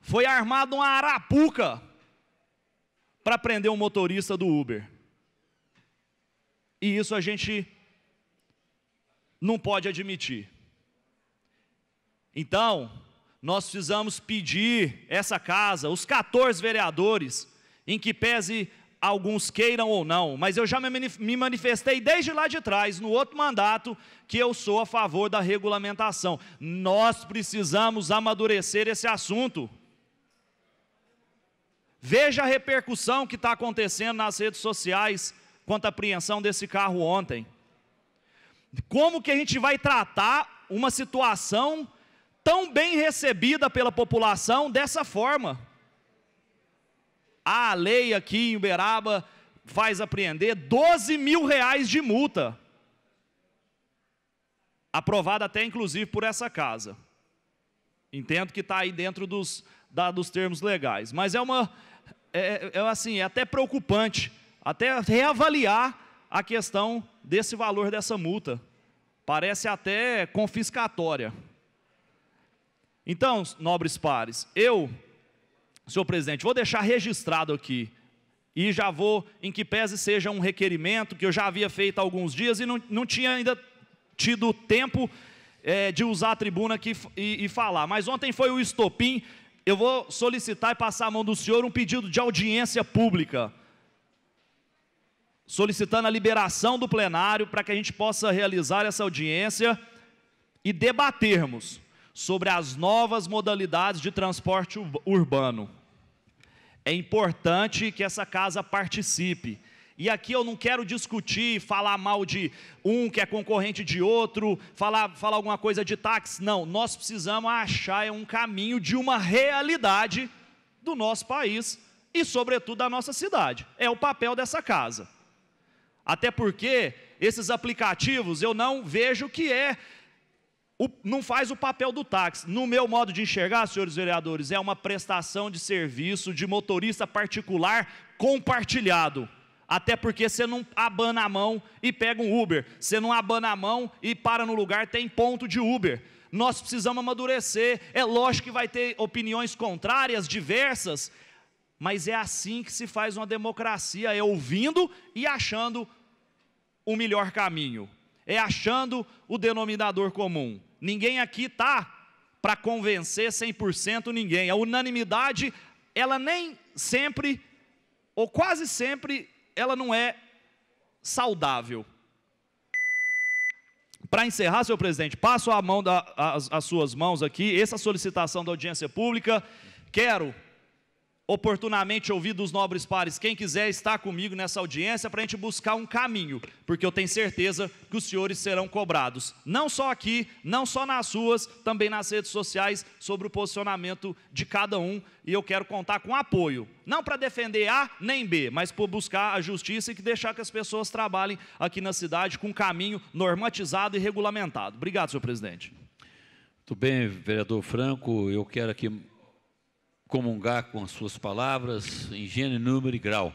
foi armada uma arapuca para prender um motorista do Uber. E isso a gente não pode admitir. Então, nós precisamos pedir essa casa, os 14 vereadores, em que pese alguns queiram ou não, mas eu já me manifestei desde lá de trás, no outro mandato, que eu sou a favor da regulamentação. Nós precisamos amadurecer esse assunto. Veja a repercussão que está acontecendo nas redes sociais quanto à apreensão desse carro ontem. Como que a gente vai tratar uma situação tão bem recebida pela população dessa forma. A lei aqui em Uberaba faz apreender 12 mil reais de multa, aprovada até inclusive por essa casa. Entendo que está aí dentro dos, da, dos termos legais, mas é uma é, é, é assim, é até preocupante, até reavaliar a questão desse valor dessa multa. Parece até confiscatória. Então, nobres pares, eu, senhor presidente, vou deixar registrado aqui, e já vou, em que pese seja um requerimento que eu já havia feito há alguns dias e não, não tinha ainda tido tempo é, de usar a tribuna aqui e, e falar. Mas ontem foi o estopim, eu vou solicitar e passar a mão do senhor um pedido de audiência pública solicitando a liberação do plenário para que a gente possa realizar essa audiência e debatermos sobre as novas modalidades de transporte urbano. É importante que essa casa participe. E aqui eu não quero discutir, falar mal de um que é concorrente de outro, falar, falar alguma coisa de táxi. Não, nós precisamos achar é um caminho de uma realidade do nosso país e, sobretudo, da nossa cidade. É o papel dessa casa. Até porque esses aplicativos eu não vejo que é o, não faz o papel do táxi. No meu modo de enxergar, senhores vereadores, é uma prestação de serviço de motorista particular compartilhado. Até porque você não abana a mão e pega um Uber. Você não abana a mão e para no lugar, tem ponto de Uber. Nós precisamos amadurecer. É lógico que vai ter opiniões contrárias, diversas, mas é assim que se faz uma democracia: é ouvindo e achando o melhor caminho é achando o denominador comum. Ninguém aqui está para convencer 100% ninguém. A unanimidade, ela nem sempre, ou quase sempre, ela não é saudável. Para encerrar, senhor presidente, passo a mão da, as, as suas mãos aqui, essa solicitação da audiência pública. Quero oportunamente ouvir dos nobres pares. Quem quiser estar comigo nessa audiência para a gente buscar um caminho, porque eu tenho certeza que os senhores serão cobrados, não só aqui, não só nas ruas, também nas redes sociais, sobre o posicionamento de cada um. E eu quero contar com apoio, não para defender A nem B, mas por buscar a justiça e que deixar que as pessoas trabalhem aqui na cidade com um caminho normatizado e regulamentado. Obrigado, senhor presidente. Muito bem, vereador Franco. Eu quero aqui comungar com as suas palavras em gênero, número e grau,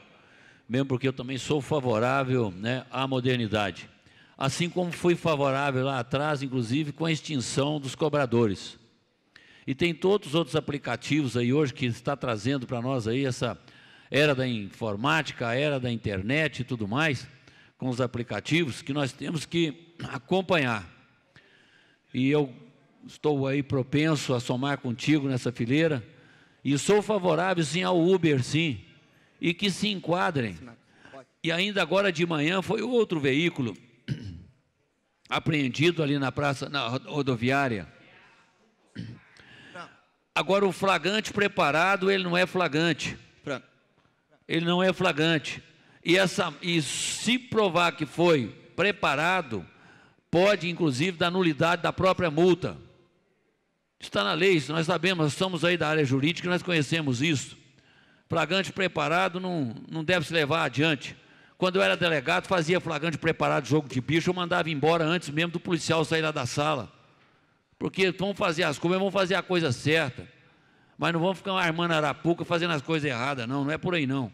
mesmo porque eu também sou favorável né, à modernidade. Assim como fui favorável lá atrás, inclusive, com a extinção dos cobradores. E tem todos os outros aplicativos aí hoje que está trazendo para nós aí essa era da informática, a era da internet e tudo mais, com os aplicativos que nós temos que acompanhar. E eu estou aí propenso a somar contigo nessa fileira, e sou favorável sim ao Uber, sim. E que se enquadrem. E ainda agora de manhã foi outro veículo apreendido ali na praça, na rodoviária. Agora o flagrante preparado, ele não é flagrante. Ele não é flagrante. E, essa, e se provar que foi preparado, pode inclusive dar nulidade da própria multa. Está na lei, nós sabemos, somos aí da área jurídica, nós conhecemos isso. Flagrante preparado não, não deve se levar adiante. Quando eu era delegado, fazia flagrante preparado jogo de bicho, eu mandava embora antes mesmo do policial sair lá da sala. Porque vão fazer as coisas, vão fazer a coisa certa. Mas não vão ficar armando arapuca fazendo as coisas erradas, não, não é por aí não.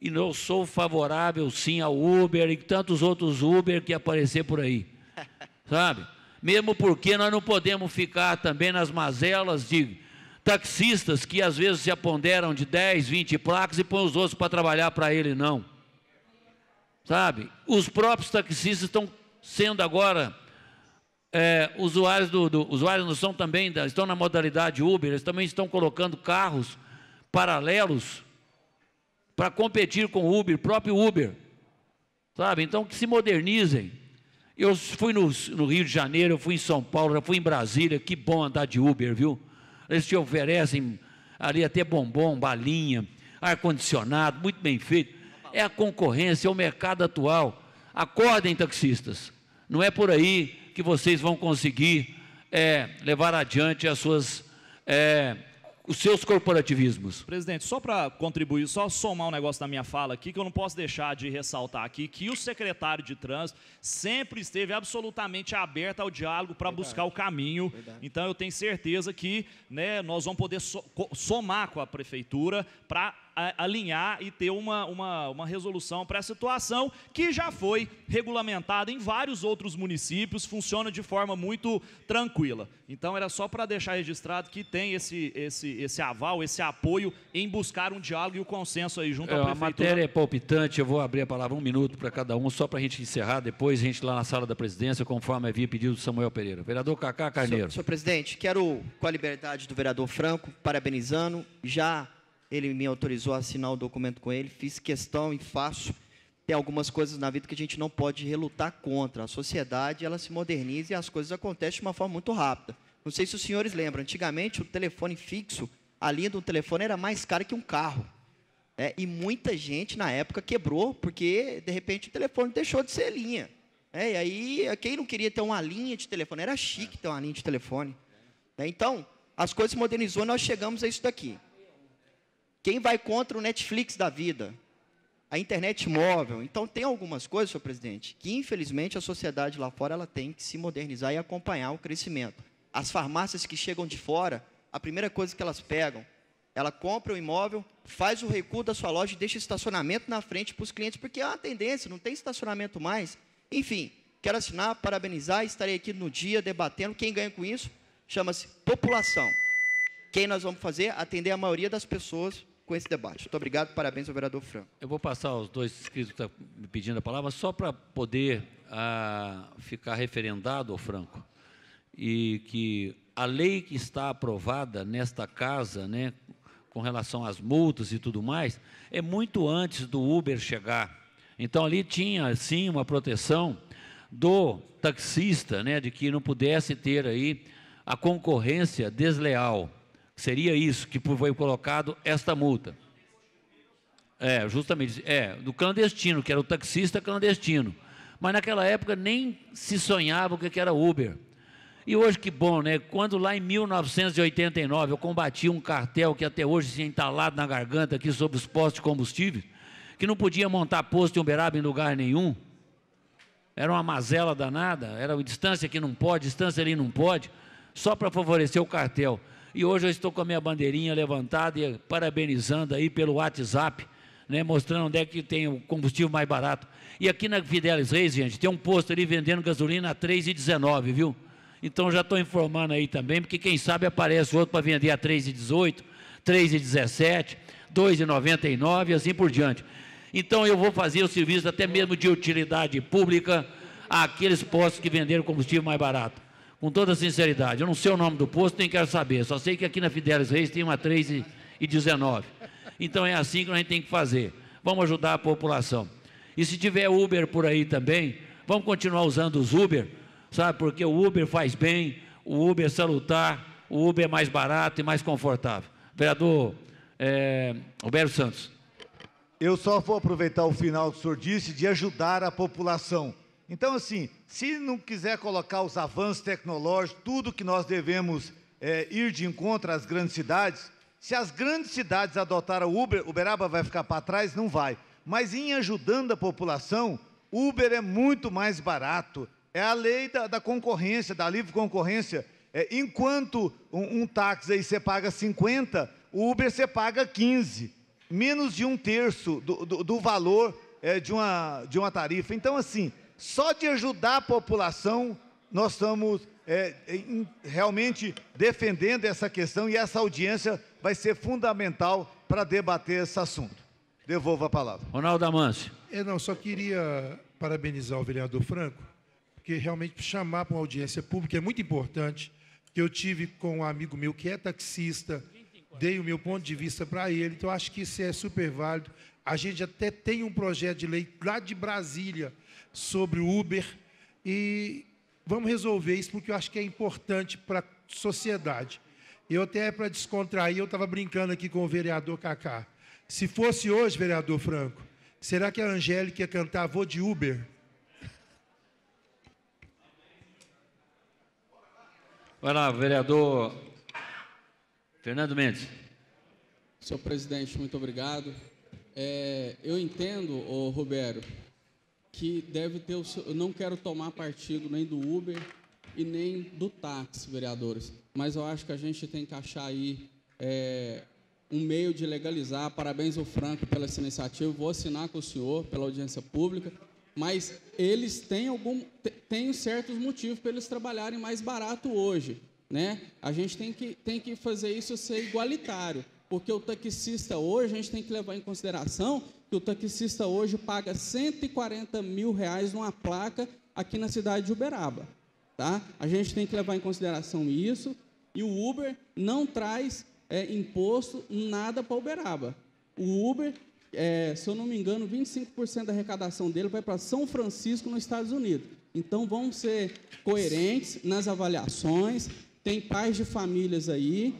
E eu sou favorável sim ao Uber e tantos outros Uber que aparecer por aí. Sabe? mesmo porque nós não podemos ficar também nas mazelas de taxistas que às vezes se aponderam de 10, 20 placas e põem os outros para trabalhar para ele, não. Sabe? Os próprios taxistas estão sendo agora é, usuários do, do, usuários não são também estão na modalidade Uber, eles também estão colocando carros paralelos para competir com o Uber, próprio Uber, sabe? Então que se modernizem. Eu fui no, no, Rio de Janeiro, eu fui em São Paulo, eu fui em Brasília, que bom andar de Uber, viu? Eles te oferecem ali até bombom, balinha, ar-condicionado, muito bem feito. É a concorrência, é o mercado atual. Acordem, taxistas. Não é por aí que vocês vão conseguir é, levar adiante as suas é, os seus corporativismos. Presidente, só para contribuir, só somar um negócio da minha fala aqui, que eu não posso deixar de ressaltar aqui, que o secretário de trânsito sempre esteve absolutamente aberto ao diálogo para buscar o caminho. Verdade. Então, eu tenho certeza que né, nós vamos poder so somar com a prefeitura para alinhar e ter uma, uma, uma resolução para a situação que já foi regulamentada em vários outros municípios, funciona de forma muito tranquila. Então era só para deixar registrado que tem esse, esse, esse aval, esse apoio em buscar um diálogo e o um consenso aí junto é, à prefeitura. A matéria é palpitante, eu vou abrir a palavra um minuto para cada um, só para a gente encerrar, depois a gente lá na sala da presidência, conforme havia pedido do Samuel Pereira. Vereador Cacá Carneiro. Senhor, senhor presidente, quero, com a liberdade do vereador Franco, parabenizando, já ele me autorizou a assinar o documento com ele, fiz questão e faço. Tem algumas coisas na vida que a gente não pode relutar contra. A sociedade, ela se moderniza e as coisas acontecem de uma forma muito rápida. Não sei se os senhores lembram, antigamente o telefone fixo, a linha do telefone era mais cara que um carro. Né? E muita gente, na época, quebrou, porque, de repente, o telefone deixou de ser linha. É, e aí, quem não queria ter uma linha de telefone? Era chique ter uma linha de telefone. É, então, as coisas se e nós chegamos a isso daqui. Quem vai contra o Netflix da vida? A internet móvel. Então, tem algumas coisas, senhor presidente, que infelizmente a sociedade lá fora ela tem que se modernizar e acompanhar o crescimento. As farmácias que chegam de fora, a primeira coisa que elas pegam, ela compra o imóvel, faz o recuo da sua loja e deixa estacionamento na frente para os clientes, porque é uma tendência, não tem estacionamento mais. Enfim, quero assinar, parabenizar, estarei aqui no dia debatendo. Quem ganha com isso chama-se população. Quem nós vamos fazer? Atender a maioria das pessoas com esse debate. Muito obrigado, parabéns ao vereador Franco. Eu vou passar os dois inscritos que estão tá me pedindo a palavra, só para poder ah, ficar referendado ao Franco, e que a lei que está aprovada nesta casa, né, com relação às multas e tudo mais, é muito antes do Uber chegar. Então, ali tinha, sim, uma proteção do taxista, né, de que não pudesse ter aí a concorrência desleal seria isso que foi colocado esta multa. É, justamente, é, do clandestino, que era o taxista clandestino. Mas naquela época nem se sonhava o que era Uber. E hoje que bom, né? Quando lá em 1989 eu combati um cartel que até hoje se entalado na garganta aqui sobre os postos de combustível, que não podia montar posto em Uberaba em lugar nenhum. Era uma mazela danada, era distância que não pode, distância ali não pode, só para favorecer o cartel. E hoje eu estou com a minha bandeirinha levantada e parabenizando aí pelo WhatsApp, né, mostrando onde é que tem o combustível mais barato. E aqui na Fidelis Reis, gente, tem um posto ali vendendo gasolina a R$ 3,19, viu? Então já estou informando aí também, porque quem sabe aparece outro para vender a R$ 3,18, R$ 3,17, R$ 2,99 e assim por diante. Então eu vou fazer o serviço até mesmo de utilidade pública àqueles postos que venderam combustível mais barato com toda sinceridade. Eu não sei o nome do posto, nem quero saber. Só sei que aqui na Fidelis Reis tem uma 3 e, e 19. Então é assim que a gente tem que fazer. Vamos ajudar a população. E se tiver Uber por aí também, vamos continuar usando os Uber, sabe? Porque o Uber faz bem, o Uber é salutar, o Uber é mais barato e mais confortável. Vereador é, Roberto Santos. Eu só vou aproveitar o final que o senhor disse de ajudar a população. Então, assim, se não quiser colocar os avanços tecnológicos, tudo que nós devemos é, ir de encontro às grandes cidades, se as grandes cidades adotaram o Uber, Uberaba vai ficar para trás? Não vai. Mas em ajudando a população, Uber é muito mais barato. É a lei da, da concorrência, da livre concorrência. É, enquanto um, um táxi aí você paga 50, o Uber você paga 15. Menos de um terço do, do, do valor é, de, uma, de uma tarifa. Então, assim, só de ajudar a população, nós estamos é, em, realmente defendendo essa questão e essa audiência vai ser fundamental para debater esse assunto. Devolvo a palavra. Ronaldo Amâncio. Eu é, não, só queria parabenizar o vereador Franco, porque realmente chamar para uma audiência pública é muito importante, que eu tive com um amigo meu que é taxista, dei o meu ponto de vista para ele, então acho que isso é super válido. A gente até tem um projeto de lei lá de Brasília, sobre o Uber e vamos resolver isso porque eu acho que é importante para a sociedade. Eu até é para descontrair, eu estava brincando aqui com o vereador Cacá. Se fosse hoje, vereador Franco, será que a Angélica ia cantar Vou de Uber? Vai lá, vereador Fernando Mendes. Senhor presidente, muito obrigado. É, eu entendo, ô, Roberto, que deve ter o seu, eu não quero tomar partido nem do Uber e nem do táxi, vereadores, mas eu acho que a gente tem que achar aí é, um meio de legalizar. Parabéns ao Franco pela essa iniciativa, vou assinar com o senhor pela audiência pública, mas eles têm algum têm certos motivos para eles trabalharem mais barato hoje, né? A gente tem que tem que fazer isso ser igualitário porque o taxista hoje a gente tem que levar em consideração que o taxista hoje paga 140 mil reais numa placa aqui na cidade de Uberaba. Tá? A gente tem que levar em consideração isso. E o Uber não traz é, imposto nada para Uberaba. O Uber, é, se eu não me engano, 25% da arrecadação dele vai para São Francisco, nos Estados Unidos. Então, vamos ser coerentes nas avaliações. Tem pais de famílias aí.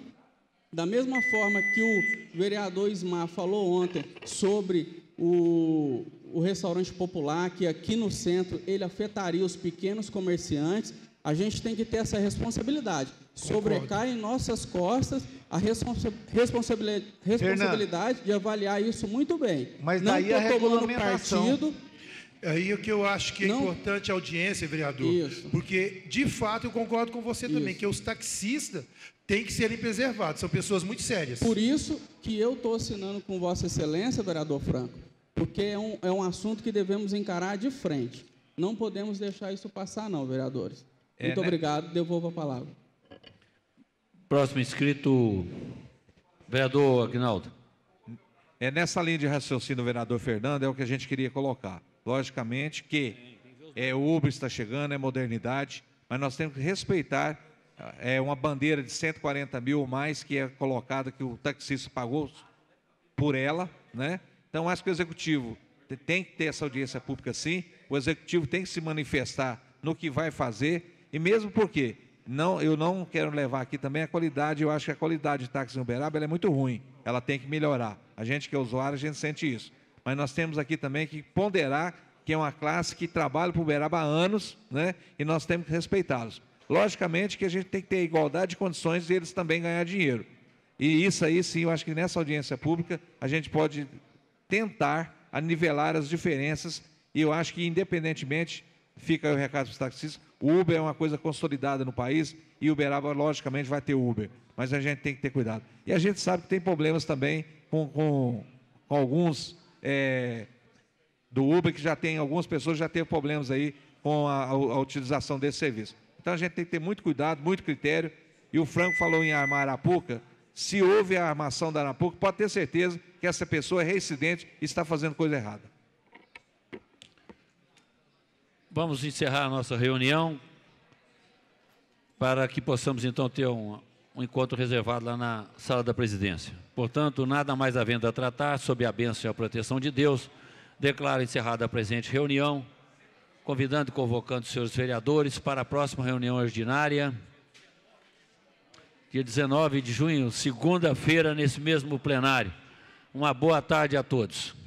Da mesma forma que o vereador Ismar falou ontem sobre o, o restaurante popular, que aqui no centro ele afetaria os pequenos comerciantes, a gente tem que ter essa responsabilidade. Sobrecai em nossas costas a responsa responsabilidade, responsabilidade de avaliar isso muito bem. Mas não daí a regulamentação... Partido, Aí o que eu acho que é não. importante a audiência, vereador, isso. porque de fato eu concordo com você isso. também, que os taxistas têm que serem preservados, são pessoas muito sérias. Por isso que eu estou assinando com Vossa Excelência, vereador Franco, porque é um, é um assunto que devemos encarar de frente. Não podemos deixar isso passar, não, vereadores. É, Muito né? obrigado, devolvo a palavra. Próximo inscrito, vereador Agnaldo. É nessa linha de raciocínio vereador Fernando, é o que a gente queria colocar. Logicamente que é o Uber está chegando, é modernidade, mas nós temos que respeitar é, uma bandeira de 140 mil ou mais que é colocada, que o taxista pagou por ela, né? Então, acho que o executivo tem que ter essa audiência pública, sim. O executivo tem que se manifestar no que vai fazer. E mesmo porque não, eu não quero levar aqui também a qualidade. Eu acho que a qualidade de táxi em Uberaba é muito ruim. Ela tem que melhorar. A gente que é usuário, a gente sente isso. Mas nós temos aqui também que ponderar que é uma classe que trabalha para Uberaba há anos, né? E nós temos que respeitá-los. Logicamente que a gente tem que ter igualdade de condições e eles também ganhar dinheiro. E isso aí, sim, eu acho que nessa audiência pública a gente pode tentar anivelar as diferenças. E eu acho que, independentemente, fica o recado para os taxistas, o Uber é uma coisa consolidada no país e Uberaba, logicamente, vai ter Uber. Mas a gente tem que ter cuidado. E a gente sabe que tem problemas também com, com, com alguns é, do Uber, que já tem, algumas pessoas já teve problemas aí com a, a, a utilização desse serviço. Então a gente tem que ter muito cuidado, muito critério. E o Franco falou em armar a Arapuca. Se houve a armação da Arapuca, pode ter certeza que essa pessoa é reincidente e está fazendo coisa errada. Vamos encerrar a nossa reunião para que possamos então ter um, um encontro reservado lá na sala da presidência. Portanto, nada mais havendo a tratar, sob a bênção e a proteção de Deus, declaro encerrada a presente reunião, convidando e convocando os senhores vereadores para a próxima reunião ordinária dia 19 de junho, segunda-feira, nesse mesmo plenário. Uma boa tarde a todos.